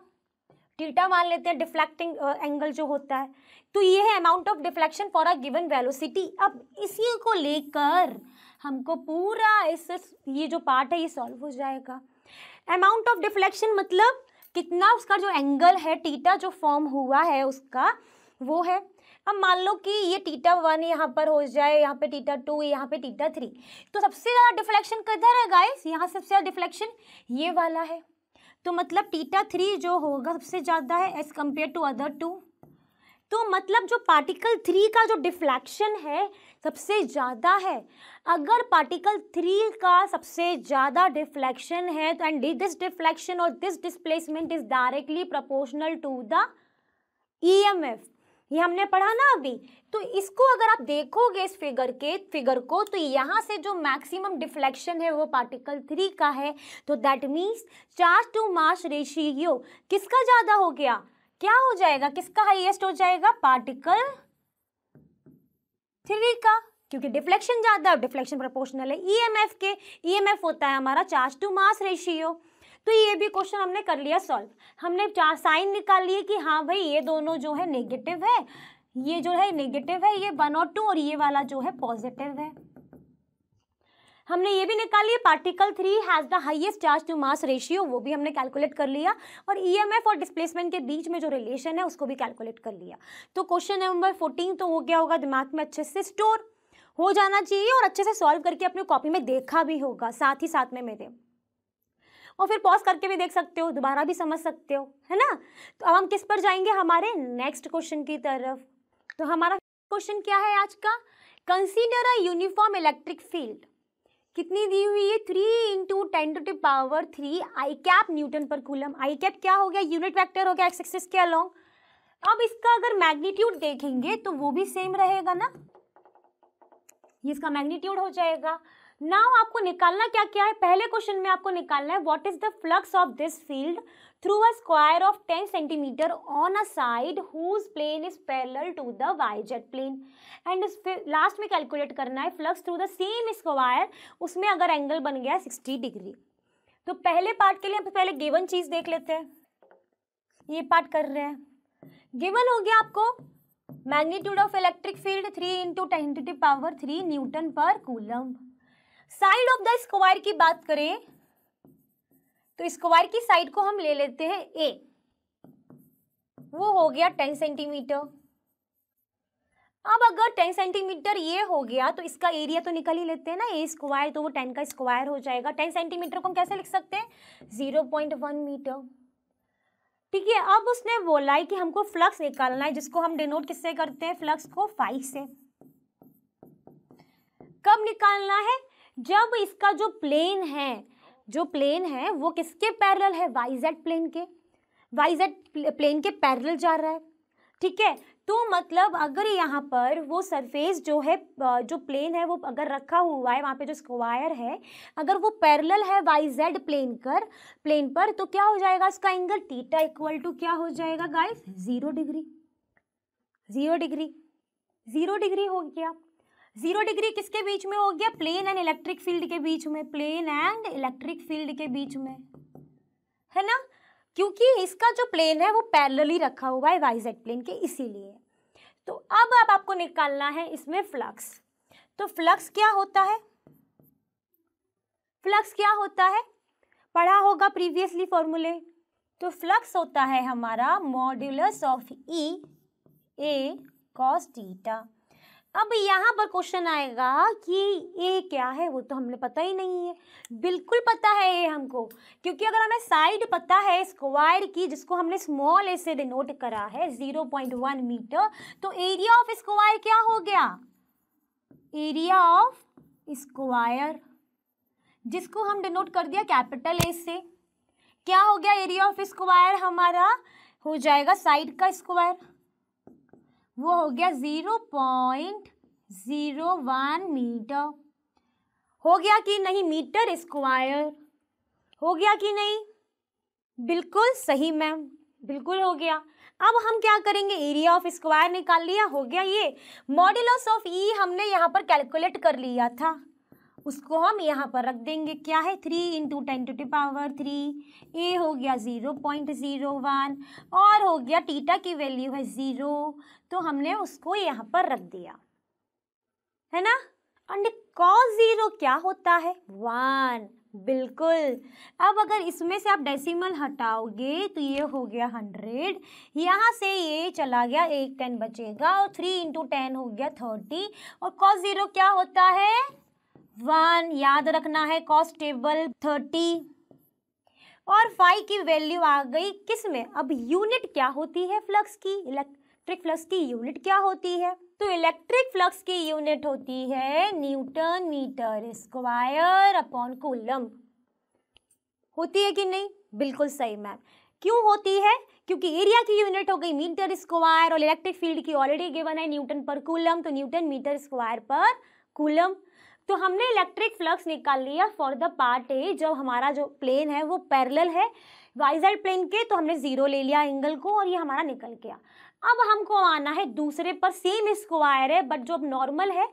टीटा मान लेते हैं डिफ्लेक्टिंग एंगल uh, जो होता है तो ये है amount of deflection for a given velocity अब इसी को लेकर हमको पूरा इस ये जो पार्ट है ये सॉल्व हो जाएगा अमाउंट ऑफ डिफ्लेक्शन मतलब कितना उसका जो एंगल है टीटा जो फॉर्म हुआ है उसका वो है अब मान लो कि ये टीटा वन यहाँ पर हो जाए यहाँ पे टीटा टू यहाँ पे टीटा थ्री तो सबसे ज़्यादा डिफ्लेक्शन किधर है गाइस यहाँ सबसे ज़्यादा डिफ्लेक्शन ये वाला है तो मतलब टीटा थ्री जो होगा सबसे ज़्यादा है as compare to other two तो मतलब जो पार्टिकल थ्री का जो डिफ्लैक्शन है सबसे ज़्यादा है अगर पार्टिकल थ्री का सबसे ज़्यादा डिफ्लैक्शन है तो एंड दिस डिफ्लैक्शन और this displacement is directly proportional to the EMF ये हमने पढ़ा ना अभी तो इसको अगर आप देखोगे इस फिगर के फिगर को तो यहाँ से जो मैक्सिमम डिफ्लेक्शन है वो पार्टिकल थ्री का है तो that means charge to mass ratio किसका ज़्यादा हो गया क्या हो जाएगा किसका हाईएस्ट हो जाएगा पार्टिकल थ्री का क्योंकि डिफ्लेक्शन ज़्यादा है डिफ्लेक्शन प्रोपोर्शनल है ईएमएफ e के ईएमएफ e होता है हमारा चार्ज टू मास रेशियो तो ये भी क्वेश्चन हमने कर लिया सॉल्व हमने साइन निकाल लिए कि हाँ भाई ये दोनों जो है नेगेटिव है ये जो है नेगेटिव है ये वन और टू और ये वाला जो है पॉजिटिव है हमने ये भी निकाल लिया particle three has the highest charge to mass ratio वो भी हमने कैलकुलेट कर लिया और ईएमएफ e और डिस्प्लेसमेंट के बीच में जो रिलेशन है उसको भी कैलकुलेट कर लिया तो क्वेश्चन नंबर फोर्टीन तो हो गया होगा दिमाग में अच्छे से स्टोर हो जाना चाहिए और अच्छे से सॉल्व करके अपने कॉपी में देखा भी होगा साथ ही साथ में मेरे और फिर पॉज करके भी देख सकते हो दोबारा भी समझ सकते हो है ना तो अब हम किस पर जाएंगे हमारे नेक्स्ट क्वेश्चन की तरफ तो हमारा क्वेश्चन क्या है आज का consider a uniform electric field कितनी दी हुई है three into ten to power three I cap newton पर कूलम आई कैप क्या हो गया यूनिट वेक्टर हो गया एक्स एक्सिस के अलोंग अब इसका अगर मैग्नीट्यूड देखेंगे तो वो भी सेम रहेगा ना ये इसका मैग्नीट्यूड हो जाएगा नाउ आपको निकालना क्या क्या है पहले क्वेश्चन में आपको निकालना है what is the flux of this field through a square of ten centimetre on a side side whose plane is parallel to the yz plane and last में कैलकुलेट करना है flux through the same square उसमें अगर angle बन गया sixty degree तो पहले part के लिए हम पहले गिवन चीज़ देख लेते हैं ये पार्ट कर रहे हैं गिवन हो गया आपको magnitude of electric field three into ten to power three newton पर coulomb side of the square की बात करें तो स्क्वायर की साइड को हम ले लेते हैं ए वो हो गया टेन सेंटीमीटर अब अगर टेन सेंटीमीटर ये हो गया तो इसका एरिया तो निकल ही लेते हैं ना ए स्क्वायर तो वो टेन का स्क्वायर हो जाएगा टेन सेंटीमीटर को हम कैसे लिख सकते हैं जीरो पॉइंट वन मीटर ठीक है अब उसने बोला है कि हमको फ्लक्स निकालना है जिसको हम डिनोट किससे करते हैं फ्लक्स को फाइव से कब निकालना है जब इसका जो प्लेन है जो प्लेन है वो किसके पैरल है वाई जेड प्लेन के वाई जेड प्लेन के पैरल जा रहा है ठीक है तो मतलब अगर यहाँ पर वो सरफेस जो है जो प्लेन है वो अगर रखा हुआ है वहाँ पे जो स्क्वायर है अगर वो पैरेलल है वाई जेड प्लेन कर प्लेन पर तो क्या हो जाएगा उसका एंगल थीटा इक्वल टू क्या हो जाएगा guys zero degree zero degree zero degree हो गया जीरो डिग्री किसके बीच में हो गया प्लेन एंड इलेक्ट्रिक फील्ड के बीच में प्लेन एंड इलेक्ट्रिक फील्ड के बीच में है ना क्योंकि इसका जो प्लेन है वो पैरेलली रखा हुआ है वाई जेड प्लेन के इसीलिए तो अब आप आपको निकालना है इसमें फ्लक्स तो फ्लक्स क्या होता है फ्लक्स क्या होता है पढ़ा होगा प्रीवियसली फॉर्मूले तो फ्लक्स होता है हमारा modulus of E A cos theta अब यहाँ पर क्वेश्चन आएगा कि ये क्या है वो तो हमने पता ही नहीं है बिल्कुल पता है ये हमको क्योंकि अगर हमें साइड पता है स्क्वायर की जिसको हमने स्मॉल ए से डिनोट करा है 0.1 मीटर तो एरिया ऑफ स्क्वायर क्या हो गया एरिया ऑफ स्क्वायर जिसको हम डिनोट कर दिया कैपिटल ए से क्या हो गया एरिया ऑफ स्क्वायर हमारा हो जाएगा साइड का स्क्वायर वो हो गया zero point zero one metre हो गया कि नहीं मीटर स्क्वायर हो गया कि नहीं बिल्कुल सही मैम बिल्कुल हो गया अब हम क्या करेंगे एरिया ऑफ स्क्वायर निकाल लिया हो गया ये मॉडल ऑफ ई हमने यहाँ पर कैलकुलेट कर लिया था उसको हम यहाँ पर रख देंगे क्या है three into ten to power three A हो गया ज़ीरो पॉइंट ज़ीरो वन और हो गया टीटा की वैल्यू है ज़ीरो तो हमने उसको यहाँ पर रख दिया है ना एंड कॉस ज़ीरो क्या होता है वन बिल्कुल अब अगर इसमें से आप डेसिमल हटाओगे तो ये हो गया हंड्रेड यहाँ से ये चला गया एक टेन बचेगा और थ्री इंटू टेन हो गया थर्टी और कॉस ज़ीरो क्या होता है वन याद रखना है कॉस्ट टेबल थर्टी और फाइव की वैल्यू आ गई किस में अब यूनिट क्या होती है फ्लक्स की इलेक्ट्रिक फ्लक्स की यूनिट क्या होती है तो इलेक्ट्रिक फ्लक्स की यूनिट होती है newton metre square upon coulomb होती है कि नहीं बिल्कुल सही मैम क्यों होती है क्योंकि एरिया की यूनिट हो गई मीटर स्क्वायर और इलेक्ट्रिक फील्ड की ऑलरेडी गिवन है न्यूटन पर कूलम तो न्यूटन मीटर स्क्वायर पर कूलम तो हमने इलेक्ट्रिक फ्लक्स निकाल लिया फॉर द पार्ट ए जब हमारा जो प्लेन है वो पैरेलल है वाइजेड प्लेन के तो हमने ज़ीरो ले लिया एंगल को और ये हमारा निकल गया अब हमको आना है दूसरे पर सेम स्क्वायर है बट जो अब नॉर्मल है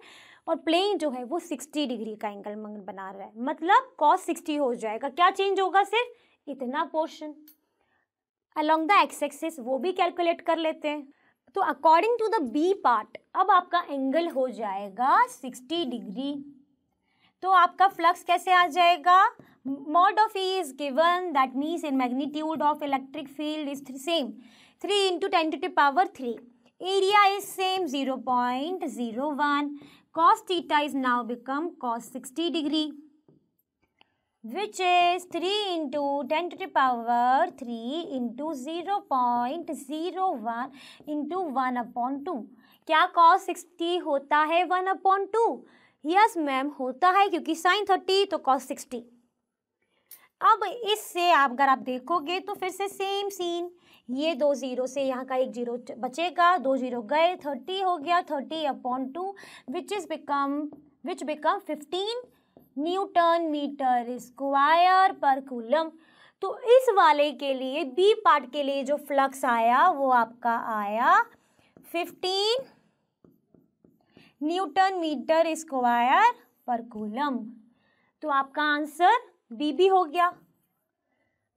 और प्लेन जो है वो सिक्सटी डिग्री का एंगल बना रहा है मतलब कॉस सिक्सटी हो जाएगा क्या चेंज होगा सिर्फ इतना portion along the X axis वो भी कैलकुलेट कर लेते हैं तो according to the B part अब आपका एंगल हो जाएगा सिक्सटी डिग्री तो आपका फ्लक्स कैसे आ जाएगा mod of E is given that means in magnitude of electric field is same three into ten to to power three area is same zero point zero one cos theta is now become cos sixty degree which is three into ten to to power three into zero point zero one into one upon two क्या cos sixty होता है one upon two yes ma'am होता है क्योंकि sine thirty तो cos sixty अब इससे आप अगर आप देखोगे तो फिर से सेम सीन ये दो ज़ीरो से यहाँ का एक जीरो बचेगा दो जीरो गए थर्टी हो गया thirty upon two which is become which become fifteen newton metre square पर कूलम तो इस वाले के लिए बी पार्ट के लिए जो फ्लक्स आया वो आपका आया फिफ्टीन न्यूटन मीटर स्क्वायर पर कूलम तो आपका आंसर बी भी हो गया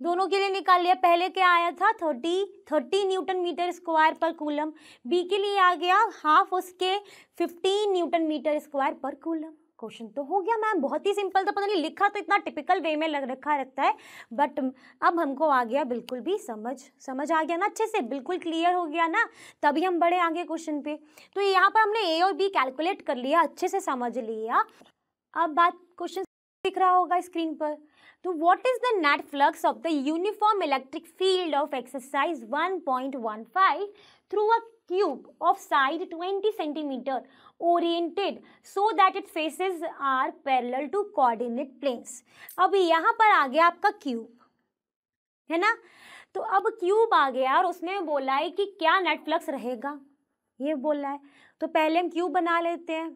दोनों के लिए निकाल लिया पहले क्या आया था thirty thirty newton metre square पर कूलम बी के लिए आ गया हाफ उसके फिफ्टीन न्यूटन मीटर स्क्वायर पर कूलम क्वेश्चन तो हो गया मैम बहुत ही सिंपल था पता नहीं लिखा तो इतना टिपिकल वे में लग रखा रहता है बट अब हमको आ गया बिल्कुल भी समझ समझ आ गया ना अच्छे से बिल्कुल क्लियर हो गया ना तभी हम बड़े आगे क्वेश्चन पे तो यहाँ पर हमने ए और बी कैलकुलेट कर लिया अच्छे से समझ लिया अब बात क्वेश्चन दिख रहा होगा स्क्रीन पर तो what is the net flux of the uniform electric field of exercise one through a cube of side twenty centimetre oriented so that its faces are parallel to coordinate planes. अब यहाँ पर आ गया आपका cube है ना तो अब cube आ गया और उसने बोला है कि क्या नेट फ्लक्स रहेगा ये बोला है तो पहले हम क्यूब बना लेते हैं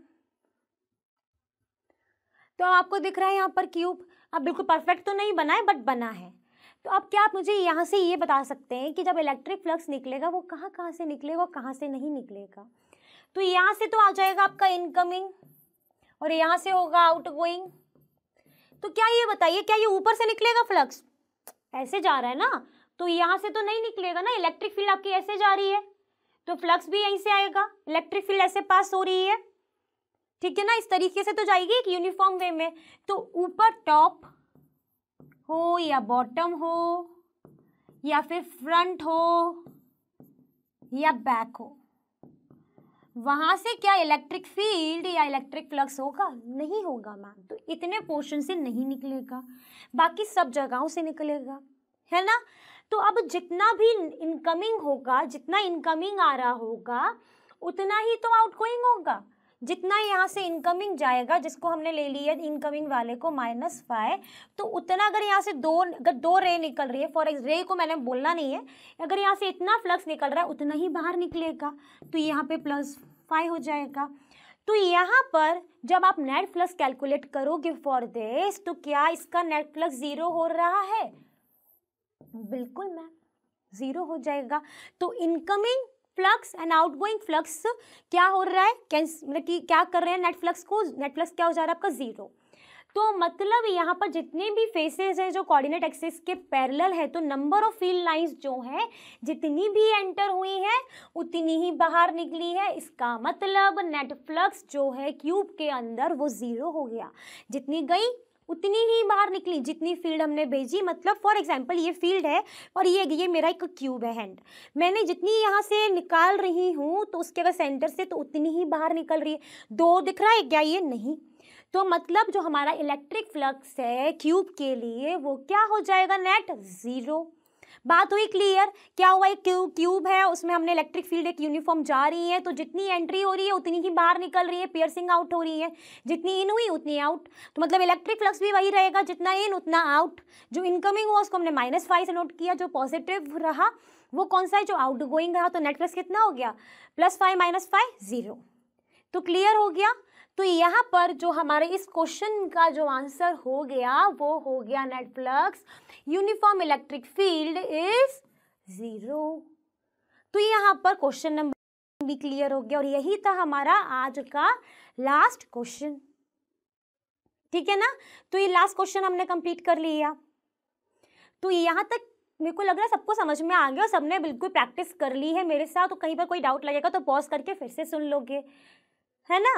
तो आपको दिख रहा है यहाँ पर क्यूब अब बिल्कुल परफेक्ट तो नहीं बना है बट बना है तो अब क्या आप मुझे यहाँ से ये बता सकते हैं कि जब इलेक्ट्रिक फ्लक्स निकलेगा वो कहाँ कहाँ से निकलेगा और कहाँ से नहीं निकलेगा तो यहाँ से तो आ जाएगा आपका इनकमिंग और यहाँ से होगा आउट गोइंग तो क्या ये बताइए क्या ये ऊपर से निकलेगा फ्लक्स ऐसे जा रहा है ना तो यहाँ से तो नहीं निकलेगा ना इलेक्ट्रिक फील्ड आपकी ऐसे जा रही है तो फ्लक्स भी यहीं से आएगा इलेक्ट्रिक फील्ड ऐसे पास हो रही है ठीक है ना इस तरीके से तो जाएगी एक यूनिफॉर्म वे में तो ऊपर टॉप हो या बॉटम हो या फिर फ्रंट हो या बैक हो वहाँ से क्या इलेक्ट्रिक फील्ड या इलेक्ट्रिक फ्लक्स होगा नहीं होगा मैम तो इतने पोर्शन से नहीं निकलेगा बाकी सब जगहों से निकलेगा है ना तो अब जितना भी इनकमिंग होगा जितना इनकमिंग आ रहा होगा उतना ही तो आउटगोइंग होगा जितना यहाँ से इनकमिंग जाएगा जिसको हमने ले लिया इनकमिंग वाले को माइनस फाइव तो उतना अगर यहाँ से दो अगर दो रे निकल रही है फॉर एक्स रे को मैंने बोलना नहीं है अगर यहाँ से इतना फ्लक्स निकल रहा है उतना ही बाहर निकलेगा तो यहाँ पे प्लस फाइव हो जाएगा तो यहाँ पर जब आप नेट फ्लक्स कैलकुलेट करोगे फॉर दिस तो क्या इसका नेट फ्लक्स ज़ीरो हो रहा है बिल्कुल मैम ज़ीरो हो जाएगा तो incoming flux and outgoing flux क्या हो रहा है मतलब कि क्या कर रहे हैं नेट फ्लक्स को नेट फ्लक्स क्या हो जा रहा है आपका जीरो तो मतलब यहाँ पर जितने भी फेसेस हैं जो कोऑर्डिनेट एक्सिस के पैरेलल है तो नंबर ऑफ फील्ड लाइंस जो है जितनी भी एंटर हुई है उतनी ही बाहर निकली है इसका मतलब नेट फ्लक्स जो है क्यूब के अंदर वो ज़ीरो हो गया जितनी गई उतनी ही बाहर निकली जितनी फील्ड हमने भेजी मतलब फॉर एग्जाम्पल ये फील्ड है और ये ये मेरा एक क्यूब है हैंड मैंने जितनी यहाँ से निकाल रही हूँ तो उसके अगर सेंटर से तो उतनी ही बाहर निकल रही है दो दिख रहा है क्या ये नहीं तो मतलब जो हमारा इलेक्ट्रिक फ्लक्स है क्यूब के लिए वो क्या हो जाएगा नेट ज़ीरो बात हुई क्लियर क्या हुआ एक क्यू क्यूब है उसमें हमने इलेक्ट्रिक फील्ड एक यूनिफॉर्म जा रही है तो जितनी एंट्री हो रही है उतनी ही बाहर निकल रही है पियर्सिंग आउट हो रही है जितनी इन हुई उतनी आउट तो मतलब इलेक्ट्रिक फ्लक्स भी वही रहेगा जितना इन उतना आउट जो इनकमिंग हुआ उसको हमने माइनस फाइव से नोट किया जो पॉजिटिव रहा वो कौन सा है जो आउट गोइंग रहा तो नेट कितना हो गया plus five minus five zero तो क्लियर हो गया तो यहाँ पर जो हमारे इस क्वेश्चन का जो आंसर हो गया वो हो गया net uniform electric field is zero तो यहाँ पर क्वेश्चन नंबर भी क्लियर हो गया और यही था हमारा आज का लास्ट क्वेश्चन ठीक है ना तो ये लास्ट क्वेश्चन हमने कंप्लीट कर लिया तो यहाँ तक मेरे को लग रहा है सबको समझ में आ गया और सबने बिल्कुल प्रैक्टिस कर ली है मेरे साथ तो कहीं पर कोई डाउट लगेगा तो पॉज करके फिर से सुन लोगे है ना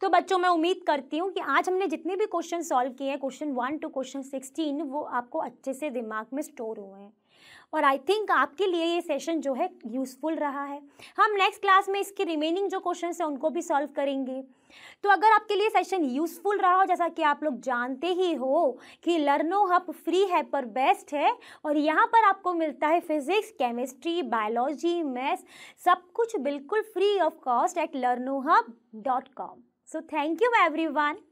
तो बच्चों मैं उम्मीद करती हूँ कि आज हमने जितने भी क्वेश्चन सॉल्व किए हैं question one two question sixteen वो आपको अच्छे से दिमाग में स्टोर हुए हैं और आई थिंक आपके लिए ये सेशन जो है यूज़फुल रहा है हम नेक्स्ट क्लास में इसके रिमेनिंग जो क्वेश्चन हैं उनको भी सॉल्व करेंगे तो अगर आपके लिए सेशन यूज़फुल रहा हो जैसा कि आप लोग जानते ही हो कि लर्नो हब फ्री है पर बेस्ट है और यहाँ पर आपको मिलता है फिजिक्स केमिस्ट्री बायोलॉजी मैथ्स सब कुछ बिल्कुल free of cost at लर्नो hub dot com So thank you everyone.